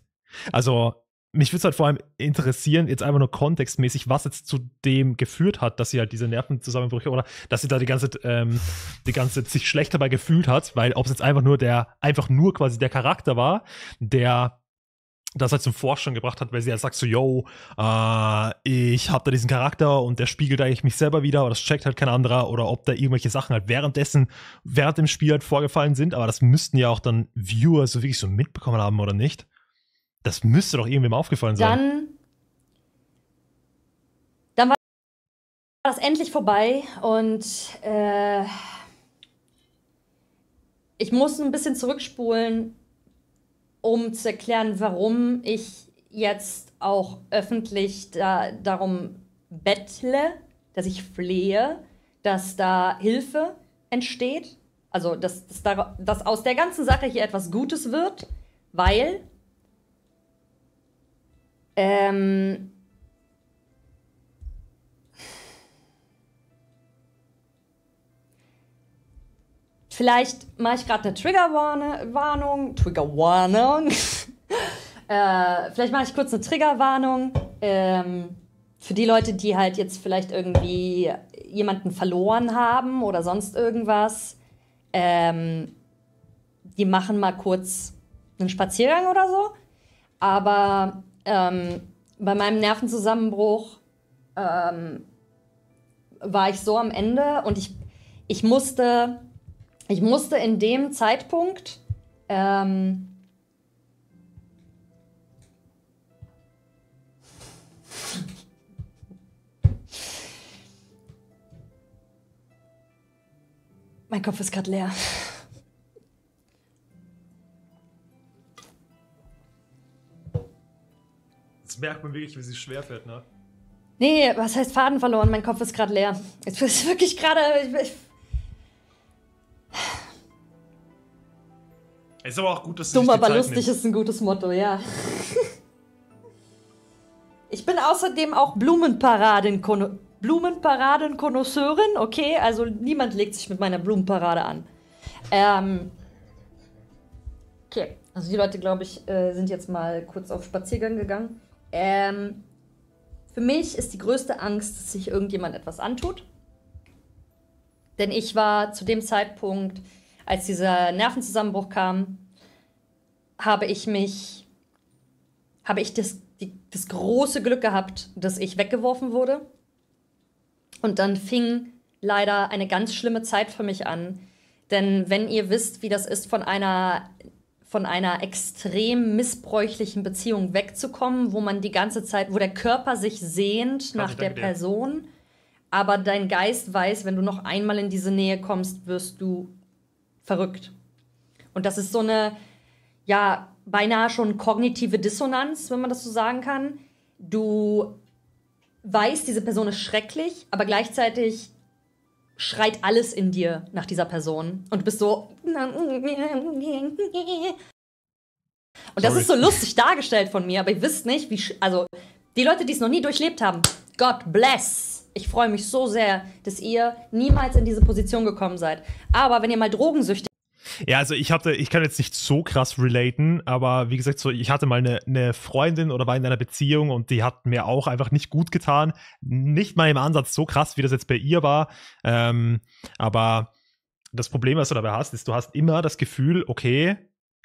Also, mich würde es halt vor allem interessieren, jetzt einfach nur kontextmäßig, was jetzt zu dem geführt hat, dass sie halt diese Nervenzusammenbrüche oder dass sie da die ganze, ähm, die ganze sich schlecht dabei gefühlt hat, weil ob es jetzt einfach nur der, einfach nur quasi der Charakter war, der das halt zum Vorschein gebracht hat, weil sie halt sagt so, yo, äh, ich hab da diesen Charakter und der spiegelt eigentlich mich selber wieder, aber das checkt halt kein anderer oder ob da irgendwelche Sachen halt währenddessen, während dem Spiel halt vorgefallen sind, aber das müssten ja auch dann Viewer so wirklich so mitbekommen haben oder nicht. Das müsste doch irgendwem aufgefallen sein. Dann, dann war das endlich vorbei und äh, ich muss ein bisschen zurückspulen, um zu erklären, warum ich jetzt auch öffentlich da, darum bettle, dass ich flehe, dass da Hilfe entsteht. Also, dass, dass, da, dass aus der ganzen Sache hier etwas Gutes wird, weil ähm, vielleicht mache ich gerade eine Triggerwarnung. Triggerwarnung. *laughs* äh, vielleicht mache ich kurz eine Triggerwarnung. Ähm, für die Leute, die halt jetzt vielleicht irgendwie jemanden verloren haben oder sonst irgendwas, ähm, die machen mal kurz einen Spaziergang oder so. Aber ähm, bei meinem Nervenzusammenbruch ähm, war ich so am Ende und ich, ich, musste, ich musste in dem Zeitpunkt ähm, Mein Kopf ist gerade leer. merkt man wirklich, wie sie fällt, ne? Nee, was heißt Faden verloren? Mein Kopf ist gerade leer. Jetzt ist wirklich gerade. Ist aber auch gut, dass Dumm, aber Zeit lustig nimmt. ist ein gutes Motto, ja. ich bin außerdem auch Blumenparaden Blumenparaden-Konnoisseurin, okay? Also niemand legt sich mit meiner Blumenparade an. Ähm. Okay, also die Leute, glaube ich, äh, sind jetzt mal kurz auf Spaziergang gegangen. Ähm, für mich ist die größte Angst, dass sich irgendjemand etwas antut. Denn ich war zu dem Zeitpunkt, als dieser Nervenzusammenbruch kam, habe ich mich, habe ich das, die, das große Glück gehabt, dass ich weggeworfen wurde. Und dann fing leider eine ganz schlimme Zeit für mich an. Denn wenn ihr wisst, wie das ist, von einer von einer extrem missbräuchlichen Beziehung wegzukommen, wo man die ganze Zeit, wo der Körper sich sehnt nach der dir. Person, aber dein Geist weiß, wenn du noch einmal in diese Nähe kommst, wirst du verrückt. Und das ist so eine, ja, beinahe schon kognitive Dissonanz, wenn man das so sagen kann. Du weißt, diese Person ist schrecklich, aber gleichzeitig schreit alles in dir nach dieser Person. Und du bist so. Und das Sorry. ist so lustig dargestellt von mir, aber ihr wisst nicht, wie. Also, die Leute, die es noch nie durchlebt haben, God bless. Ich freue mich so sehr, dass ihr niemals in diese Position gekommen seid. Aber wenn ihr mal drogensüchtig ja, also ich hatte, ich kann jetzt nicht so krass relaten, aber wie gesagt, so ich hatte mal eine, eine Freundin oder war in einer Beziehung und die hat mir auch einfach nicht gut getan. Nicht mal im Ansatz so krass, wie das jetzt bei ihr war. Ähm, aber das Problem, was du dabei hast, ist, du hast immer das Gefühl, okay,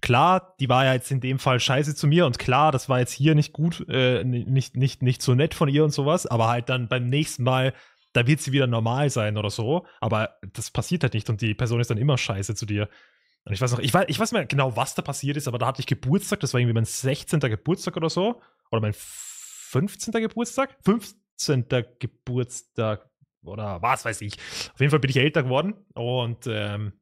klar, die war ja jetzt in dem Fall scheiße zu mir und klar, das war jetzt hier nicht gut, äh, nicht, nicht, nicht so nett von ihr und sowas, aber halt dann beim nächsten Mal da wird sie wieder normal sein oder so, aber das passiert halt nicht und die Person ist dann immer scheiße zu dir. Und ich weiß noch, ich weiß, ich weiß nicht mehr genau, was da passiert ist, aber da hatte ich Geburtstag, das war irgendwie mein 16. Geburtstag oder so. Oder mein 15. Geburtstag? 15. Geburtstag oder was weiß ich. Auf jeden Fall bin ich älter geworden und ähm,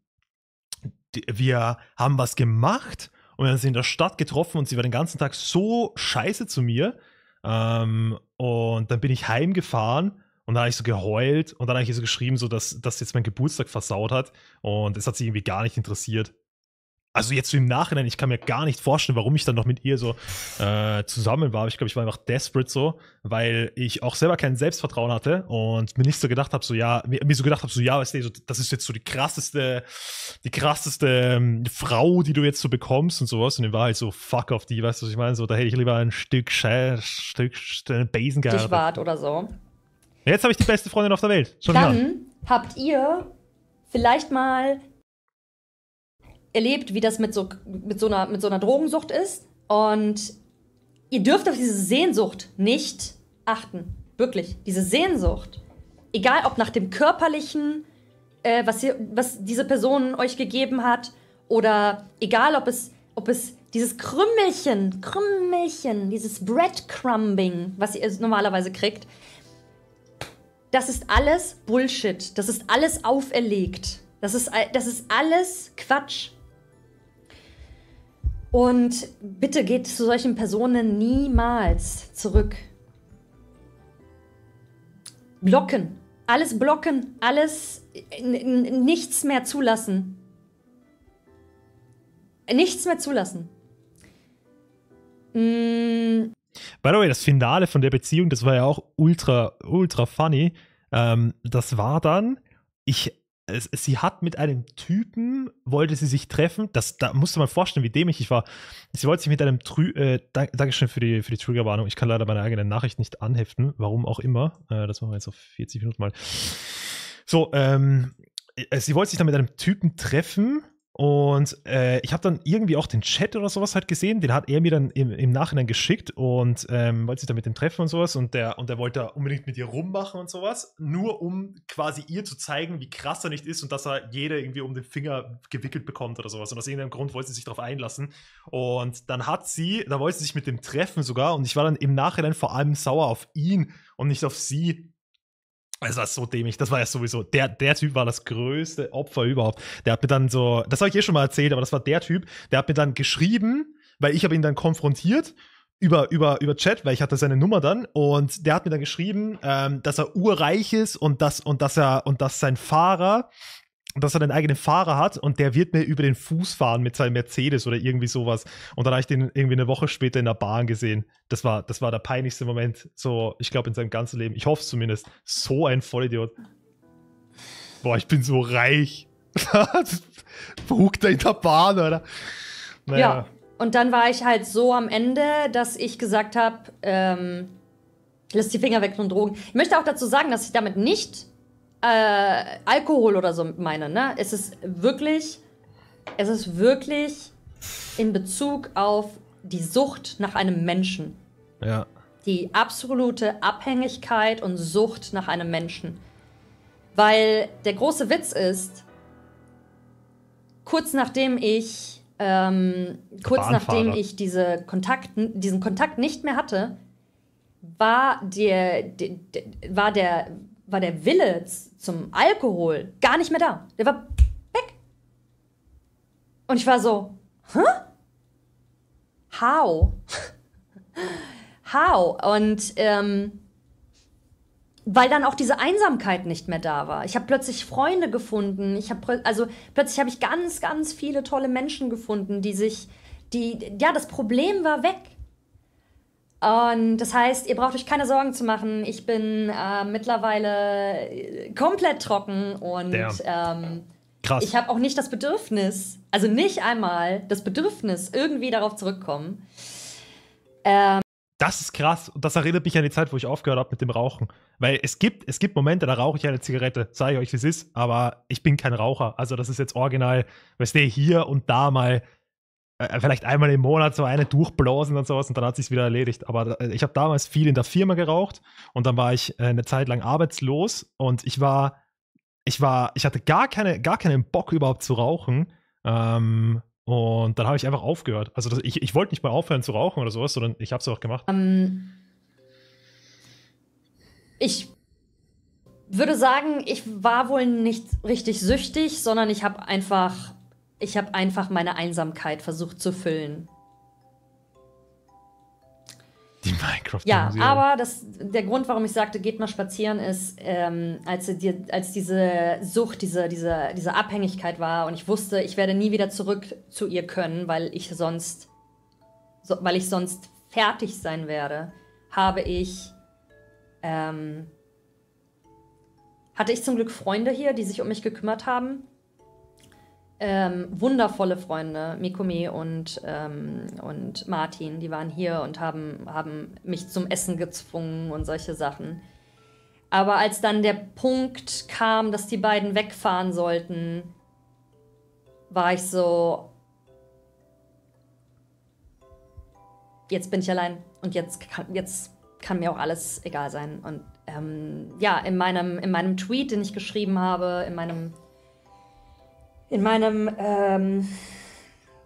die, wir haben was gemacht und wir haben sie in der Stadt getroffen und sie war den ganzen Tag so scheiße zu mir. Ähm, und dann bin ich heimgefahren und dann habe ich so geheult und dann habe ich so geschrieben, so dass das jetzt mein Geburtstag versaut hat. Und es hat sie irgendwie gar nicht interessiert. Also jetzt im Nachhinein, ich kann mir gar nicht vorstellen, warum ich dann noch mit ihr so äh, zusammen war. ich glaube, ich war einfach desperate so, weil ich auch selber kein Selbstvertrauen hatte und mir nicht so gedacht habe, so ja, mir, mir so gedacht habe, so ja, weißt du, so, das ist jetzt so die krasseste, die krasseste ähm, Frau, die du jetzt so bekommst und sowas. Und dann war halt so fuck auf die, weißt du, was ich meine? So, da hätte ich lieber ein Stück Scheiß, Stück, Stück Besen gehabt. Dich wart oder so. Jetzt habe ich die beste Freundin auf der Welt. Schon Dann wieder. habt ihr vielleicht mal erlebt, wie das mit so, mit so, einer, mit so einer Drogensucht ist. Und ihr dürft auf diese Sehnsucht nicht achten. Wirklich, diese Sehnsucht. Egal ob nach dem körperlichen, äh, was, ihr, was diese Person euch gegeben hat, oder egal ob es, ob es dieses Krümmelchen, Krümmelchen, dieses Breadcrumbing, was ihr normalerweise kriegt, das ist alles Bullshit. Das ist alles auferlegt. Das ist, das ist alles Quatsch. Und bitte geht zu solchen Personen niemals zurück. Blocken. Alles blocken. Alles nichts mehr zulassen. Nichts mehr zulassen. Mmh. By the way, das Finale von der Beziehung, das war ja auch ultra, ultra funny. Ähm, das war dann, ich, es, sie hat mit einem Typen, wollte sie sich treffen, das, da musste man vorstellen, wie dämlich ich war. Sie wollte sich mit einem, Trü äh, Dankeschön für die, für die Triggerwarnung, ich kann leider meine eigene Nachricht nicht anheften, warum auch immer. Äh, das machen wir jetzt auf 40 Minuten mal. So, ähm, äh, sie wollte sich dann mit einem Typen treffen und äh, ich habe dann irgendwie auch den Chat oder sowas halt gesehen, den hat er mir dann im, im Nachhinein geschickt und ähm, wollte sich da mit dem treffen und sowas und der, und der wollte da unbedingt mit ihr rummachen und sowas, nur um quasi ihr zu zeigen, wie krass er nicht ist und dass er jeder irgendwie um den Finger gewickelt bekommt oder sowas. Und aus irgendeinem Grund wollte sie sich darauf einlassen. Und dann hat sie, da wollte sie sich mit dem treffen sogar und ich war dann im Nachhinein vor allem sauer auf ihn und nicht auf sie, es war so dämlich. Das war ja sowieso. Der, der Typ war das größte Opfer überhaupt. Der hat mir dann so, das habe ich eh schon mal erzählt, aber das war der Typ, der hat mir dann geschrieben, weil ich habe ihn dann konfrontiert über, über, über Chat, weil ich hatte seine Nummer dann und der hat mir dann geschrieben, ähm, dass er urreich ist und dass, und dass er, und dass sein Fahrer dass er einen eigenen Fahrer hat und der wird mir über den Fuß fahren mit seinem Mercedes oder irgendwie sowas. Und dann habe ich den irgendwie eine Woche später in der Bahn gesehen. Das war, das war der peinlichste Moment, so, ich glaube, in seinem ganzen Leben. Ich hoffe es zumindest. So ein Vollidiot. Boah, ich bin so reich. Huckt *laughs* er in der Bahn, oder? Naja. Ja, und dann war ich halt so am Ende, dass ich gesagt habe, ähm, lass die Finger weg von Drogen. Ich möchte auch dazu sagen, dass ich damit nicht äh, Alkohol oder so meine, ne? Es ist wirklich, es ist wirklich in Bezug auf die Sucht nach einem Menschen. Ja. Die absolute Abhängigkeit und Sucht nach einem Menschen. Weil der große Witz ist, kurz nachdem ich, ähm, kurz nachdem ich diese Kontakt, diesen Kontakt nicht mehr hatte, war der, der, der war der war der Wille zum Alkohol gar nicht mehr da. Der war weg. Und ich war so, hä? How? *laughs* How? Und ähm, weil dann auch diese Einsamkeit nicht mehr da war. Ich habe plötzlich Freunde gefunden. Ich habe also plötzlich habe ich ganz, ganz viele tolle Menschen gefunden, die sich, die ja das Problem war weg. Und das heißt, ihr braucht euch keine Sorgen zu machen. Ich bin äh, mittlerweile äh, komplett trocken und ähm, Krass. ich habe auch nicht das Bedürfnis, also nicht einmal das Bedürfnis, irgendwie darauf zurückkommen. Ähm, das ist krass. Und das erinnert mich an die Zeit, wo ich aufgehört habe mit dem Rauchen. Weil es gibt, es gibt Momente, da rauche ich eine Zigarette, sage ich euch, wie es ist, aber ich bin kein Raucher. Also das ist jetzt original, weißt du, hier und da mal äh, äh, vielleicht einmal im Monat so eine durchblasen und sowas und dann hat sich wieder erledigt. Aber äh, ich habe damals viel in der Firma geraucht und dann war ich eine Zeit lang arbeitslos und ich war, ich war, ich hatte gar keine, gar keinen Bock überhaupt zu rauchen. Ähm, und dann habe ich einfach aufgehört. Also das, ich, ich wollte nicht mal aufhören zu rauchen oder sowas, sondern ich habe es auch gemacht. Um, ähm, ich würde sagen, ich war wohl nicht richtig süchtig, sondern ich habe einfach ich habe einfach meine Einsamkeit versucht zu füllen. Die Minecraft. Ja, aber das, der Grund, warum ich sagte, geht mal spazieren, ist, ähm, als, die, als diese Sucht, diese, diese, diese Abhängigkeit war und ich wusste, ich werde nie wieder zurück zu ihr können, weil ich sonst, so, weil ich sonst fertig sein werde, habe ich, ähm, hatte ich zum Glück Freunde hier, die sich um mich gekümmert haben ähm, wundervolle Freunde, Mikumi und, ähm, und Martin, die waren hier und haben, haben mich zum Essen gezwungen und solche Sachen. Aber als dann der Punkt kam, dass die beiden wegfahren sollten, war ich so, jetzt bin ich allein und jetzt kann, jetzt kann mir auch alles egal sein. Und ähm, ja, in meinem, in meinem Tweet, den ich geschrieben habe, in meinem in meinem ähm,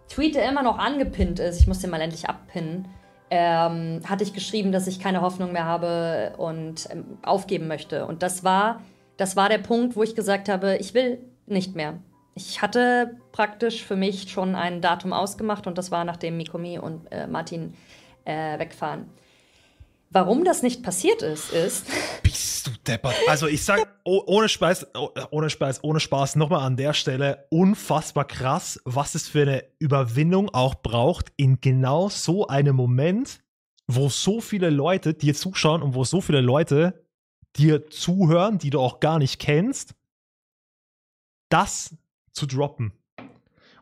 Tweet, der immer noch angepinnt ist, ich muss den mal endlich abpinnen, ähm, hatte ich geschrieben, dass ich keine Hoffnung mehr habe und ähm, aufgeben möchte. Und das war, das war der Punkt, wo ich gesagt habe, ich will nicht mehr. Ich hatte praktisch für mich schon ein Datum ausgemacht und das war nachdem Mikomi und äh, Martin äh, wegfahren. Warum das nicht passiert ist, ist. *laughs* Bist du deppert? Also ich sag oh, ohne Spaß, oh, ohne Spaß, ohne Spaß nochmal an der Stelle unfassbar krass, was es für eine Überwindung auch braucht in genau so einem Moment, wo so viele Leute dir zuschauen und wo so viele Leute dir zuhören, die du auch gar nicht kennst, das zu droppen.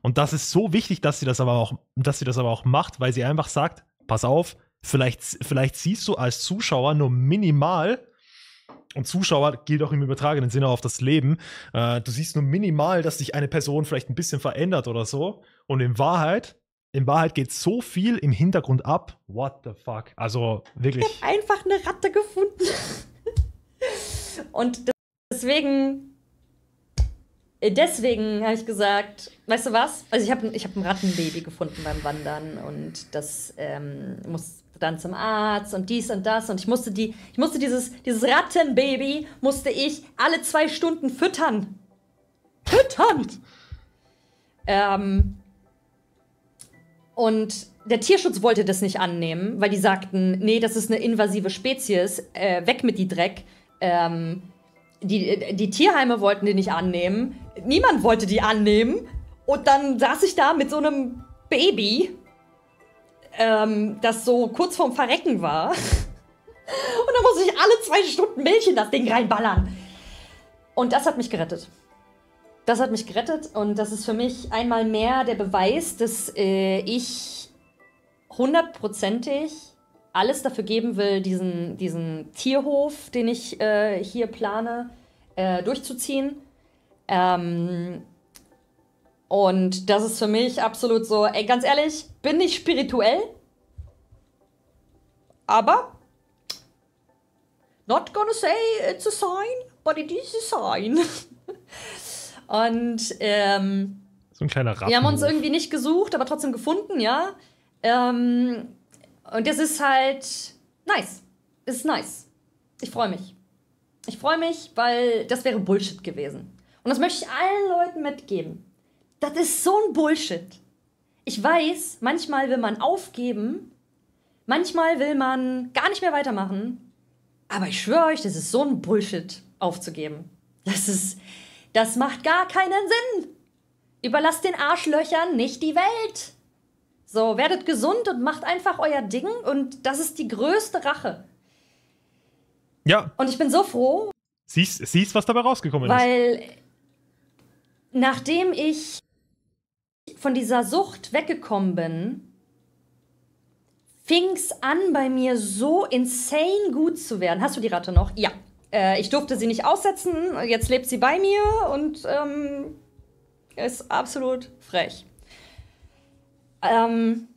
Und das ist so wichtig, dass sie das aber auch, dass sie das aber auch macht, weil sie einfach sagt, pass auf, Vielleicht, vielleicht siehst du als Zuschauer nur minimal, und Zuschauer gilt auch im übertragenen Sinne auf das Leben, äh, du siehst nur minimal, dass sich eine Person vielleicht ein bisschen verändert oder so. Und in Wahrheit, in Wahrheit geht so viel im Hintergrund ab. What the fuck? Also wirklich. Ich hab einfach eine Ratte gefunden. *laughs* und deswegen deswegen habe ich gesagt, weißt du was? Also ich habe ich hab ein Rattenbaby gefunden beim Wandern und das ähm, muss dann zum Arzt und dies und das und ich musste die, ich musste dieses, dieses Rattenbaby musste ich alle zwei Stunden füttern. Füttern! ähm, und der Tierschutz wollte das nicht annehmen, weil die sagten, nee, das ist eine invasive Spezies, äh, weg mit die Dreck. Ähm, die, die Tierheime wollten die nicht annehmen. Niemand wollte die annehmen. Und dann saß ich da mit so einem Baby ähm, das so kurz vorm Verrecken war. *laughs* Und dann muss ich alle zwei Stunden Milch in das Ding reinballern. Und das hat mich gerettet. Das hat mich gerettet und das ist für mich einmal mehr der Beweis, dass äh, ich hundertprozentig alles dafür geben will, diesen, diesen Tierhof, den ich äh, hier plane, äh, durchzuziehen. Ähm, und das ist für mich absolut so, ey, ganz ehrlich, bin ich spirituell, aber not gonna say it's a sign, but it is a sign. *laughs* Und ähm, so ein kleiner Rappen. Wir haben uns irgendwie nicht gesucht, aber trotzdem gefunden, ja. Ähm, und das ist halt nice. ist nice. Ich freue mich. Ich freue mich, weil das wäre Bullshit gewesen. Und das möchte ich allen Leuten mitgeben. Das ist so ein Bullshit. Ich weiß, manchmal will man aufgeben, manchmal will man gar nicht mehr weitermachen. Aber ich schwöre euch, das ist so ein Bullshit, aufzugeben. Das ist, das macht gar keinen Sinn. Überlasst den Arschlöchern nicht die Welt. So, werdet gesund und macht einfach euer Ding und das ist die größte Rache. Ja. Und ich bin so froh. Siehst, siehst was dabei rausgekommen weil, ist. Weil nachdem ich von dieser Sucht weggekommen bin, fing es an, bei mir so insane gut zu werden. Hast du die Ratte noch? Ja. Äh, ich durfte sie nicht aussetzen, jetzt lebt sie bei mir und ähm, ist absolut frech. Ähm,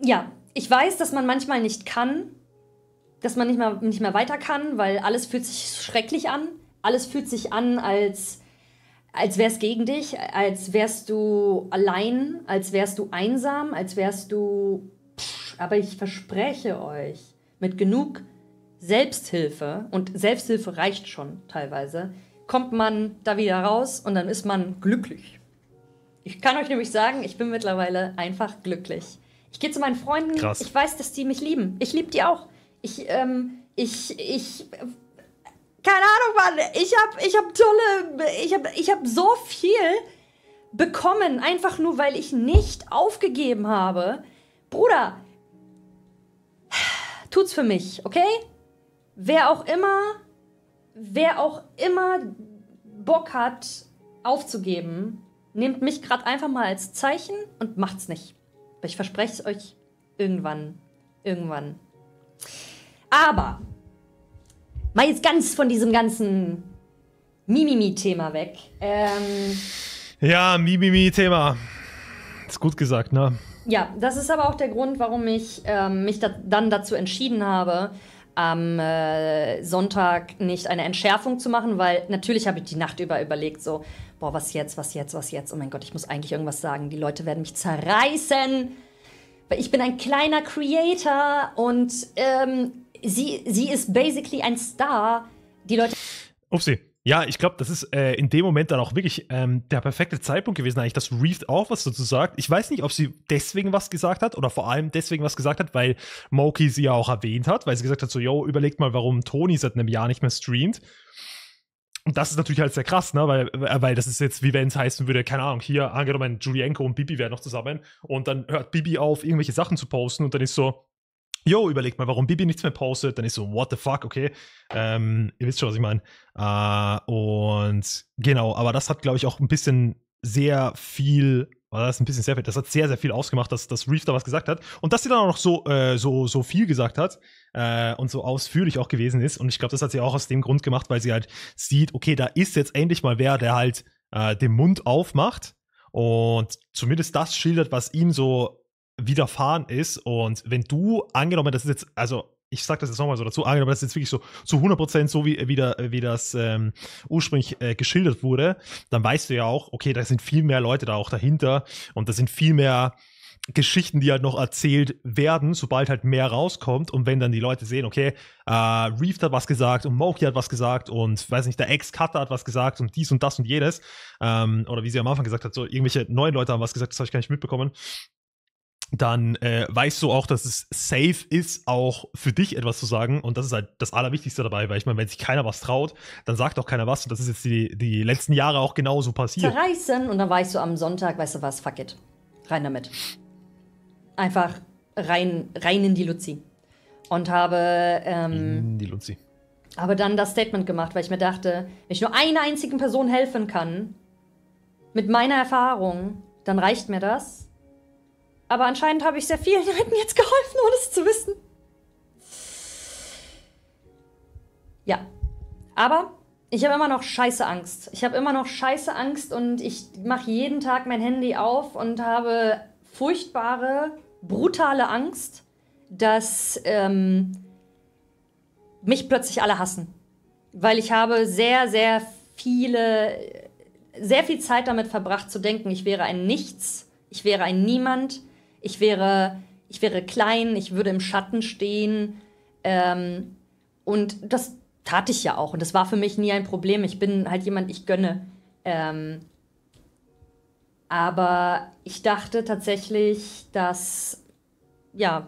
ja, ich weiß, dass man manchmal nicht kann, dass man nicht, mal, nicht mehr weiter kann, weil alles fühlt sich schrecklich an. Alles fühlt sich an, als als wär's gegen dich, als wärst du allein, als wärst du einsam, als wärst du. Pff, aber ich verspreche euch, mit genug Selbsthilfe, und Selbsthilfe reicht schon teilweise, kommt man da wieder raus und dann ist man glücklich. Ich kann euch nämlich sagen, ich bin mittlerweile einfach glücklich. Ich gehe zu meinen Freunden, Krass. ich weiß, dass die mich lieben. Ich liebe die auch. Ich, ähm, ich, ich keine Ahnung, Mann. Ich hab, ich hab tolle, ich hab, ich hab so viel bekommen, einfach nur, weil ich nicht aufgegeben habe. Bruder, tut's für mich, okay? Wer auch immer, wer auch immer Bock hat, aufzugeben, nehmt mich gerade einfach mal als Zeichen und macht's nicht. Aber ich verspreche es euch irgendwann, irgendwann. Aber mal jetzt ganz von diesem ganzen Mimimi-Thema weg. Ähm, ja, Mimimi-Thema. Ist gut gesagt, ne? Ja, das ist aber auch der Grund, warum ich ähm, mich da dann dazu entschieden habe, am äh, Sonntag nicht eine Entschärfung zu machen, weil natürlich habe ich die Nacht über überlegt, so, boah, was jetzt, was jetzt, was jetzt? Oh mein Gott, ich muss eigentlich irgendwas sagen. Die Leute werden mich zerreißen. Weil ich bin ein kleiner Creator und ähm, sie, sie ist basically ein Star. Die Leute. Upsi. Ja, ich glaube, das ist äh, in dem Moment dann auch wirklich ähm, der perfekte Zeitpunkt gewesen, eigentlich, dass Reeve auch was dazu sagt. Ich weiß nicht, ob sie deswegen was gesagt hat oder vor allem deswegen was gesagt hat, weil Moki sie ja auch erwähnt hat, weil sie gesagt hat: so, yo, überlegt mal, warum Tony seit einem Jahr nicht mehr streamt. Und das ist natürlich halt sehr krass, ne? Weil, äh, weil das ist jetzt, wie wenn es heißen würde, keine Ahnung, hier angenommen, Julienko und Bibi wären noch zusammen und dann hört Bibi auf, irgendwelche Sachen zu posten und dann ist so, Jo, überlegt mal, warum Bibi nichts mehr postet. Dann ist so, what the fuck, okay. Ähm, ihr wisst schon, was ich meine. Äh, und genau, aber das hat, glaube ich, auch ein bisschen sehr viel war das ein bisschen sehr viel. Das hat sehr, sehr viel ausgemacht, dass, dass Reef da was gesagt hat. Und dass sie dann auch noch so, äh, so, so viel gesagt hat äh, und so ausführlich auch gewesen ist. Und ich glaube, das hat sie auch aus dem Grund gemacht, weil sie halt sieht, okay, da ist jetzt endlich mal wer, der halt äh, den Mund aufmacht und zumindest das schildert, was ihm so widerfahren ist. Und wenn du, angenommen, das ist jetzt, also ich sage das jetzt nochmal so dazu, angenommen, das ist jetzt wirklich so zu 100% so, wie, wie, da, wie das ähm, ursprünglich äh, geschildert wurde, dann weißt du ja auch, okay, da sind viel mehr Leute da auch dahinter und da sind viel mehr Geschichten, die halt noch erzählt werden, sobald halt mehr rauskommt und wenn dann die Leute sehen, okay, äh, Reef hat was gesagt und Moki hat was gesagt und weiß nicht, der Ex-Cutter hat was gesagt und dies und das und jedes ähm, oder wie sie am Anfang gesagt hat, so irgendwelche neuen Leute haben was gesagt, das habe ich gar nicht mitbekommen dann äh, weißt du auch, dass es safe ist, auch für dich etwas zu sagen. Und das ist halt das Allerwichtigste dabei, weil ich meine, wenn sich keiner was traut, dann sagt auch keiner was. Und das ist jetzt die, die letzten Jahre auch genauso passiert. Zerreißen und dann weißt du am Sonntag, weißt du was, fuck it. Rein damit. Einfach rein, rein in die Luzi. Und habe. Ähm, die Luzi. Habe dann das Statement gemacht, weil ich mir dachte, wenn ich nur einer einzigen Person helfen kann, mit meiner Erfahrung, dann reicht mir das. Aber anscheinend habe ich sehr vielen Leuten jetzt geholfen, ohne es zu wissen. Ja. Aber ich habe immer noch scheiße Angst. Ich habe immer noch scheiße Angst und ich mache jeden Tag mein Handy auf und habe furchtbare, brutale Angst, dass ähm, mich plötzlich alle hassen. Weil ich habe sehr, sehr viele, sehr viel Zeit damit verbracht zu denken, ich wäre ein Nichts, ich wäre ein Niemand, ich wäre, ich wäre klein, ich würde im Schatten stehen. Ähm, und das tat ich ja auch. Und das war für mich nie ein Problem. Ich bin halt jemand, ich gönne. Ähm, aber ich dachte tatsächlich, dass, ja,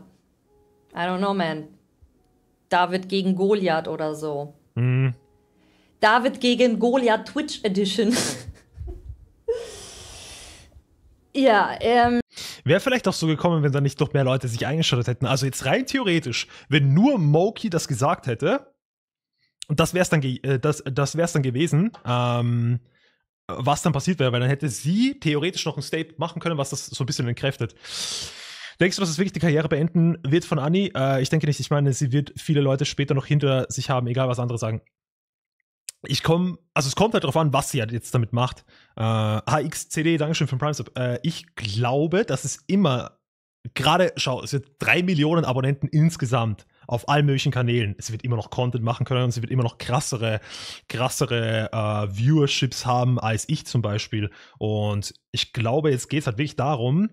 I don't know, man. David gegen Goliath oder so. Mhm. David gegen Goliath Twitch Edition. *laughs* ja, ähm. Wäre vielleicht auch so gekommen, wenn da nicht noch mehr Leute sich eingeschaltet hätten. Also jetzt rein theoretisch, wenn nur Moki das gesagt hätte, und das wäre es dann, äh, das, das dann gewesen, ähm, was dann passiert wäre, weil dann hätte sie theoretisch noch ein State machen können, was das so ein bisschen entkräftet. Denkst du, dass es wirklich die Karriere beenden wird von Annie? Äh, ich denke nicht. Ich meine, sie wird viele Leute später noch hinter sich haben, egal was andere sagen ich komme, also es kommt halt darauf an, was sie halt jetzt damit macht. Äh, HXCD, Dankeschön für den Prime Sub. Äh, ich glaube, dass es immer, gerade, schau, es wird drei Millionen Abonnenten insgesamt auf allen möglichen Kanälen. Es wird immer noch Content machen können und sie wird immer noch krassere, krassere äh, Viewerships haben als ich zum Beispiel. Und ich glaube, jetzt geht es halt wirklich darum,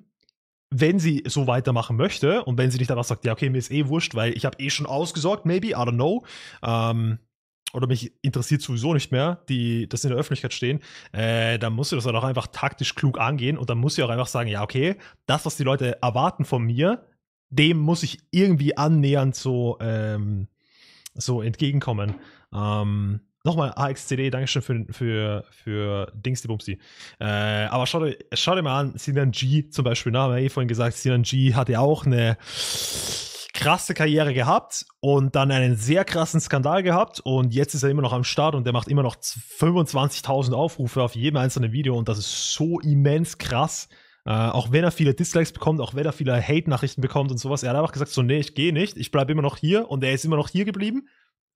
wenn sie so weitermachen möchte und wenn sie nicht einfach sagt, ja, okay, mir ist eh wurscht, weil ich habe eh schon ausgesorgt, maybe, I don't know, ähm, oder mich interessiert sowieso nicht mehr, die das in der Öffentlichkeit stehen, äh, dann muss ich das halt auch einfach taktisch klug angehen und dann muss ich auch einfach sagen, ja, okay, das, was die Leute erwarten von mir, dem muss ich irgendwie annähernd so, ähm, so entgegenkommen. Ähm, Nochmal AXCD, Dankeschön für, für, für Dings die Bumsi. Äh, aber schau dir, schaut euch mal an, Sinan G zum Beispiel, na, ne, haben wir eh vorhin gesagt, Sinan G hatte auch eine krasse Karriere gehabt und dann einen sehr krassen Skandal gehabt und jetzt ist er immer noch am Start und der macht immer noch 25.000 Aufrufe auf jedem einzelnen Video und das ist so immens krass. Äh, auch wenn er viele Dislikes bekommt, auch wenn er viele Hate-Nachrichten bekommt und sowas, er hat einfach gesagt, so, nee, ich gehe nicht, ich bleibe immer noch hier und er ist immer noch hier geblieben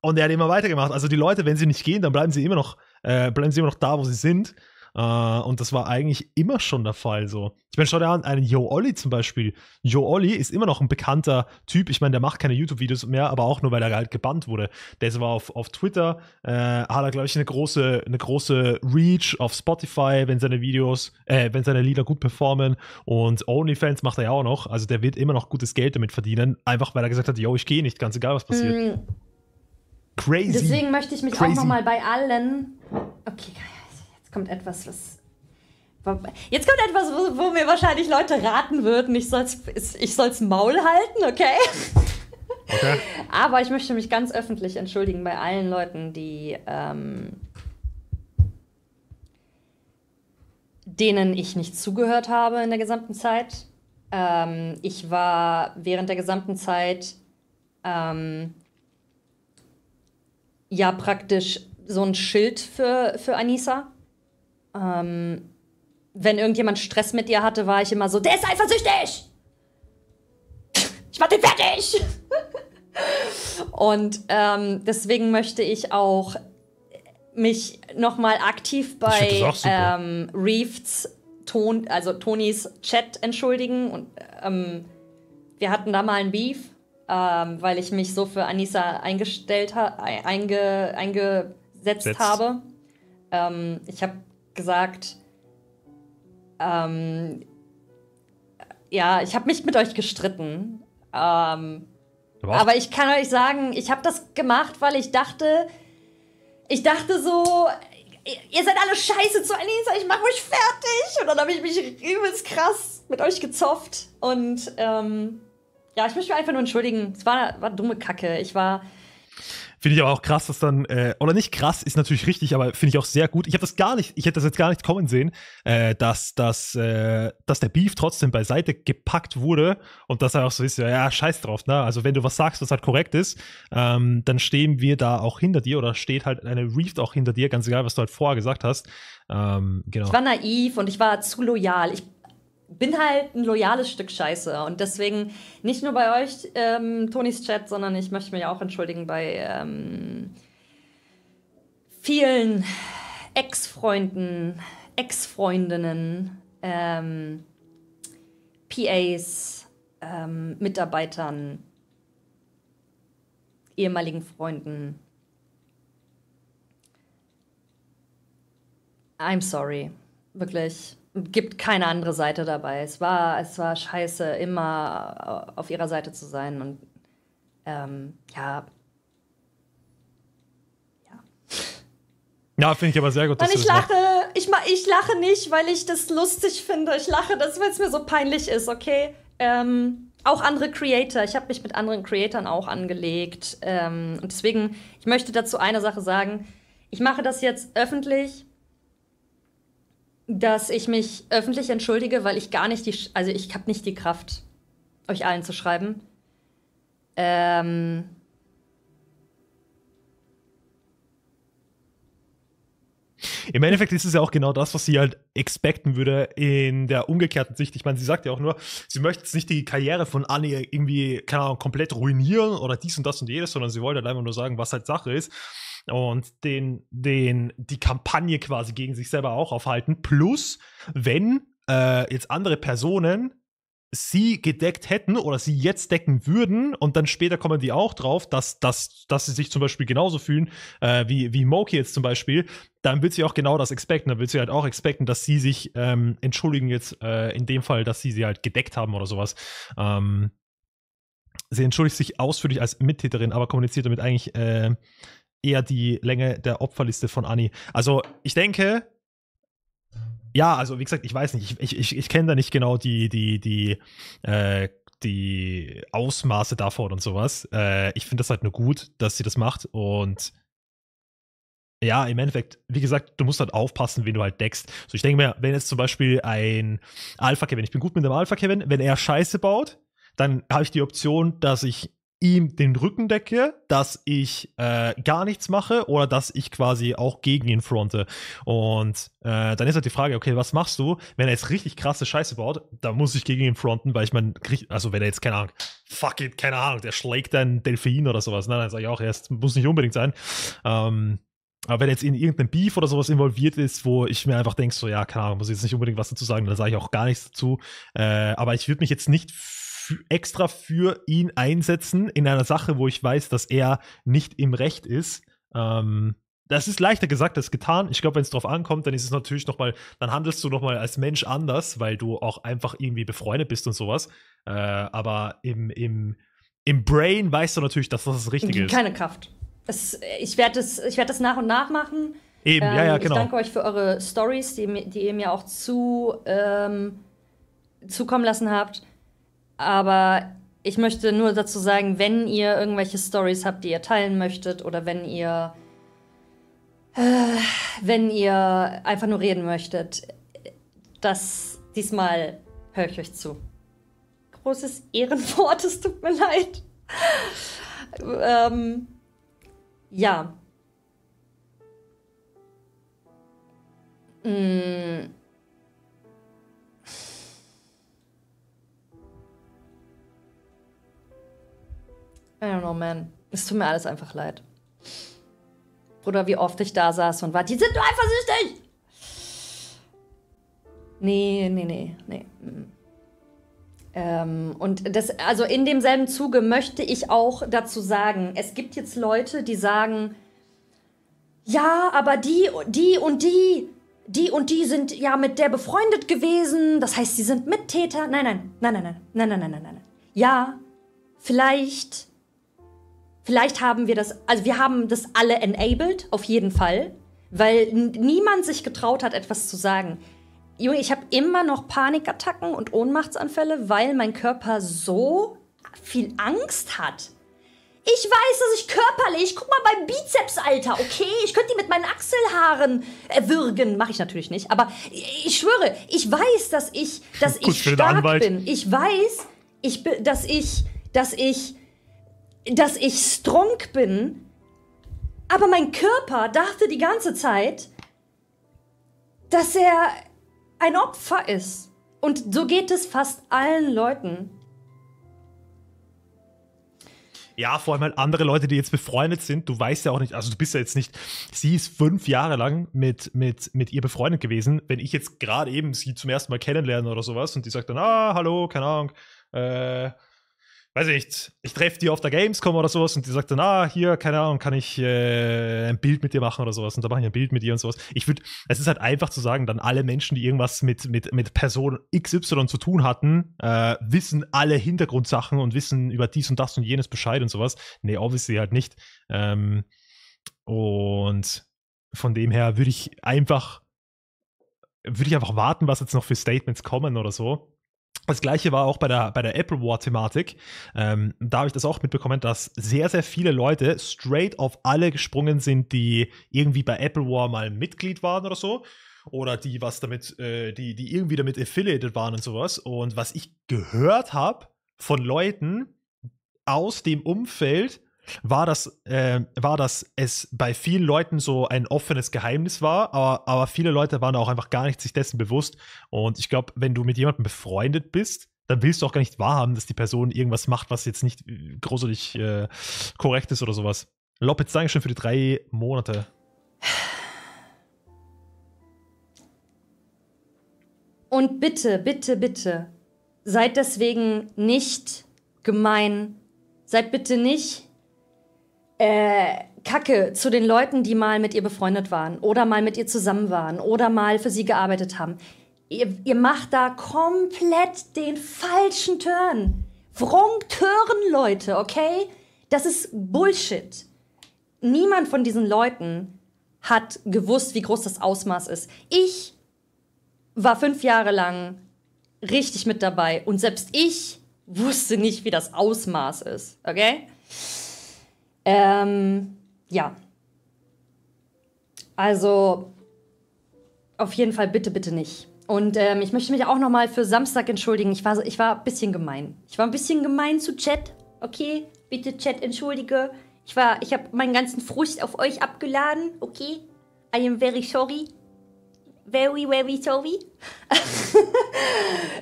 und er hat immer weitergemacht. Also die Leute, wenn sie nicht gehen, dann bleiben sie immer noch, äh, bleiben sie immer noch da, wo sie sind. Äh, und das war eigentlich immer schon der Fall so. Ich meine, schau dir an, einen Yo Olli zum Beispiel. Yo Olli ist immer noch ein bekannter Typ. Ich meine, der macht keine YouTube-Videos mehr, aber auch nur, weil er halt gebannt wurde. Der war auf, auf Twitter, äh, hat er, glaube ich, eine große, eine große Reach auf Spotify, wenn seine Videos, äh, wenn seine Lieder gut performen. Und OnlyFans macht er ja auch noch. Also der wird immer noch gutes Geld damit verdienen, einfach weil er gesagt hat, yo, ich gehe nicht, ganz egal, was passiert. Hm. Crazy. Deswegen möchte ich mich Crazy. auch nochmal bei allen. Okay, geil kommt etwas, was. Jetzt kommt etwas, wo, wo mir wahrscheinlich Leute raten würden, ich soll's, ich soll's Maul halten, okay? okay. *laughs* Aber ich möchte mich ganz öffentlich entschuldigen bei allen Leuten, die. Ähm, denen ich nicht zugehört habe in der gesamten Zeit. Ähm, ich war während der gesamten Zeit ähm, ja praktisch so ein Schild für, für Anissa. Ähm, wenn irgendjemand Stress mit ihr hatte, war ich immer so, der ist eifersüchtig! Ich mach den fertig! Und ähm, deswegen möchte ich auch mich nochmal aktiv bei ähm, Reefs, Ton, also Tonis Chat entschuldigen. Und ähm, wir hatten da mal ein Beef, ähm, weil ich mich so für Anissa eingestellt ha einge eingesetzt Setzt. habe. Ähm, ich habe gesagt, ähm, ja, ich habe mich mit euch gestritten. Ähm, aber ich kann euch sagen, ich habe das gemacht, weil ich dachte, ich dachte so, ihr seid alle scheiße zu Anisa, ich mach euch fertig. Und dann habe ich mich übelst krass mit euch gezofft. Und ähm, ja, ich möchte mich einfach nur entschuldigen. Es war, war dumme Kacke. Ich war, Finde ich aber auch krass, dass dann, äh, oder nicht krass, ist natürlich richtig, aber finde ich auch sehr gut. Ich habe das gar nicht, ich hätte das jetzt gar nicht kommen sehen, äh, dass, dass, äh, dass der Beef trotzdem beiseite gepackt wurde und dass er auch so ist, ja, ja scheiß drauf, ne? Also wenn du was sagst, was halt korrekt ist, ähm, dann stehen wir da auch hinter dir oder steht halt eine Reefed auch hinter dir, ganz egal, was du halt vorher gesagt hast. Ähm, genau. Ich war naiv und ich war zu loyal. Ich bin halt ein loyales Stück Scheiße. Und deswegen nicht nur bei euch, ähm, Tonis Chat, sondern ich möchte mich auch entschuldigen bei ähm, vielen Ex-Freunden, Ex-Freundinnen, ähm, PAs, ähm, Mitarbeitern, ehemaligen Freunden. I'm sorry, wirklich gibt keine andere Seite dabei. Es war, es war scheiße, immer äh, auf ihrer Seite zu sein und ähm, ja. Ja, ja finde ich aber sehr gut. Und ich lache, ich, ich lache nicht, weil ich das lustig finde. Ich lache, das, weil es mir so peinlich ist, okay? Ähm, auch andere Creator. Ich habe mich mit anderen Creatoren auch angelegt. Ähm, und deswegen, ich möchte dazu eine Sache sagen. Ich mache das jetzt öffentlich dass ich mich öffentlich entschuldige, weil ich gar nicht die, also ich habe nicht die Kraft, euch allen zu schreiben. Ähm Im Endeffekt ist es ja auch genau das, was sie halt expecten würde in der umgekehrten Sicht. Ich meine, sie sagt ja auch nur, sie möchte jetzt nicht die Karriere von Annie irgendwie, keine Ahnung, komplett ruinieren oder dies und das und jedes, sondern sie wollte halt einfach nur sagen, was halt Sache ist und den, den, die Kampagne quasi gegen sich selber auch aufhalten. Plus, wenn äh, jetzt andere Personen sie gedeckt hätten oder sie jetzt decken würden und dann später kommen die auch drauf, dass, dass, dass sie sich zum Beispiel genauso fühlen äh, wie, wie Moki jetzt zum Beispiel, dann wird sie auch genau das expecten. Dann wird sie halt auch expecten, dass sie sich ähm, entschuldigen jetzt äh, in dem Fall, dass sie sie halt gedeckt haben oder sowas. Ähm, sie entschuldigt sich ausführlich als Mittäterin, aber kommuniziert damit eigentlich äh, eher die Länge der Opferliste von Annie. Also ich denke, ja, also wie gesagt, ich weiß nicht, ich, ich, ich kenne da nicht genau die, die, die, äh, die Ausmaße davon und sowas. Äh, ich finde das halt nur gut, dass sie das macht und ja, im Endeffekt, wie gesagt, du musst halt aufpassen, wen du halt deckst. So, ich denke mir, wenn jetzt zum Beispiel ein Alpha Kevin, ich bin gut mit dem Alpha Kevin, wenn er Scheiße baut, dann habe ich die Option, dass ich ihm den Rücken decke, dass ich äh, gar nichts mache oder dass ich quasi auch gegen ihn fronte. Und äh, dann ist halt die Frage, okay, was machst du, wenn er jetzt richtig krasse Scheiße baut? Da muss ich gegen ihn fronten, weil ich meine, also wenn er jetzt, keine Ahnung, fuck it, keine Ahnung, der schlägt einen Delfin oder sowas. Nein, dann sage ich auch, er muss nicht unbedingt sein. Ähm, aber wenn er jetzt in irgendeinem Beef oder sowas involviert ist, wo ich mir einfach denke, so, ja, keine Ahnung, muss ich jetzt nicht unbedingt was dazu sagen, dann sage ich auch gar nichts dazu. Äh, aber ich würde mich jetzt nicht extra für ihn einsetzen in einer Sache, wo ich weiß, dass er nicht im Recht ist. Ähm, das ist leichter gesagt als getan. Ich glaube, wenn es drauf ankommt, dann ist es natürlich nochmal, dann handelst du nochmal als Mensch anders, weil du auch einfach irgendwie befreundet bist und sowas. Äh, aber im, im, im Brain weißt du natürlich, dass das das Richtige ist. Keine Kraft. Es, ich werde das, werd das nach und nach machen. Eben, ähm, ja, ja, ähm, genau. Ich danke euch für eure Stories, die, die ihr mir auch zu, ähm, zukommen lassen habt. Aber ich möchte nur dazu sagen, wenn ihr irgendwelche Stories habt, die ihr teilen möchtet oder wenn ihr äh, wenn ihr einfach nur reden möchtet, das diesmal höre ich euch zu. Großes Ehrenwort, es tut mir leid. ähm, ja. Mmh. I don't know, man. Es tut mir alles einfach leid. Oder wie oft ich da saß und war, die sind nur eifersüchtig! Nee, nee, nee, nee. Mm. Ähm, und das, also in demselben Zuge möchte ich auch dazu sagen, es gibt jetzt Leute, die sagen, ja, aber die, die und die, die und die sind ja mit der befreundet gewesen, das heißt, sie sind Mittäter. Nein, nein, nein, nein, nein, nein, nein, nein, nein. Ja, vielleicht Vielleicht haben wir das, also wir haben das alle enabled, auf jeden Fall, weil niemand sich getraut hat, etwas zu sagen. Junge, ich habe immer noch Panikattacken und Ohnmachtsanfälle, weil mein Körper so viel Angst hat. Ich weiß, dass ich körperlich, guck mal beim Bizeps, Alter, okay? Ich könnte die mit meinen Achselhaaren erwürgen. Mache ich natürlich nicht, aber ich schwöre, ich weiß, dass ich, dass ich Gut, stark bin. Ich weiß, ich, dass ich, dass ich dass ich strunk bin, aber mein Körper dachte die ganze Zeit, dass er ein Opfer ist. Und so geht es fast allen Leuten. Ja, vor allem halt andere Leute, die jetzt befreundet sind. Du weißt ja auch nicht, also du bist ja jetzt nicht, sie ist fünf Jahre lang mit, mit, mit ihr befreundet gewesen. Wenn ich jetzt gerade eben sie zum ersten Mal kennenlerne oder sowas und die sagt dann, ah, hallo, keine Ahnung, äh, weiß ich nicht, ich treffe die auf der Gamescom oder sowas und die sagt dann, ah, hier, keine Ahnung, kann ich äh, ein Bild mit dir machen oder sowas und da mache ich ein Bild mit dir und sowas. Ich würde, es ist halt einfach zu sagen, dann alle Menschen, die irgendwas mit, mit, mit Person XY zu tun hatten, äh, wissen alle Hintergrundsachen und wissen über dies und das und jenes Bescheid und sowas. Nee, obviously halt nicht. Ähm, und von dem her würde ich einfach, würde ich einfach warten, was jetzt noch für Statements kommen oder so das gleiche war auch bei der, bei der Apple War-Thematik. Ähm, da habe ich das auch mitbekommen, dass sehr, sehr viele Leute straight auf alle gesprungen sind, die irgendwie bei Apple War mal Mitglied waren oder so. Oder die was damit, äh, die, die irgendwie damit affiliated waren und sowas. Und was ich gehört habe von Leuten aus dem Umfeld, war, das, äh, war, dass es bei vielen Leuten so ein offenes Geheimnis war, aber, aber viele Leute waren auch einfach gar nicht sich dessen bewusst. Und ich glaube, wenn du mit jemandem befreundet bist, dann willst du auch gar nicht wahrhaben, dass die Person irgendwas macht, was jetzt nicht äh, großartig äh, korrekt ist oder sowas. Lopez, Dankeschön für die drei Monate. Und bitte, bitte, bitte, seid deswegen nicht gemein. Seid bitte nicht äh, Kacke zu den Leuten, die mal mit ihr befreundet waren oder mal mit ihr zusammen waren oder mal für sie gearbeitet haben. Ihr, ihr macht da komplett den falschen Turn. Wrong-Turn, Leute, okay? Das ist Bullshit. Niemand von diesen Leuten hat gewusst, wie groß das Ausmaß ist. Ich war fünf Jahre lang richtig mit dabei und selbst ich wusste nicht, wie das Ausmaß ist, okay? Ähm, ja. Also auf jeden Fall bitte, bitte nicht. Und ähm, ich möchte mich auch nochmal für Samstag entschuldigen. Ich war, ich war ein bisschen gemein. Ich war ein bisschen gemein zu Chat. Okay, bitte Chat entschuldige. Ich war, ich habe meinen ganzen Frust auf euch abgeladen. Okay, I am very sorry very, very Toby. *laughs*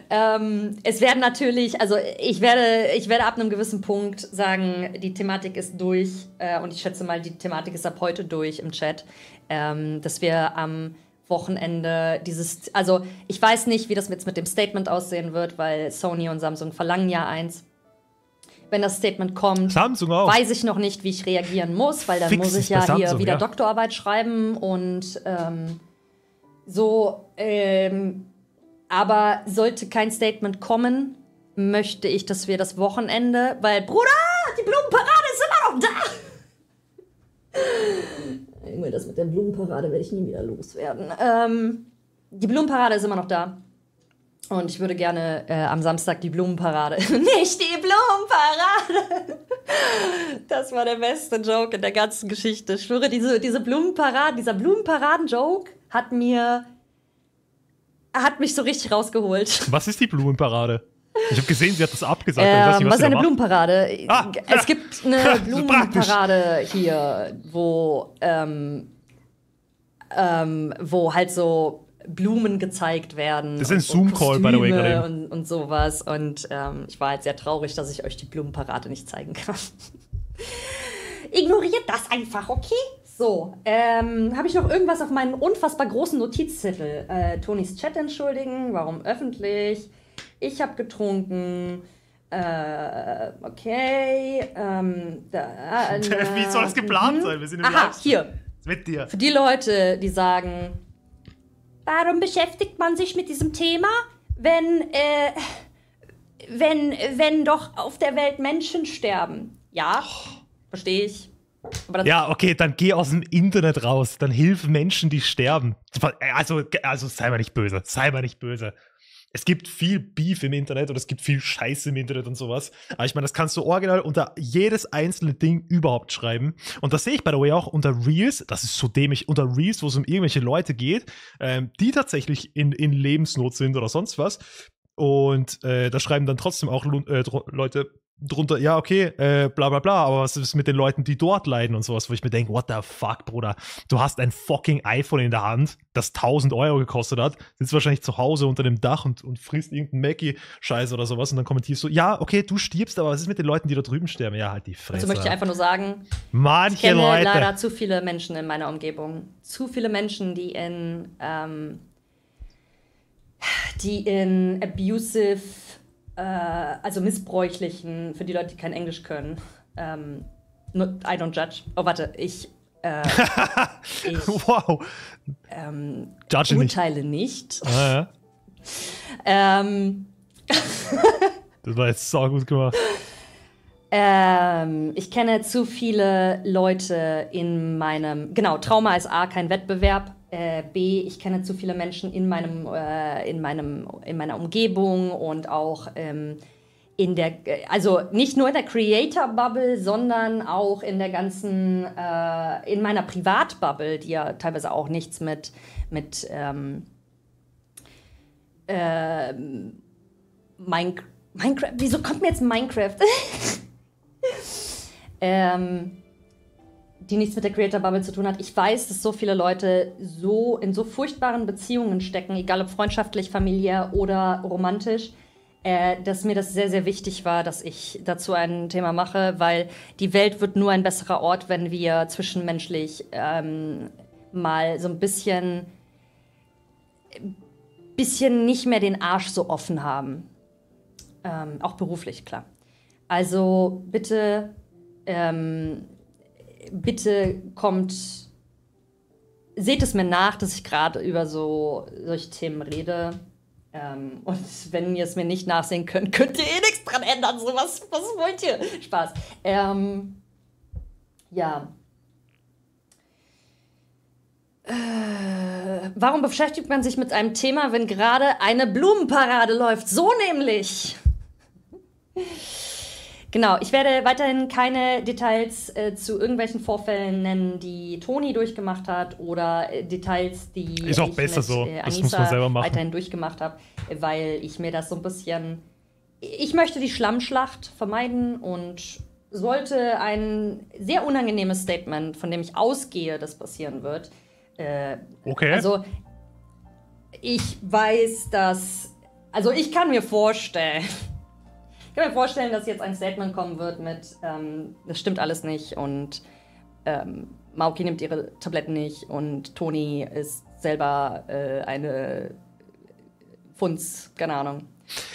ähm, es werden natürlich, also ich werde, ich werde ab einem gewissen Punkt sagen, die Thematik ist durch äh, und ich schätze mal, die Thematik ist ab heute durch im Chat, ähm, dass wir am Wochenende dieses, also ich weiß nicht, wie das jetzt mit dem Statement aussehen wird, weil Sony und Samsung verlangen ja eins. Wenn das Statement kommt, Samsung auch. weiß ich noch nicht, wie ich reagieren muss, weil dann Fix muss ich ja Samsung, hier wieder ja. Doktorarbeit schreiben und ähm, so, ähm, aber sollte kein Statement kommen, möchte ich, dass wir das Wochenende, weil Bruder, die Blumenparade ist immer noch da. Irgendwie *laughs* das mit der Blumenparade werde ich nie wieder loswerden. Ähm, die Blumenparade ist immer noch da. Und ich würde gerne äh, am Samstag die Blumenparade. *laughs* Nicht die Blumenparade! *laughs* das war der beste Joke in der ganzen Geschichte. Ich schwöre, diese, diese Blumenparade, dieser Blumenparaden-Joke hat mir Er hat mich so richtig rausgeholt. Was ist die Blumenparade? Ich habe gesehen, sie hat das abgesagt. Ähm, nicht, was, ist eine Blumenparade? Ah, es ja. gibt eine *laughs* Blumenparade hier, wo, ähm, ähm, wo halt so Blumen gezeigt werden. Das ist ein Zoom-Call, by the way, gerade. Und, und sowas. Und ähm, ich war halt sehr traurig, dass ich euch die Blumenparade nicht zeigen kann. *laughs* Ignoriert das einfach, okay? So, ähm, habe ich noch irgendwas auf meinen unfassbar großen Notizzettel? Äh, Tonis Chat entschuldigen, warum öffentlich? Ich habe getrunken. Äh, okay. Ähm, da, äh, *laughs* Wie soll das geplant mhm. sein? Wir sind im Aha, hier. Mit dir. Für die Leute, die sagen, warum beschäftigt man sich mit diesem Thema, wenn, äh, wenn, wenn doch auf der Welt Menschen sterben? Ja, oh. verstehe ich ja, okay, dann geh aus dem Internet raus. Dann hilf Menschen, die sterben. Also, also sei mal nicht böse. Sei mal nicht böse. Es gibt viel Beef im Internet und es gibt viel Scheiße im Internet und sowas. Aber ich meine, das kannst du original unter jedes einzelne Ding überhaupt schreiben. Und das sehe ich, by the way, auch unter Reels. Das ist so dämlich. Unter Reels, wo es um irgendwelche Leute geht, ähm, die tatsächlich in, in Lebensnot sind oder sonst was. Und äh, da schreiben dann trotzdem auch äh, Leute, drunter, ja, okay, äh, bla bla bla, aber was ist mit den Leuten, die dort leiden und sowas, wo ich mir denke, what the fuck, Bruder, du hast ein fucking iPhone in der Hand, das 1000 Euro gekostet hat, sitzt wahrscheinlich zu Hause unter dem Dach und, und frisst irgendeinen Mackie-Scheiß oder sowas und dann kommentierst du, ja, okay, du stirbst, aber was ist mit den Leuten, die da drüben sterben? Ja, halt die Fresse. Also möchte ich einfach nur sagen, Manche ich kenne Leute. leider zu viele Menschen in meiner Umgebung, zu viele Menschen, die in, ähm, die in abusive äh, also missbräuchlichen, für die Leute, die kein Englisch können. Ähm, no, I don't judge. Oh, warte, ich. Äh, *laughs* ich wow. Ähm, judge urteile nicht. nicht. Ah, ja. ähm, *laughs* das war jetzt so gut gemacht. Ähm, ich kenne zu viele Leute in meinem. Genau, Trauma ist A, kein Wettbewerb. Äh, B, ich kenne zu viele Menschen in, meinem, äh, in, meinem, in meiner Umgebung und auch ähm, in der, also nicht nur in der Creator-Bubble, sondern auch in der ganzen, äh, in meiner Privat-Bubble, die ja teilweise auch nichts mit, mit ähm, äh, Minecraft, Minecraft, wieso kommt mir jetzt Minecraft? *laughs* ähm, die nichts mit der Creator Bubble zu tun hat. Ich weiß, dass so viele Leute so in so furchtbaren Beziehungen stecken, egal ob freundschaftlich, familiär oder romantisch, äh, dass mir das sehr, sehr wichtig war, dass ich dazu ein Thema mache, weil die Welt wird nur ein besserer Ort, wenn wir zwischenmenschlich ähm, mal so ein bisschen, bisschen nicht mehr den Arsch so offen haben. Ähm, auch beruflich, klar. Also bitte ähm, bitte kommt, seht es mir nach, dass ich gerade über so solche Themen rede. Ähm, und wenn ihr es mir nicht nachsehen könnt, *laughs* könnt ihr eh nichts dran ändern. So, was, was wollt ihr? Spaß. Ähm, ja. Äh, warum beschäftigt man sich mit einem Thema, wenn gerade eine Blumenparade läuft? So nämlich. Genau, ich werde weiterhin keine Details äh, zu irgendwelchen Vorfällen nennen, die Toni durchgemacht hat oder äh, Details, die ist auch ich besser mit, so. Äh, Anissa weiterhin durchgemacht habe, weil ich mir das so ein bisschen ich möchte die Schlammschlacht vermeiden und sollte ein sehr unangenehmes Statement, von dem ich ausgehe, das passieren wird. Äh, okay. Also ich weiß, dass also ich kann mir vorstellen ich kann mir vorstellen, dass jetzt ein Statement kommen wird mit, ähm, das stimmt alles nicht und ähm, Mauki nimmt ihre Tabletten nicht und Toni ist selber äh, eine Funz, keine Ahnung.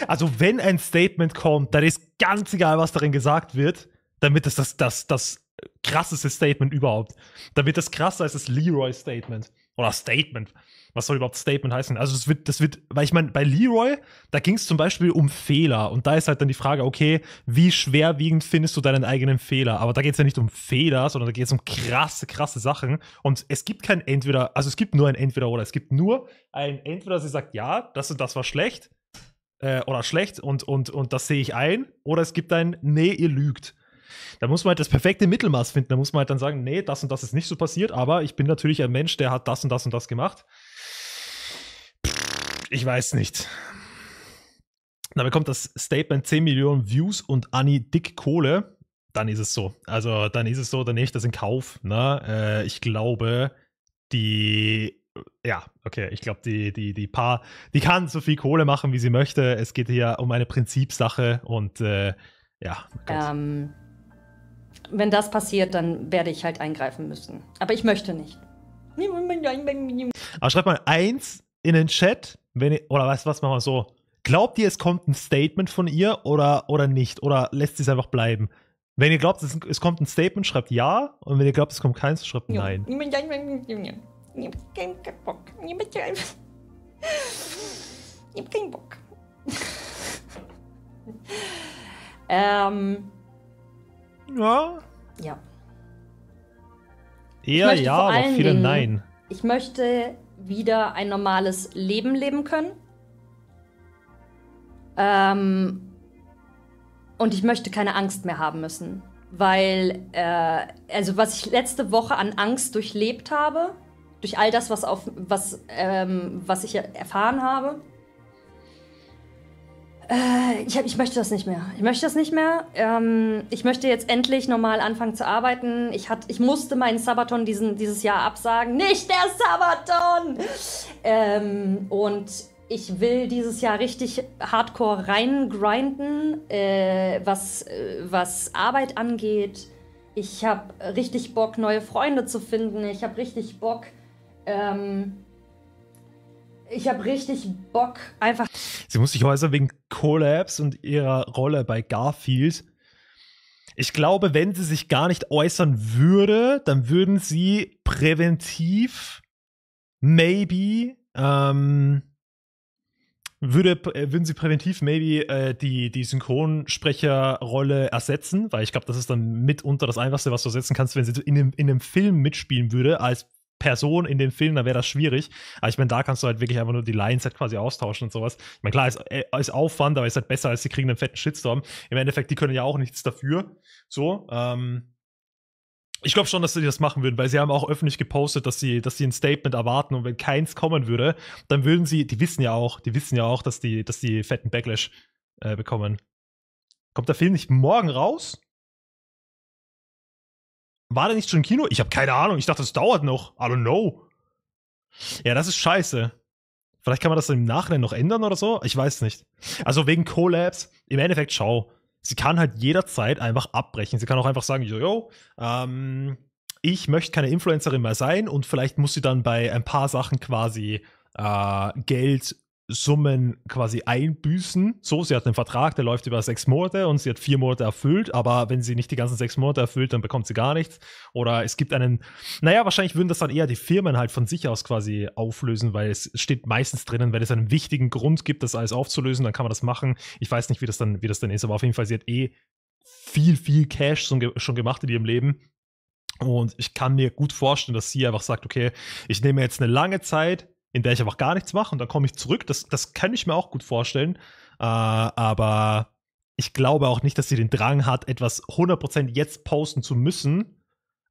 Also wenn ein Statement kommt, dann ist ganz egal, was darin gesagt wird, damit es das, das, das krasseste Statement überhaupt. Dann wird das krasser als das Leroy-Statement. Oder Statement was soll überhaupt Statement heißen? Also das wird, das wird, weil ich meine, bei Leroy, da ging es zum Beispiel um Fehler und da ist halt dann die Frage, okay, wie schwerwiegend findest du deinen eigenen Fehler? Aber da geht es ja nicht um Fehler, sondern da geht es um krasse, krasse Sachen und es gibt kein Entweder, also es gibt nur ein Entweder oder, es gibt nur ein Entweder, sie sagt, ja, das und das war schlecht äh, oder schlecht und, und, und das sehe ich ein oder es gibt ein, nee, ihr lügt. Da muss man halt das perfekte Mittelmaß finden. Da muss man halt dann sagen, nee, das und das ist nicht so passiert, aber ich bin natürlich ein Mensch, der hat das und das und das gemacht. Ich weiß nicht. Dann bekommt das Statement 10 Millionen Views und Anni dick Kohle. Dann ist es so. Also dann ist es so, dann nehme ich das in Kauf. Ne? Äh, ich glaube, die ja, okay, ich glaube, die, die, die Paar, die kann so viel Kohle machen, wie sie möchte. Es geht hier um eine Prinzipsache und äh, ja. Ähm, wenn das passiert, dann werde ich halt eingreifen müssen. Aber ich möchte nicht. Aber schreibt mal eins in den Chat, wenn ihr, oder weißt du was, machen wir so. Glaubt ihr, es kommt ein Statement von ihr oder, oder nicht? Oder lässt sie es einfach bleiben? Wenn ihr glaubt, es, es, kommt ein Statement, schreibt ja. Und wenn ihr glaubt, es kommt keins, schreibt nein. Ich hab Bock. Ich möchte einfach. Ich hab keinen Bock. *laughs* ähm. Ja. Ja. Eher ja, aber viele Dingen, Nein. Ich möchte wieder ein normales Leben leben können. Ähm, und ich möchte keine Angst mehr haben müssen. Weil, äh, also was ich letzte Woche an Angst durchlebt habe, durch all das, was, auf, was, ähm, was ich erfahren habe, äh, ich, hab, ich möchte das nicht mehr. Ich möchte das nicht mehr. Ähm, ich möchte jetzt endlich nochmal anfangen zu arbeiten. Ich, hat, ich musste meinen Sabaton diesen, dieses Jahr absagen. Nicht der Sabaton! Ähm, und ich will dieses Jahr richtig hardcore reingrinden, äh, was, äh, was Arbeit angeht. Ich habe richtig Bock, neue Freunde zu finden. Ich habe richtig Bock. Ähm, ich habe richtig Bock, einfach Sie muss sich äußern wegen Collabs und ihrer Rolle bei Garfield. Ich glaube, wenn sie sich gar nicht äußern würde, dann würden sie präventiv, maybe, ähm, würde, äh, würden sie präventiv maybe äh, die, die Synchronsprecherrolle ersetzen, weil ich glaube, das ist dann mitunter das Einfachste, was du ersetzen kannst, wenn sie in einem, in einem Film mitspielen würde, als Person in dem Film, dann wäre das schwierig. Aber ich meine, da kannst du halt wirklich einfach nur die Lines halt quasi austauschen und sowas. Ich meine, klar, ist, äh, ist Aufwand, aber ist halt besser, als sie kriegen einen fetten Shitstorm. Im Endeffekt, die können ja auch nichts dafür. So, ähm, ich glaube schon, dass sie das machen würden, weil sie haben auch öffentlich gepostet, dass sie, dass sie ein Statement erwarten und wenn keins kommen würde, dann würden sie, die wissen ja auch, die wissen ja auch, dass die, dass die fetten Backlash äh, bekommen. Kommt der Film nicht morgen raus? War der nicht schon im Kino? Ich habe keine Ahnung. Ich dachte, es dauert noch. I don't know. Ja, das ist scheiße. Vielleicht kann man das im Nachhinein noch ändern oder so. Ich weiß nicht. Also wegen Collabs, im Endeffekt, schau. Sie kann halt jederzeit einfach abbrechen. Sie kann auch einfach sagen, yo, yo ähm, ich möchte keine Influencerin mehr sein und vielleicht muss sie dann bei ein paar Sachen quasi äh, Geld Summen quasi einbüßen. So, sie hat einen Vertrag, der läuft über sechs Monate und sie hat vier Monate erfüllt, aber wenn sie nicht die ganzen sechs Monate erfüllt, dann bekommt sie gar nichts. Oder es gibt einen, naja, wahrscheinlich würden das dann eher die Firmen halt von sich aus quasi auflösen, weil es steht meistens drinnen, wenn es einen wichtigen Grund gibt, das alles aufzulösen, dann kann man das machen. Ich weiß nicht, wie das dann, wie das dann ist, aber auf jeden Fall, sie hat eh viel, viel Cash schon gemacht in ihrem Leben. Und ich kann mir gut vorstellen, dass sie einfach sagt, okay, ich nehme jetzt eine lange Zeit, in der ich einfach gar nichts mache und dann komme ich zurück. Das, das kann ich mir auch gut vorstellen. Äh, aber ich glaube auch nicht, dass sie den Drang hat, etwas 100% jetzt posten zu müssen.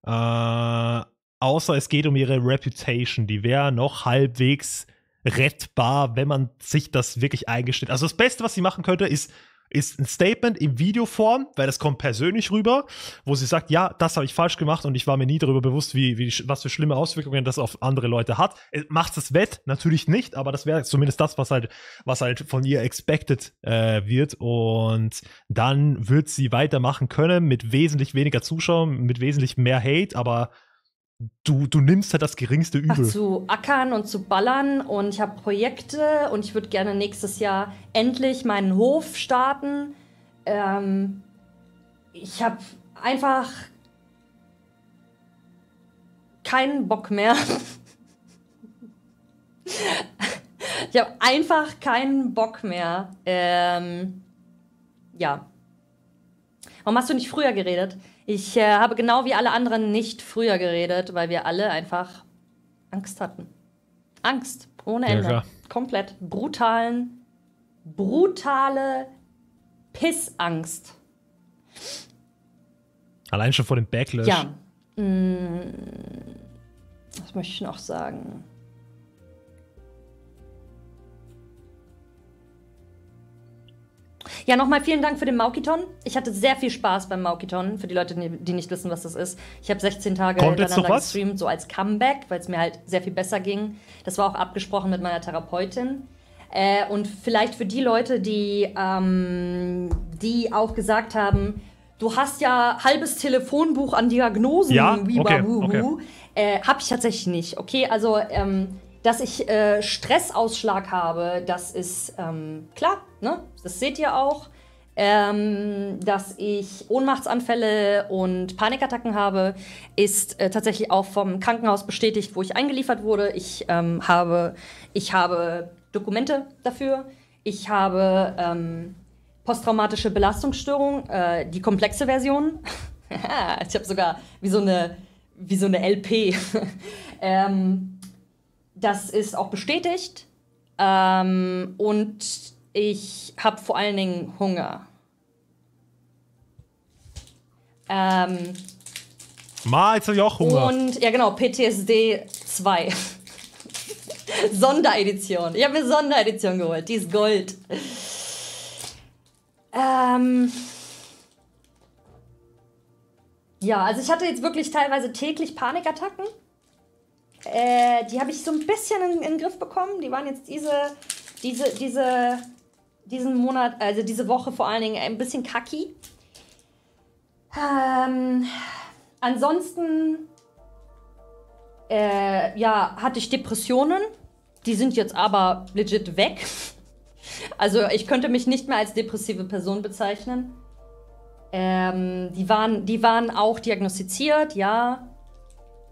Äh, außer es geht um ihre Reputation. Die wäre noch halbwegs rettbar, wenn man sich das wirklich eingesteht. Also das Beste, was sie machen könnte, ist ist ein Statement in Videoform, weil das kommt persönlich rüber, wo sie sagt, ja, das habe ich falsch gemacht und ich war mir nie darüber bewusst, wie, wie, was für schlimme Auswirkungen das auf andere Leute hat. Äh, macht es wett? Natürlich nicht, aber das wäre zumindest das, was halt, was halt von ihr expected äh, wird und dann wird sie weitermachen können mit wesentlich weniger Zuschauern, mit wesentlich mehr Hate, aber du, du nimmst halt das geringste Übel. Ach, zu ackern und zu ballern und ich habe Projekte und ich würde gerne nächstes Jahr endlich meinen Hof starten. Ähm, ich habe einfach keinen Bock mehr. *laughs* ich habe einfach keinen Bock mehr. Ähm, ja. Warum hast du nicht früher geredet? Ich äh, habe genau wie alle anderen nicht früher geredet, weil wir alle einfach Angst hatten. Angst ohne Ende. Ja, Komplett brutalen, brutale Pissangst. Allein schon vor dem Backlash. Ja. Hm, was möchte ich noch sagen? Ja, nochmal vielen Dank für den Maukiton. Ich hatte sehr viel Spaß beim Maukiton, für die Leute, die nicht wissen, was das ist. Ich habe 16 Tage hintereinander gestreamt, so als Comeback, weil es mir halt sehr viel besser ging. Das war auch abgesprochen mit meiner Therapeutin. Äh, und vielleicht für die Leute, die, ähm, die auch gesagt haben, du hast ja halbes Telefonbuch an Diagnosen, ja? okay, okay. Äh, habe ich tatsächlich nicht. Okay, also ähm, dass ich äh, Stressausschlag habe, das ist ähm, klar, ne? das seht ihr auch. Ähm, dass ich Ohnmachtsanfälle und Panikattacken habe, ist äh, tatsächlich auch vom Krankenhaus bestätigt, wo ich eingeliefert wurde. Ich, ähm, habe, ich habe Dokumente dafür. Ich habe ähm, posttraumatische Belastungsstörung, äh, die komplexe Version. *laughs* ich habe sogar wie so eine, wie so eine LP. *laughs* ähm, das ist auch bestätigt. Ähm, und ich habe vor allen Dingen Hunger. Ähm, Ma, jetzt habe ich auch Hunger. Und, ja genau, PTSD 2. *laughs* Sonderedition. Ich habe mir Sonderedition geholt. Die ist Gold. Ähm, ja, also ich hatte jetzt wirklich teilweise täglich Panikattacken. Äh, die habe ich so ein bisschen in, in, den Griff bekommen. Die waren jetzt diese, diese, diese, diesen Monat, also diese Woche vor allen Dingen ein bisschen kacki. Ähm, ansonsten, äh, ja, hatte ich Depressionen. Die sind jetzt aber legit weg. *laughs* Also ich könnte mich nicht mehr als depressive Person bezeichnen. Ähm, die, waren, die waren auch diagnostiziert, ja.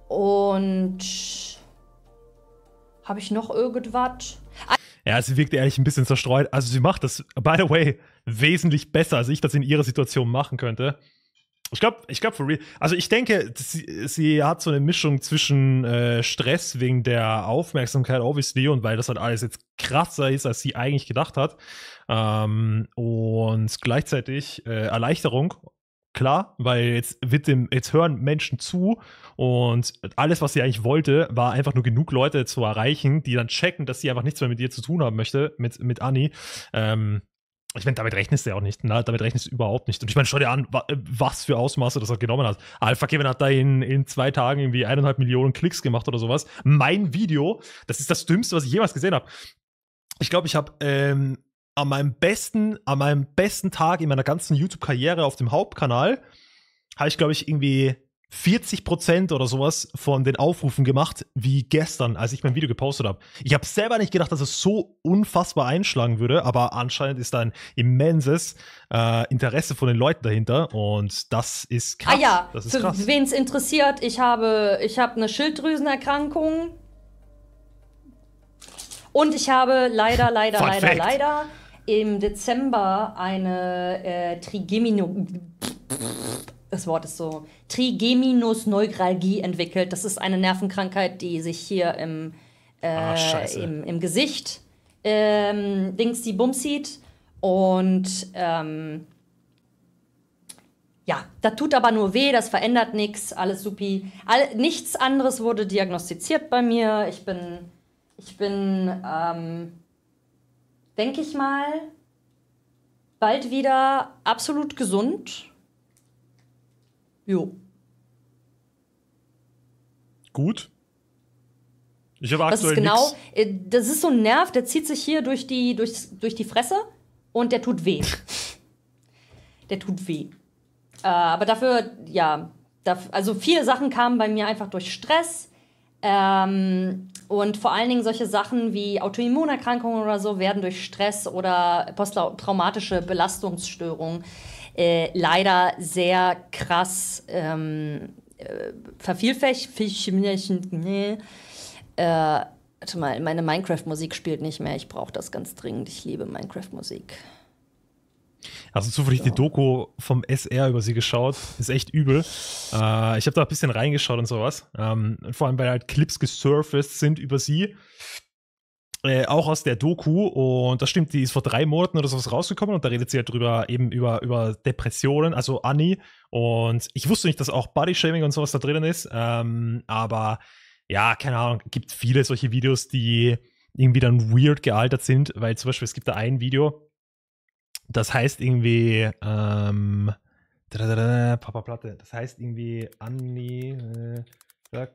Und habe ich noch irgendwas? Ja, sie wirkt ehrlich ein bisschen zerstreut. Also sie macht das, by the way, wesentlich besser, als ich das in ihrer Situation machen könnte. Ich glaube, ich glaube, for real. Also ich denke, sie, sie hat so eine Mischung zwischen äh, Stress wegen der Aufmerksamkeit, obviously, und weil das halt alles jetzt krasser ist, als sie eigentlich gedacht hat. Ähm, und gleichzeitig äh, Erleichterung, klar, weil jetzt wird dem, jetzt hören Menschen zu und alles, was sie eigentlich wollte, war einfach nur genug Leute zu erreichen, die dann checken, dass sie einfach nichts mehr mit ihr zu tun haben möchte, mit, mit Annie. Ähm, ich meine, damit rechnest du ja auch nicht. Ne? Damit rechnest du überhaupt nicht. Und ich meine, schau dir an, was für Ausmaße das er genommen hat. Alpha Kevin hat da in, in zwei Tagen irgendwie eineinhalb Millionen Klicks gemacht oder sowas. Mein Video, das ist das Dümmste, was ich jemals gesehen habe. Ich glaube, ich habe ähm, an meinem besten, an meinem besten Tag in meiner ganzen YouTube-Karriere auf dem Hauptkanal, habe ich, glaube ich, irgendwie 40 oder sowas von den Aufrufen gemacht wie gestern, als ich mein Video gepostet habe. Ich habe selber nicht gedacht, dass es so unfassbar einschlagen würde, aber anscheinend ist da ein immenses äh, Interesse von den Leuten dahinter und das ist krass. Ah ja, das ist für wen es interessiert, ich habe, ich habe eine Schilddrüsenerkrankung und ich habe leider, leider, Fun leider, Fact. leider im Dezember eine äh, Trigemino das Wort ist so, Trigeminus Neuralgie entwickelt. Das ist eine Nervenkrankheit, die sich hier im, äh, ah, im, im, Gesicht ähm, Dings die Bums sieht. Und ähm, ja, das tut aber nur weh, das verändert nichts, alles supi. All, nichts anderes wurde diagnostiziert bei mir. Ich bin, ich bin, ähm, denke ich mal, bald wieder absolut gesund. Jo. Gut. Ich habe aktuell ist genau, nix. Äh, das ist so ein Nerv, der zieht sich hier durch die, durch, durch die Fresse und der tut weh. *laughs* der tut weh. Äh, aber dafür, ja, da, also viele Sachen kamen bei mir einfach durch Stress. Ähm, und vor allen Dingen solche Sachen wie Autoimmunerkrankungen oder so werden durch Stress oder posttraumatische Belastungsstörungen äh, äh, leider sehr krass ähm, äh, vervielfältigt. Nee. Äh, warte mal, meine Minecraft-Musik spielt nicht mehr. Ich brauche das ganz dringend. Ich liebe Minecraft-Musik. Also zufällig so. die Doku vom SR über sie geschaut. Ist echt übel. Äh, ich habe da ein bisschen reingeschaut und sowas. Ähm, vor allem, weil halt Clips gesurfaced sind über sie. Äh, auch aus der Doku und das stimmt, die ist vor drei Monaten oder sowas rausgekommen und da redet sie halt drüber, eben über, über Depressionen, also Annie und ich wusste nicht, dass auch Body Shaming und sowas da drinnen ist, ähm, aber ja, keine Ahnung, gibt viele solche Videos, die irgendwie dann weird gealtert sind, weil zum Beispiel es gibt da ein Video, das heißt irgendwie, ähm, Papa Platte, das heißt irgendwie Annie, äh,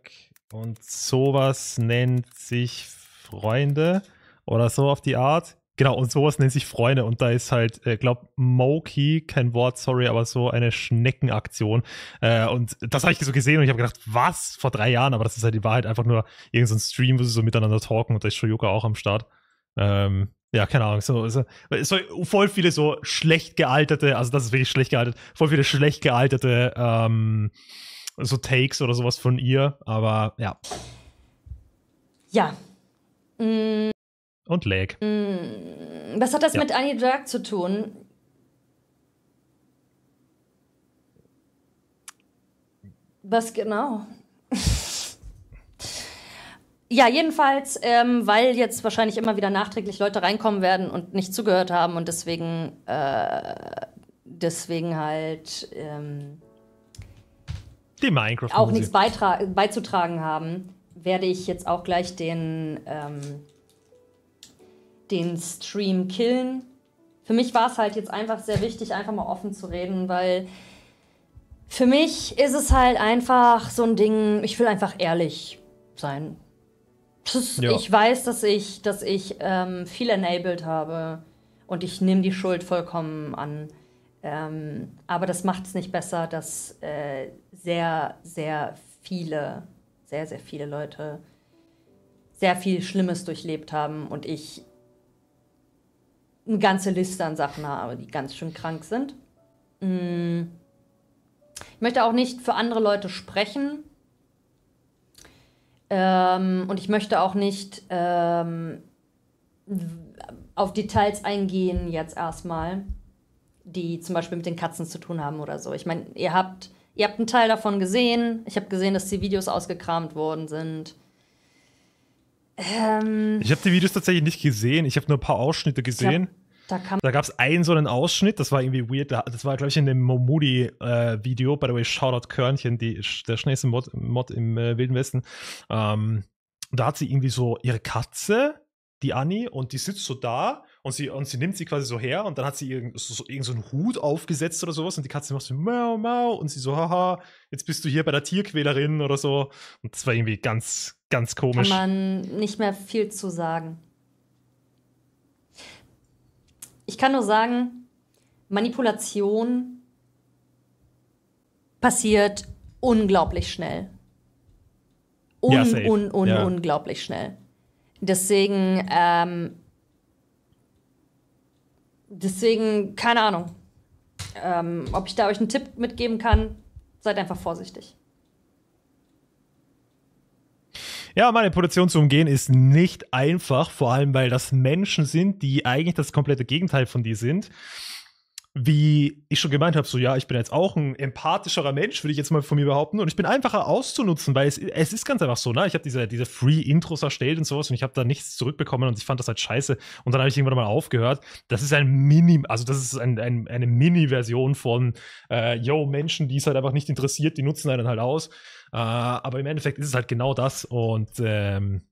und sowas nennt sich Freunde oder so auf die Art. Genau, und sowas nennt sich Freunde. Und da ist halt, äh, glaub, Moki, kein Wort, sorry, aber so eine Schneckenaktion. Äh, und das habe ich so gesehen und ich habe gedacht, was? Vor drei Jahren, aber das ist halt die Wahrheit, einfach nur irgendein Stream, wo sie so miteinander talken und da ist Shoyuka auch am Start. Ähm, ja, keine Ahnung. So, so, so, voll viele so schlecht gealterte, also das ist wirklich schlecht gealtert, voll viele schlecht gealterte ähm, so Takes oder sowas von ihr, aber ja. Ja, Mm. Und Lag. Mm. Was hat das ja. mit Annie Dark zu tun? Was genau? *laughs* ja, jedenfalls, ähm, weil jetzt wahrscheinlich immer wieder nachträglich Leute reinkommen werden und nicht zugehört haben und deswegen, äh, deswegen halt ähm, dem Minecraft auch nichts beizutragen haben werde ich jetzt auch gleich den, ähm, den Stream killen. Für mich war es halt jetzt einfach sehr wichtig, einfach mal offen zu reden, weil für mich ist es halt einfach so ein Ding, ich will einfach ehrlich sein. Ist, ja. Ich weiß, dass ich, dass ich ähm, viel enabled habe und ich nehme die Schuld vollkommen an. Ähm, aber das macht es nicht besser, dass äh, sehr, sehr viele sehr, sehr viele Leute sehr viel Schlimmes durchlebt haben und ich eine ganze Liste an Sachen habe, die ganz schön krank sind. Mm. Ich möchte auch nicht für andere Leute sprechen. Ähm, und ich möchte auch nicht ähm, auf Details eingehen jetzt erstmal, die zum Beispiel mit den Katzen zu tun haben oder so. Ich meine, ihr habt Ihr habt einen Teil davon gesehen. Ich habe gesehen, dass die Videos ausgekramt worden sind. Ähm, ich habe die Videos tatsächlich nicht gesehen. Ich habe nur ein paar Ausschnitte gesehen. da, da gab es einen so einen Ausschnitt, das war irgendwie weird. Das war, glaube ich, in dem Momudi-Video. Äh, By the way, Shoutout Körnchen, die, der schnellste Mod, Mod im äh, Wilden Westen. Ähm, da hat sie irgendwie so ihre Katze, die Annie, und die sitzt so da und sie, und sie nimmt sie quasi so her und dann hat sie irgendeinen so, irgend so Hut aufgesetzt oder sowas und die Katze macht so Mau, Mau und sie so, haha, jetzt bist du hier bei der Tierquälerin oder so. Und das war irgendwie ganz, ganz komisch. Kann man nicht mehr viel zu sagen. Ich kann nur sagen, Manipulation passiert unglaublich schnell. Un, ja, un, un, ja. unglaublich schnell. Deswegen ähm, deswegen, keine Ahnung. Ähm, ob ich da euch einen Tipp mitgeben kann, seid einfach vorsichtig. Ja, Manipulation zu umgehen ist nicht einfach, vor allem weil das Menschen sind, die eigentlich das komplette Gegenteil von dir sind wie ich schon gemeint habe, so ja, ich bin jetzt auch ein empathischerer Mensch, würde ich jetzt mal von mir behaupten. Und ich bin einfacher auszunutzen, weil es, es ist ganz einfach so, ne? Ich habe diese, diese Free-Intros erstellt und sowas und ich habe da nichts zurückbekommen und ich fand das halt scheiße. Und dann habe ich irgendwann mal aufgehört. Das ist ein Mini, also das ist ein, ein, eine Mini-Version von äh, Yo, Menschen, die es halt einfach nicht interessiert, die nutzen einen halt aus. Äh, aber im Endeffekt ist es halt genau das. Und ähm,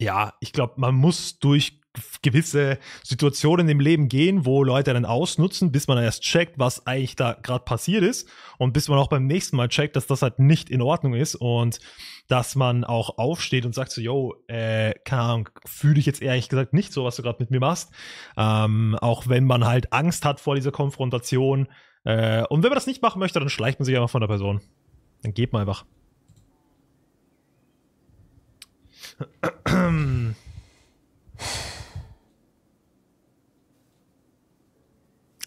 ja, ich glaube, man muss durch gewisse Situationen im Leben gehen, wo Leute dann ausnutzen, bis man erst checkt, was eigentlich da gerade passiert ist und bis man auch beim nächsten Mal checkt, dass das halt nicht in Ordnung ist und dass man auch aufsteht und sagt so, yo, äh, keine Ahnung, fühle ich jetzt ehrlich gesagt nicht so, was du gerade mit mir machst. Ähm, auch wenn man halt Angst hat vor dieser Konfrontation. Äh, und wenn man das nicht machen möchte, dann schleicht man sich einfach von der Person. Dann geht man einfach.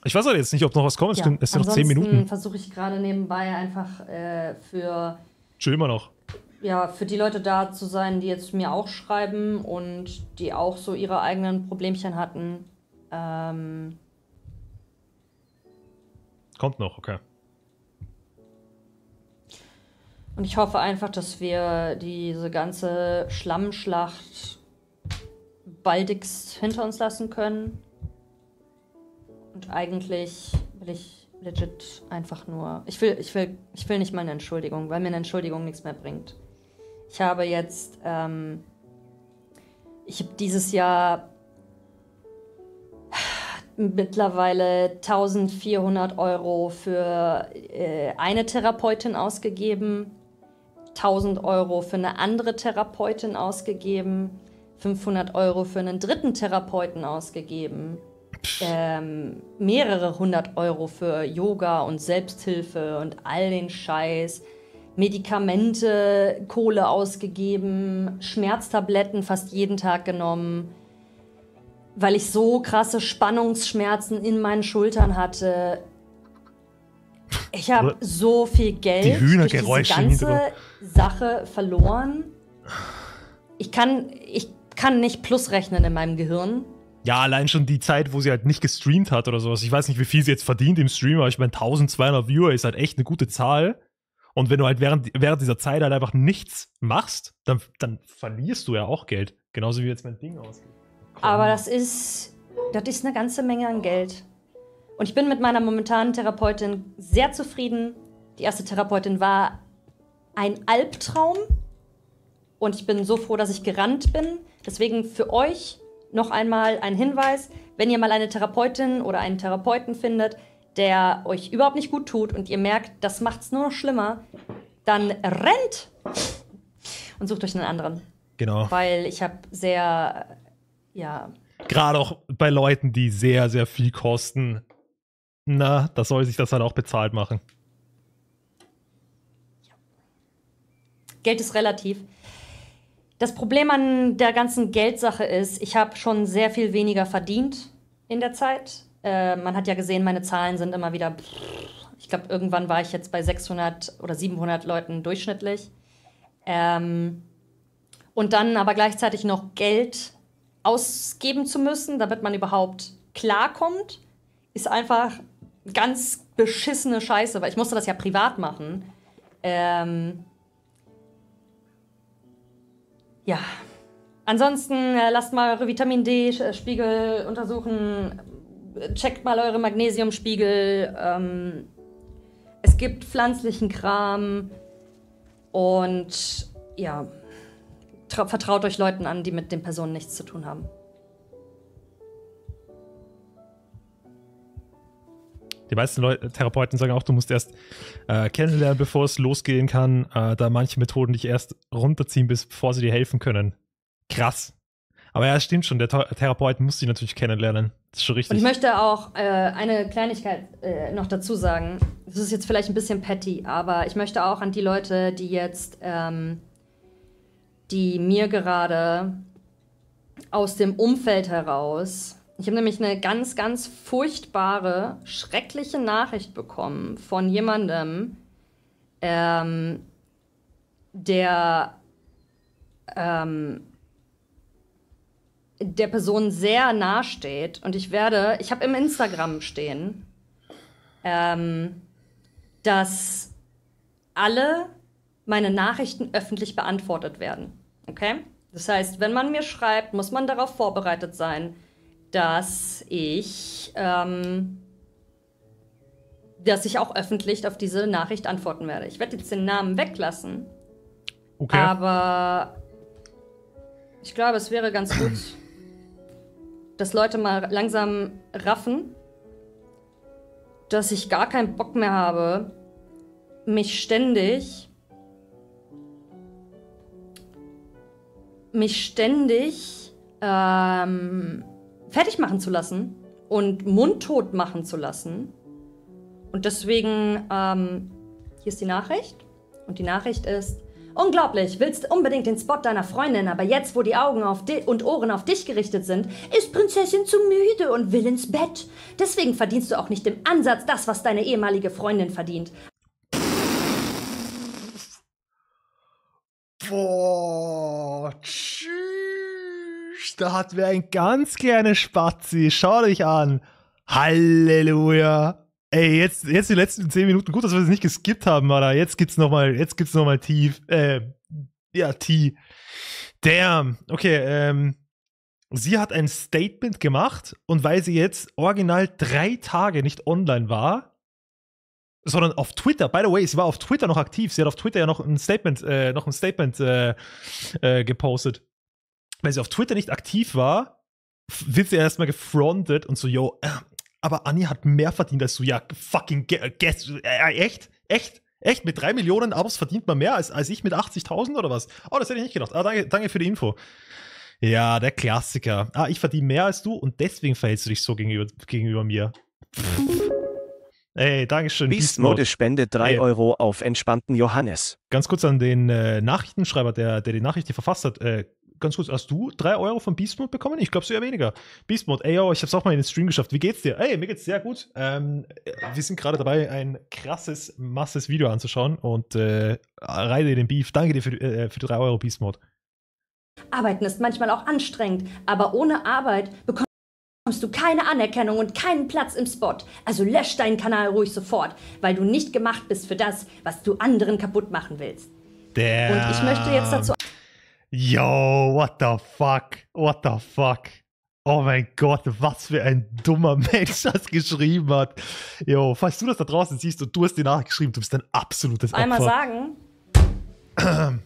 Ich weiß halt jetzt nicht, ob noch was kommt. Ja. Es sind noch zehn Minuten. versuche ich gerade nebenbei einfach äh, für. Chill immer noch. Ja, für die Leute da zu sein, die jetzt mir auch schreiben und die auch so ihre eigenen Problemchen hatten. Ähm, kommt noch, okay. Und ich hoffe einfach, dass wir diese ganze Schlammschlacht baldigst hinter uns lassen können. Und eigentlich will ich legit einfach nur. Ich will, ich will, ich will nicht mal eine Entschuldigung, weil mir eine Entschuldigung nichts mehr bringt. Ich habe jetzt, ähm, ich habe dieses Jahr mittlerweile 1400 Euro für äh, eine Therapeutin ausgegeben, 1000 Euro für eine andere Therapeutin ausgegeben, 500 Euro für einen dritten Therapeuten ausgegeben ähm, mehrere hundert Euro für Yoga und Selbsthilfe und all den Scheiß, Medikamente, Kohle ausgegeben, Schmerztabletten fast jeden Tag genommen, weil ich so krasse Spannungsschmerzen in meinen Schultern hatte. Ich habe so viel Geld die Hühnergeräusche durch diese ganze Sache verloren. Ich kann, ich kann nicht plus rechnen in meinem Gehirn. Ja, allein schon die Zeit, wo sie halt nicht gestreamt hat oder sowas. Ich weiß nicht, wie viel sie jetzt verdient im Stream, aber ich meine, 1200 Viewer ist halt echt eine gute Zahl. Und wenn du halt während, während dieser Zeit halt einfach nichts machst, dann, dann verlierst du ja auch Geld. Genauso wie jetzt mein Ding ausgeht. Komm. Aber das ist, das ist eine ganze Menge an Geld. Und ich bin mit meiner momentanen Therapeutin sehr zufrieden. Die erste Therapeutin war ein Albtraum. Und ich bin so froh, dass ich gerannt bin. Deswegen für euch noch einmal ein Hinweis, wenn ihr mal eine Therapeutin oder einen Therapeuten findet, der euch überhaupt nicht gut tut und ihr merkt, das macht es nur noch schlimmer, dann rennt und sucht euch einen anderen. Genau. Weil ich habe sehr, ja. Gerade auch bei Leuten, die sehr, sehr viel kosten. Na, das soll sich das halt auch bezahlt machen. Geld ist relativ. Das Problem an der ganzen Geldsache ist, ich habe schon sehr viel weniger verdient in der Zeit. Äh, man hat ja gesehen, meine Zahlen sind immer wieder. Ich glaube, irgendwann war ich jetzt bei 600 oder 700 Leuten durchschnittlich. Ähm, und dann aber gleichzeitig noch Geld ausgeben zu müssen, damit man überhaupt klarkommt, ist einfach ganz beschissene Scheiße, weil ich musste das ja privat machen. Ähm, ja. Ansonsten äh, lasst mal eure Vitamin D-Spiegel äh, untersuchen, checkt mal eure Magnesiumspiegel. Ähm, es gibt pflanzlichen Kram und ja, vertraut euch Leuten an, die mit den Personen nichts zu tun haben. Die meisten Leute, Therapeuten sagen auch, du musst erst äh, kennenlernen, bevor es losgehen kann, äh, da manche Methoden dich erst runterziehen, bevor sie dir helfen können. Krass. Aber ja, es stimmt schon, der Therapeut muss dich natürlich kennenlernen. Das ist schon richtig. Und ich möchte auch äh, eine Kleinigkeit äh, noch dazu sagen. Das ist jetzt vielleicht ein bisschen petty, aber ich möchte auch an die Leute, die jetzt, ähm, die mir gerade aus dem Umfeld heraus ich habe nämlich eine ganz, ganz furchtbare, schreckliche Nachricht bekommen von jemandem, ähm, der ähm, der Person sehr nahe steht. Und ich werde, ich habe im Instagram stehen, ähm, dass alle meine Nachrichten öffentlich beantwortet werden. Okay? Das heißt, wenn man mir schreibt, muss man darauf vorbereitet sein dass ich, ähm, dass ich auch öffentlich auf diese Nachricht antworten werde. Ich werde jetzt den Namen weglassen. Okay. Aber ich glaube, es wäre ganz gut, *clears throat* dass Leute mal langsam raffen, dass ich gar keinen Bock mehr habe, mich ständig mich ständig ähm, fertig machen zu lassen und mundtot machen zu lassen. Und deswegen, ähm, hier ist die Nachricht. Und die Nachricht ist, Unglaublich, willst unbedingt den Spot deiner Freundin, aber jetzt, wo die Augen und Ohren auf dich gerichtet sind, ist Prinzessin zu müde und will ins Bett. Deswegen verdienst du auch nicht im Ansatz das, was deine ehemalige Freundin verdient. Boah. Start wie ein ganz kleiner Spatzi. Schau dich an. Halleluja. Ey, jetzt, jetzt die letzten 10 Minuten. Gut, dass wir das nicht geskippt haben, Alter. Jetzt gibt's nochmal, jetzt gibt's nochmal tief, äh, ja, T. Damn. Okay, ähm, sie hat ein Statement gemacht und weil sie jetzt original drei Tage nicht online war, sondern auf Twitter, by the way, sie war auf Twitter noch aktiv, sie hat auf Twitter ja noch ein Statement, äh, noch ein Statement äh, äh, gepostet weil sie auf Twitter nicht aktiv war, wird sie erstmal gefrontet und so, yo, äh, aber Anni hat mehr verdient als du. Ja, fucking guess, äh, äh, echt? Echt? Echt? Mit drei Millionen Abos verdient man mehr als, als ich mit 80.000 oder was? Oh, das hätte ich nicht gedacht. Ah, danke, danke für die Info. Ja, der Klassiker. Ah, ich verdiene mehr als du und deswegen verhältst du dich so gegenüber, gegenüber mir. Pff. Ey, Dankeschön. Beast Mode spendet 3 Ey. Euro auf entspannten Johannes. Ganz kurz an den äh, Nachrichtenschreiber, der, der die Nachricht hier verfasst hat. Äh, ganz kurz, hast du drei Euro von Beast Mode bekommen? Ich glaube, so eher weniger. Beast Mode, ey, yo, ich hab's auch mal in den Stream geschafft. Wie geht's dir? Ey, mir geht's sehr gut. Ähm, wir sind gerade dabei, ein krasses, masses Video anzuschauen und äh, reite den Beef. Danke dir für, äh, für die drei Euro Beast Mode. Arbeiten ist manchmal auch anstrengend, aber ohne Arbeit bekommst du keine Anerkennung und keinen Platz im Spot. Also lösch deinen Kanal ruhig sofort, weil du nicht gemacht bist für das, was du anderen kaputt machen willst. Damn. Und ich möchte jetzt dazu Yo, what the fuck? What the fuck? Oh mein Gott, was für ein dummer *laughs* Mensch das geschrieben hat. Yo, falls du das da draußen siehst und du hast dir nachgeschrieben, du bist ein absolutes Einmal Opfer. Einmal sagen,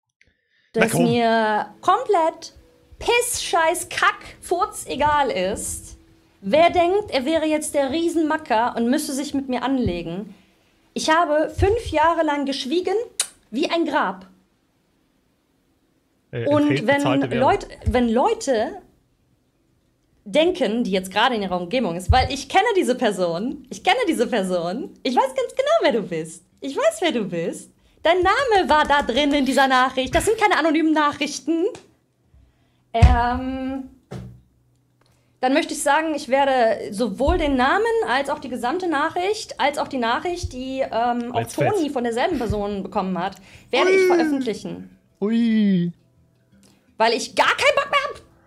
*clears throat* dass komm. mir komplett Piss, Scheiß, Kack, Furz egal ist. Wer denkt, er wäre jetzt der Riesenmacker und müsste sich mit mir anlegen? Ich habe fünf Jahre lang geschwiegen wie ein Grab. Äh, und wenn, Leut, wenn Leute denken, die jetzt gerade in ihrer Umgebung ist, weil ich kenne diese Person, ich kenne diese Person, ich weiß ganz genau, wer du bist. Ich weiß, wer du bist. Dein Name war da drin in dieser Nachricht. Das sind keine anonymen Nachrichten. Ähm, dann möchte ich sagen, ich werde sowohl den Namen als auch die gesamte Nachricht, als auch die Nachricht, die ähm, oh, auch Toni von derselben Person bekommen hat, werde Ui. ich veröffentlichen. Ui weil ich gar keinen Bock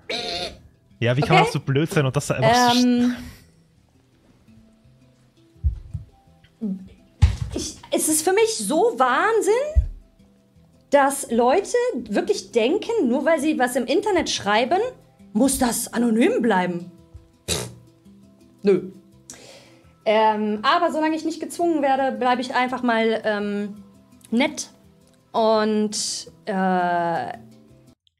mehr habe. Ja, wie kann okay? man auch so blöd sein und das da einfach ähm, so ich, Es ist für mich so Wahnsinn, dass Leute wirklich denken, nur weil sie was im Internet schreiben, muss das anonym bleiben. Pff, nö. Ähm, aber solange ich nicht gezwungen werde, bleibe ich einfach mal ähm, nett und äh,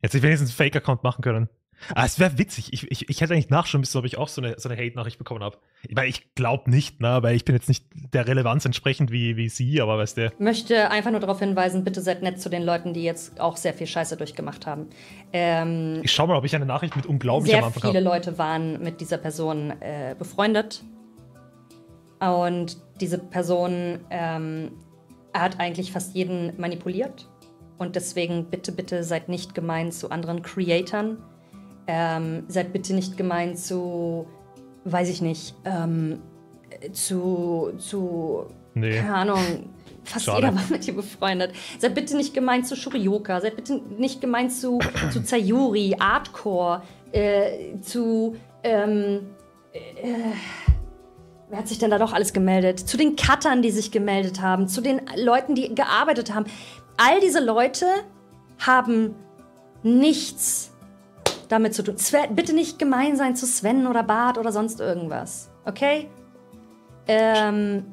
Jetzt Hätte ich wenigstens einen Fake-Account machen können. Ah, es wäre witzig. Ich, ich, ich hätte eigentlich nachschauen müssen, ob ich auch so eine, so eine Hate-Nachricht bekommen habe. Weil ich glaube nicht, ne? weil ich bin jetzt nicht der Relevanz entsprechend wie, wie sie, aber weißt du. möchte einfach nur darauf hinweisen, bitte seid nett zu den Leuten, die jetzt auch sehr viel Scheiße durchgemacht haben. Ähm, ich schau mal, ob ich eine Nachricht mit unglaublich sehr am Anfang viele habe. Leute waren mit dieser Person äh, befreundet. Und diese Person ähm, hat eigentlich fast jeden manipuliert und deswegen bitte, bitte seid nicht gemein zu anderen Creatern. Ähm, seid bitte nicht gemein zu, weiß ich nicht, ähm, zu, zu, nee. keine Ahnung, fast Schade. jeder war mit dir befreundet. Seid bitte nicht gemein zu Shurioka, seid bitte nicht gemein zu, zu Sayuri, Artcore, äh, zu, ähm, äh, wer hat sich denn da doch alles gemeldet? Zu den Cuttern, die sich gemeldet haben, zu den Leuten, die gearbeitet haben all diese Leute haben nichts damit zu tun. Sven, bitte nicht gemein sein zu Sven oder Bart oder sonst irgendwas. Okay? Ähm,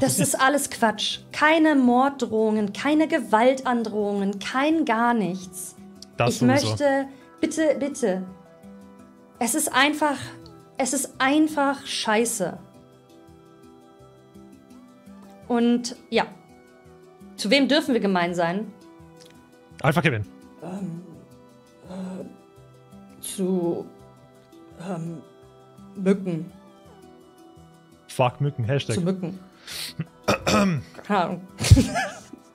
das ist alles Quatsch. Keine Morddrohungen, keine Gewaltandrohungen, kein gar nichts. Das ich möchte, bitte, bitte. Es ist einfach, es ist einfach scheiße. Und ja, zu wem dürfen wir gemein sein? Alpha Kevin. Ähm, äh, zu ähm, Mücken. Fuck Mücken, Hashtag. Zu Mücken. *clears throat*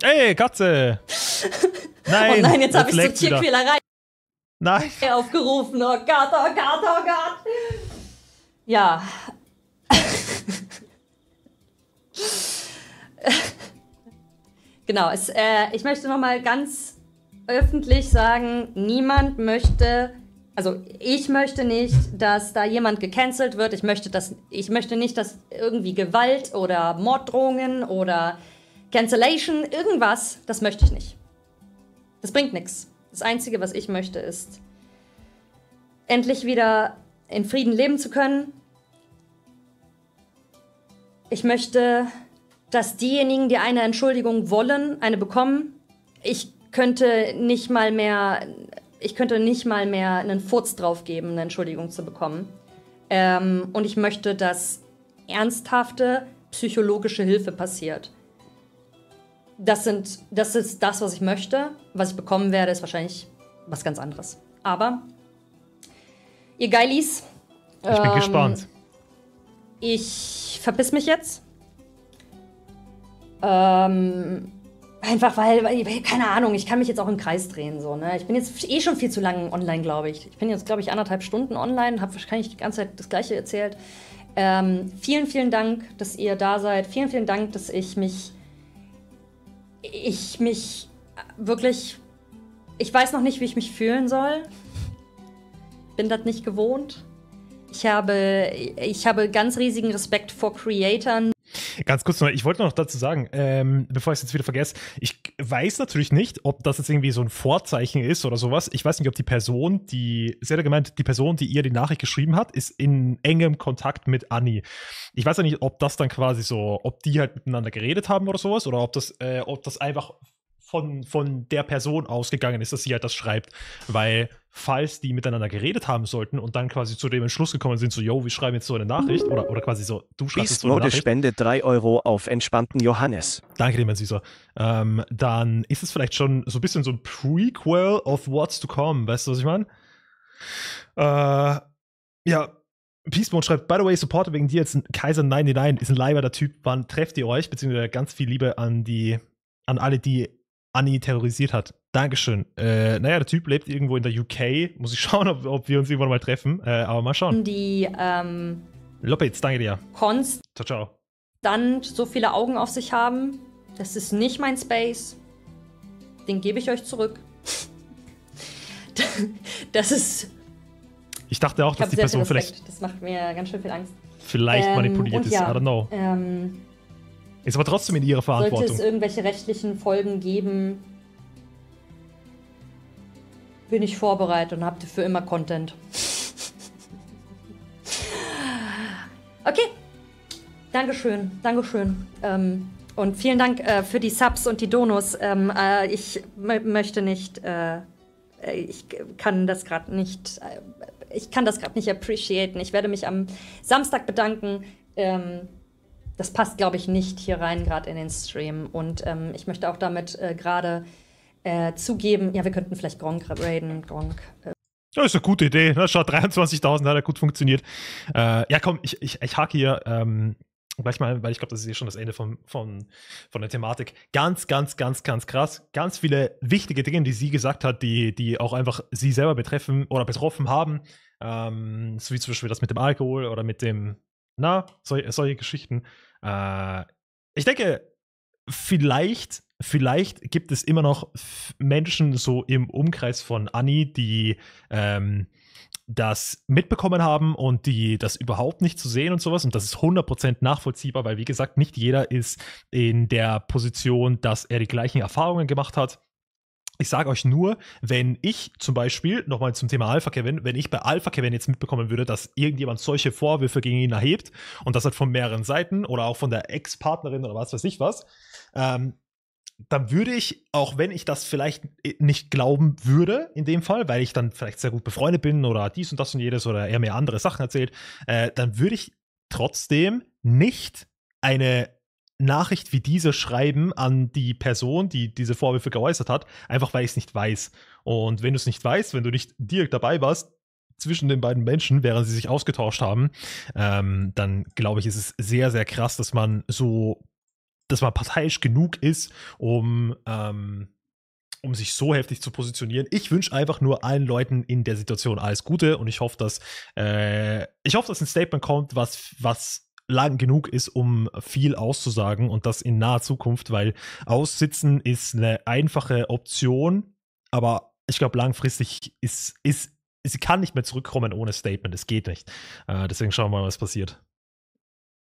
Ey, Katze! Nein! Oh nein, jetzt, jetzt habe ich zur Tierquälerei nein. aufgerufen. Oh Gott, oh Gott, oh Gott! Ja. *laughs* Genau, es, äh, ich möchte nochmal ganz öffentlich sagen, niemand möchte, also ich möchte nicht, dass da jemand gecancelt wird. Ich möchte, dass, ich möchte nicht, dass irgendwie Gewalt oder Morddrohungen oder Cancellation, irgendwas, das möchte ich nicht. Das bringt nichts. Das Einzige, was ich möchte, ist, endlich wieder in Frieden leben zu können. Ich möchte dass diejenigen, die eine Entschuldigung wollen, eine bekommen. Ich könnte nicht mal mehr, ich könnte nicht mal mehr einen Furz drauf geben, eine Entschuldigung zu bekommen. Ähm, und ich möchte, dass ernsthafte psychologische Hilfe passiert. Das, sind, das ist das, was ich möchte. Was ich bekommen werde, ist wahrscheinlich was ganz anderes. Aber ihr Geilis. Ich ähm, bin gespannt. Ich verpiss mich jetzt. Ähm, einfach weil, weil, keine Ahnung, ich kann mich jetzt auch im Kreis drehen. So, ne? Ich bin jetzt eh schon viel zu lange online, glaube ich. Ich bin jetzt, glaube ich, anderthalb Stunden online, habe wahrscheinlich die ganze Zeit das Gleiche erzählt. Ähm, vielen, vielen Dank, dass ihr da seid. Vielen, vielen Dank, dass ich mich. Ich mich wirklich. Ich weiß noch nicht, wie ich mich fühlen soll. Bin das nicht gewohnt. Ich habe, ich habe ganz riesigen Respekt vor Creatoren, Ganz kurz noch, ich wollte noch dazu sagen, ähm, bevor ich es jetzt wieder vergesse, ich weiß natürlich nicht, ob das jetzt irgendwie so ein Vorzeichen ist oder sowas. Ich weiß nicht, ob die Person, die, sehr gemeint, die Person, die ihr die Nachricht geschrieben hat, ist in engem Kontakt mit Annie. Ich weiß ja nicht, ob das dann quasi so, ob die halt miteinander geredet haben oder sowas oder ob das, äh, ob das einfach von, von der Person ausgegangen ist, dass sie halt das schreibt. Weil, falls die miteinander geredet haben sollten und dann quasi zu dem Entschluss gekommen sind, so, yo, wir schreiben jetzt so eine Nachricht oder, oder quasi so, du schreibst jetzt so eine Nachricht. spende 3 Euro auf entspannten Johannes. Danke dir, mein Süßer. Ähm, dann ist es vielleicht schon so ein bisschen so ein Prequel of What's to Come, weißt du, was ich meine? Äh, ja, Peacebone schreibt, by the way, supporte wegen dir jetzt ein Kaiser99, ist ein leiberter Typ, wann trefft ihr euch? Beziehungsweise ganz viel Liebe an die, an alle, die Anni terrorisiert hat. Dankeschön. Äh, naja, der Typ lebt irgendwo in der UK. Muss ich *laughs* schauen, ob, ob wir uns irgendwann mal treffen. Äh, aber mal schauen. Die ähm, Lopez, danke dir. Konst. Ciao, ciao. Dann so viele Augen auf sich haben. Das ist nicht mein Space. Den gebe ich euch zurück. *laughs* das ist. Ich dachte auch, ich dass die Person vielleicht. Das macht mir ganz schön viel Angst. Vielleicht ähm, manipuliert ist. Ja, I don't know. Ähm, ist aber trotzdem in ihrer Verantwortung. Sollte es irgendwelche rechtlichen Folgen geben, bin ich vorbereitet und habt ihr für immer Content. *laughs* okay. Dankeschön, Dankeschön. Ähm, und vielen Dank äh, für die Subs und die Donos. Ähm, äh, ich möchte äh, äh, nicht, äh, ich kann das gerade nicht, ich kann das gerade nicht appreciaten. Ich werde mich am Samstag bedanken. Ähm, das passt, glaube ich, nicht hier rein, gerade in den Stream. Und ähm, ich möchte auch damit äh, gerade äh, zugeben, ja, wir könnten vielleicht Gronk raiden, Gronk. Äh. Ja, ist eine gute Idee. Ne? Schaut, 23.000 hat er gut funktioniert. Äh, ja, komm, ich, ich, ich hake hier ähm, gleich mal, weil ich glaube, das ist eh schon das Ende von, von, von der Thematik. Ganz, ganz, ganz, ganz krass. Ganz viele wichtige Dinge, die sie gesagt hat, die, die auch einfach sie selber betreffen oder betroffen haben. Ähm, so wie zum Beispiel das mit dem Alkohol oder mit dem, na, solche, solche Geschichten. Äh, ich denke, vielleicht, vielleicht gibt es immer noch Menschen so im Umkreis von Anni, die ähm, das mitbekommen haben und die das überhaupt nicht zu sehen und sowas. Und das ist 100% nachvollziehbar, weil wie gesagt, nicht jeder ist in der Position, dass er die gleichen Erfahrungen gemacht hat. Ich sage euch nur, wenn ich zum Beispiel, nochmal zum Thema Alpha Kevin, wenn ich bei Alpha Kevin jetzt mitbekommen würde, dass irgendjemand solche Vorwürfe gegen ihn erhebt und das hat von mehreren Seiten oder auch von der Ex-Partnerin oder was weiß ich was, ähm, dann würde ich, auch wenn ich das vielleicht äh, nicht glauben würde in dem Fall, weil ich dann vielleicht sehr gut befreundet bin oder dies und das und jedes oder er mir andere Sachen erzählt, äh, dann würde ich trotzdem nicht eine Nachricht wie diese schreiben an die Person, die diese Vorwürfe geäußert hat, einfach weil ich es nicht weiß. Und wenn du es nicht weißt, wenn du nicht direkt dabei warst, zwischen den beiden Menschen, während sie sich ausgetauscht haben, ähm, dann glaube ich, ist es sehr, sehr krass, dass man so, dass man parteiisch genug ist, um, ähm, um sich so heftig zu positionieren. Ich wünsche einfach nur allen Leuten in der Situation alles Gute und ich hoffe, dass äh, ich hoffe, dass ein Statement kommt, was, was lang genug ist, um viel auszusagen und das in naher Zukunft, weil aussitzen ist eine einfache Option, aber ich glaube, langfristig ist, ist, sie kann nicht mehr zurückkommen ohne Statement. Es geht nicht. Äh, deswegen schauen wir mal, was passiert.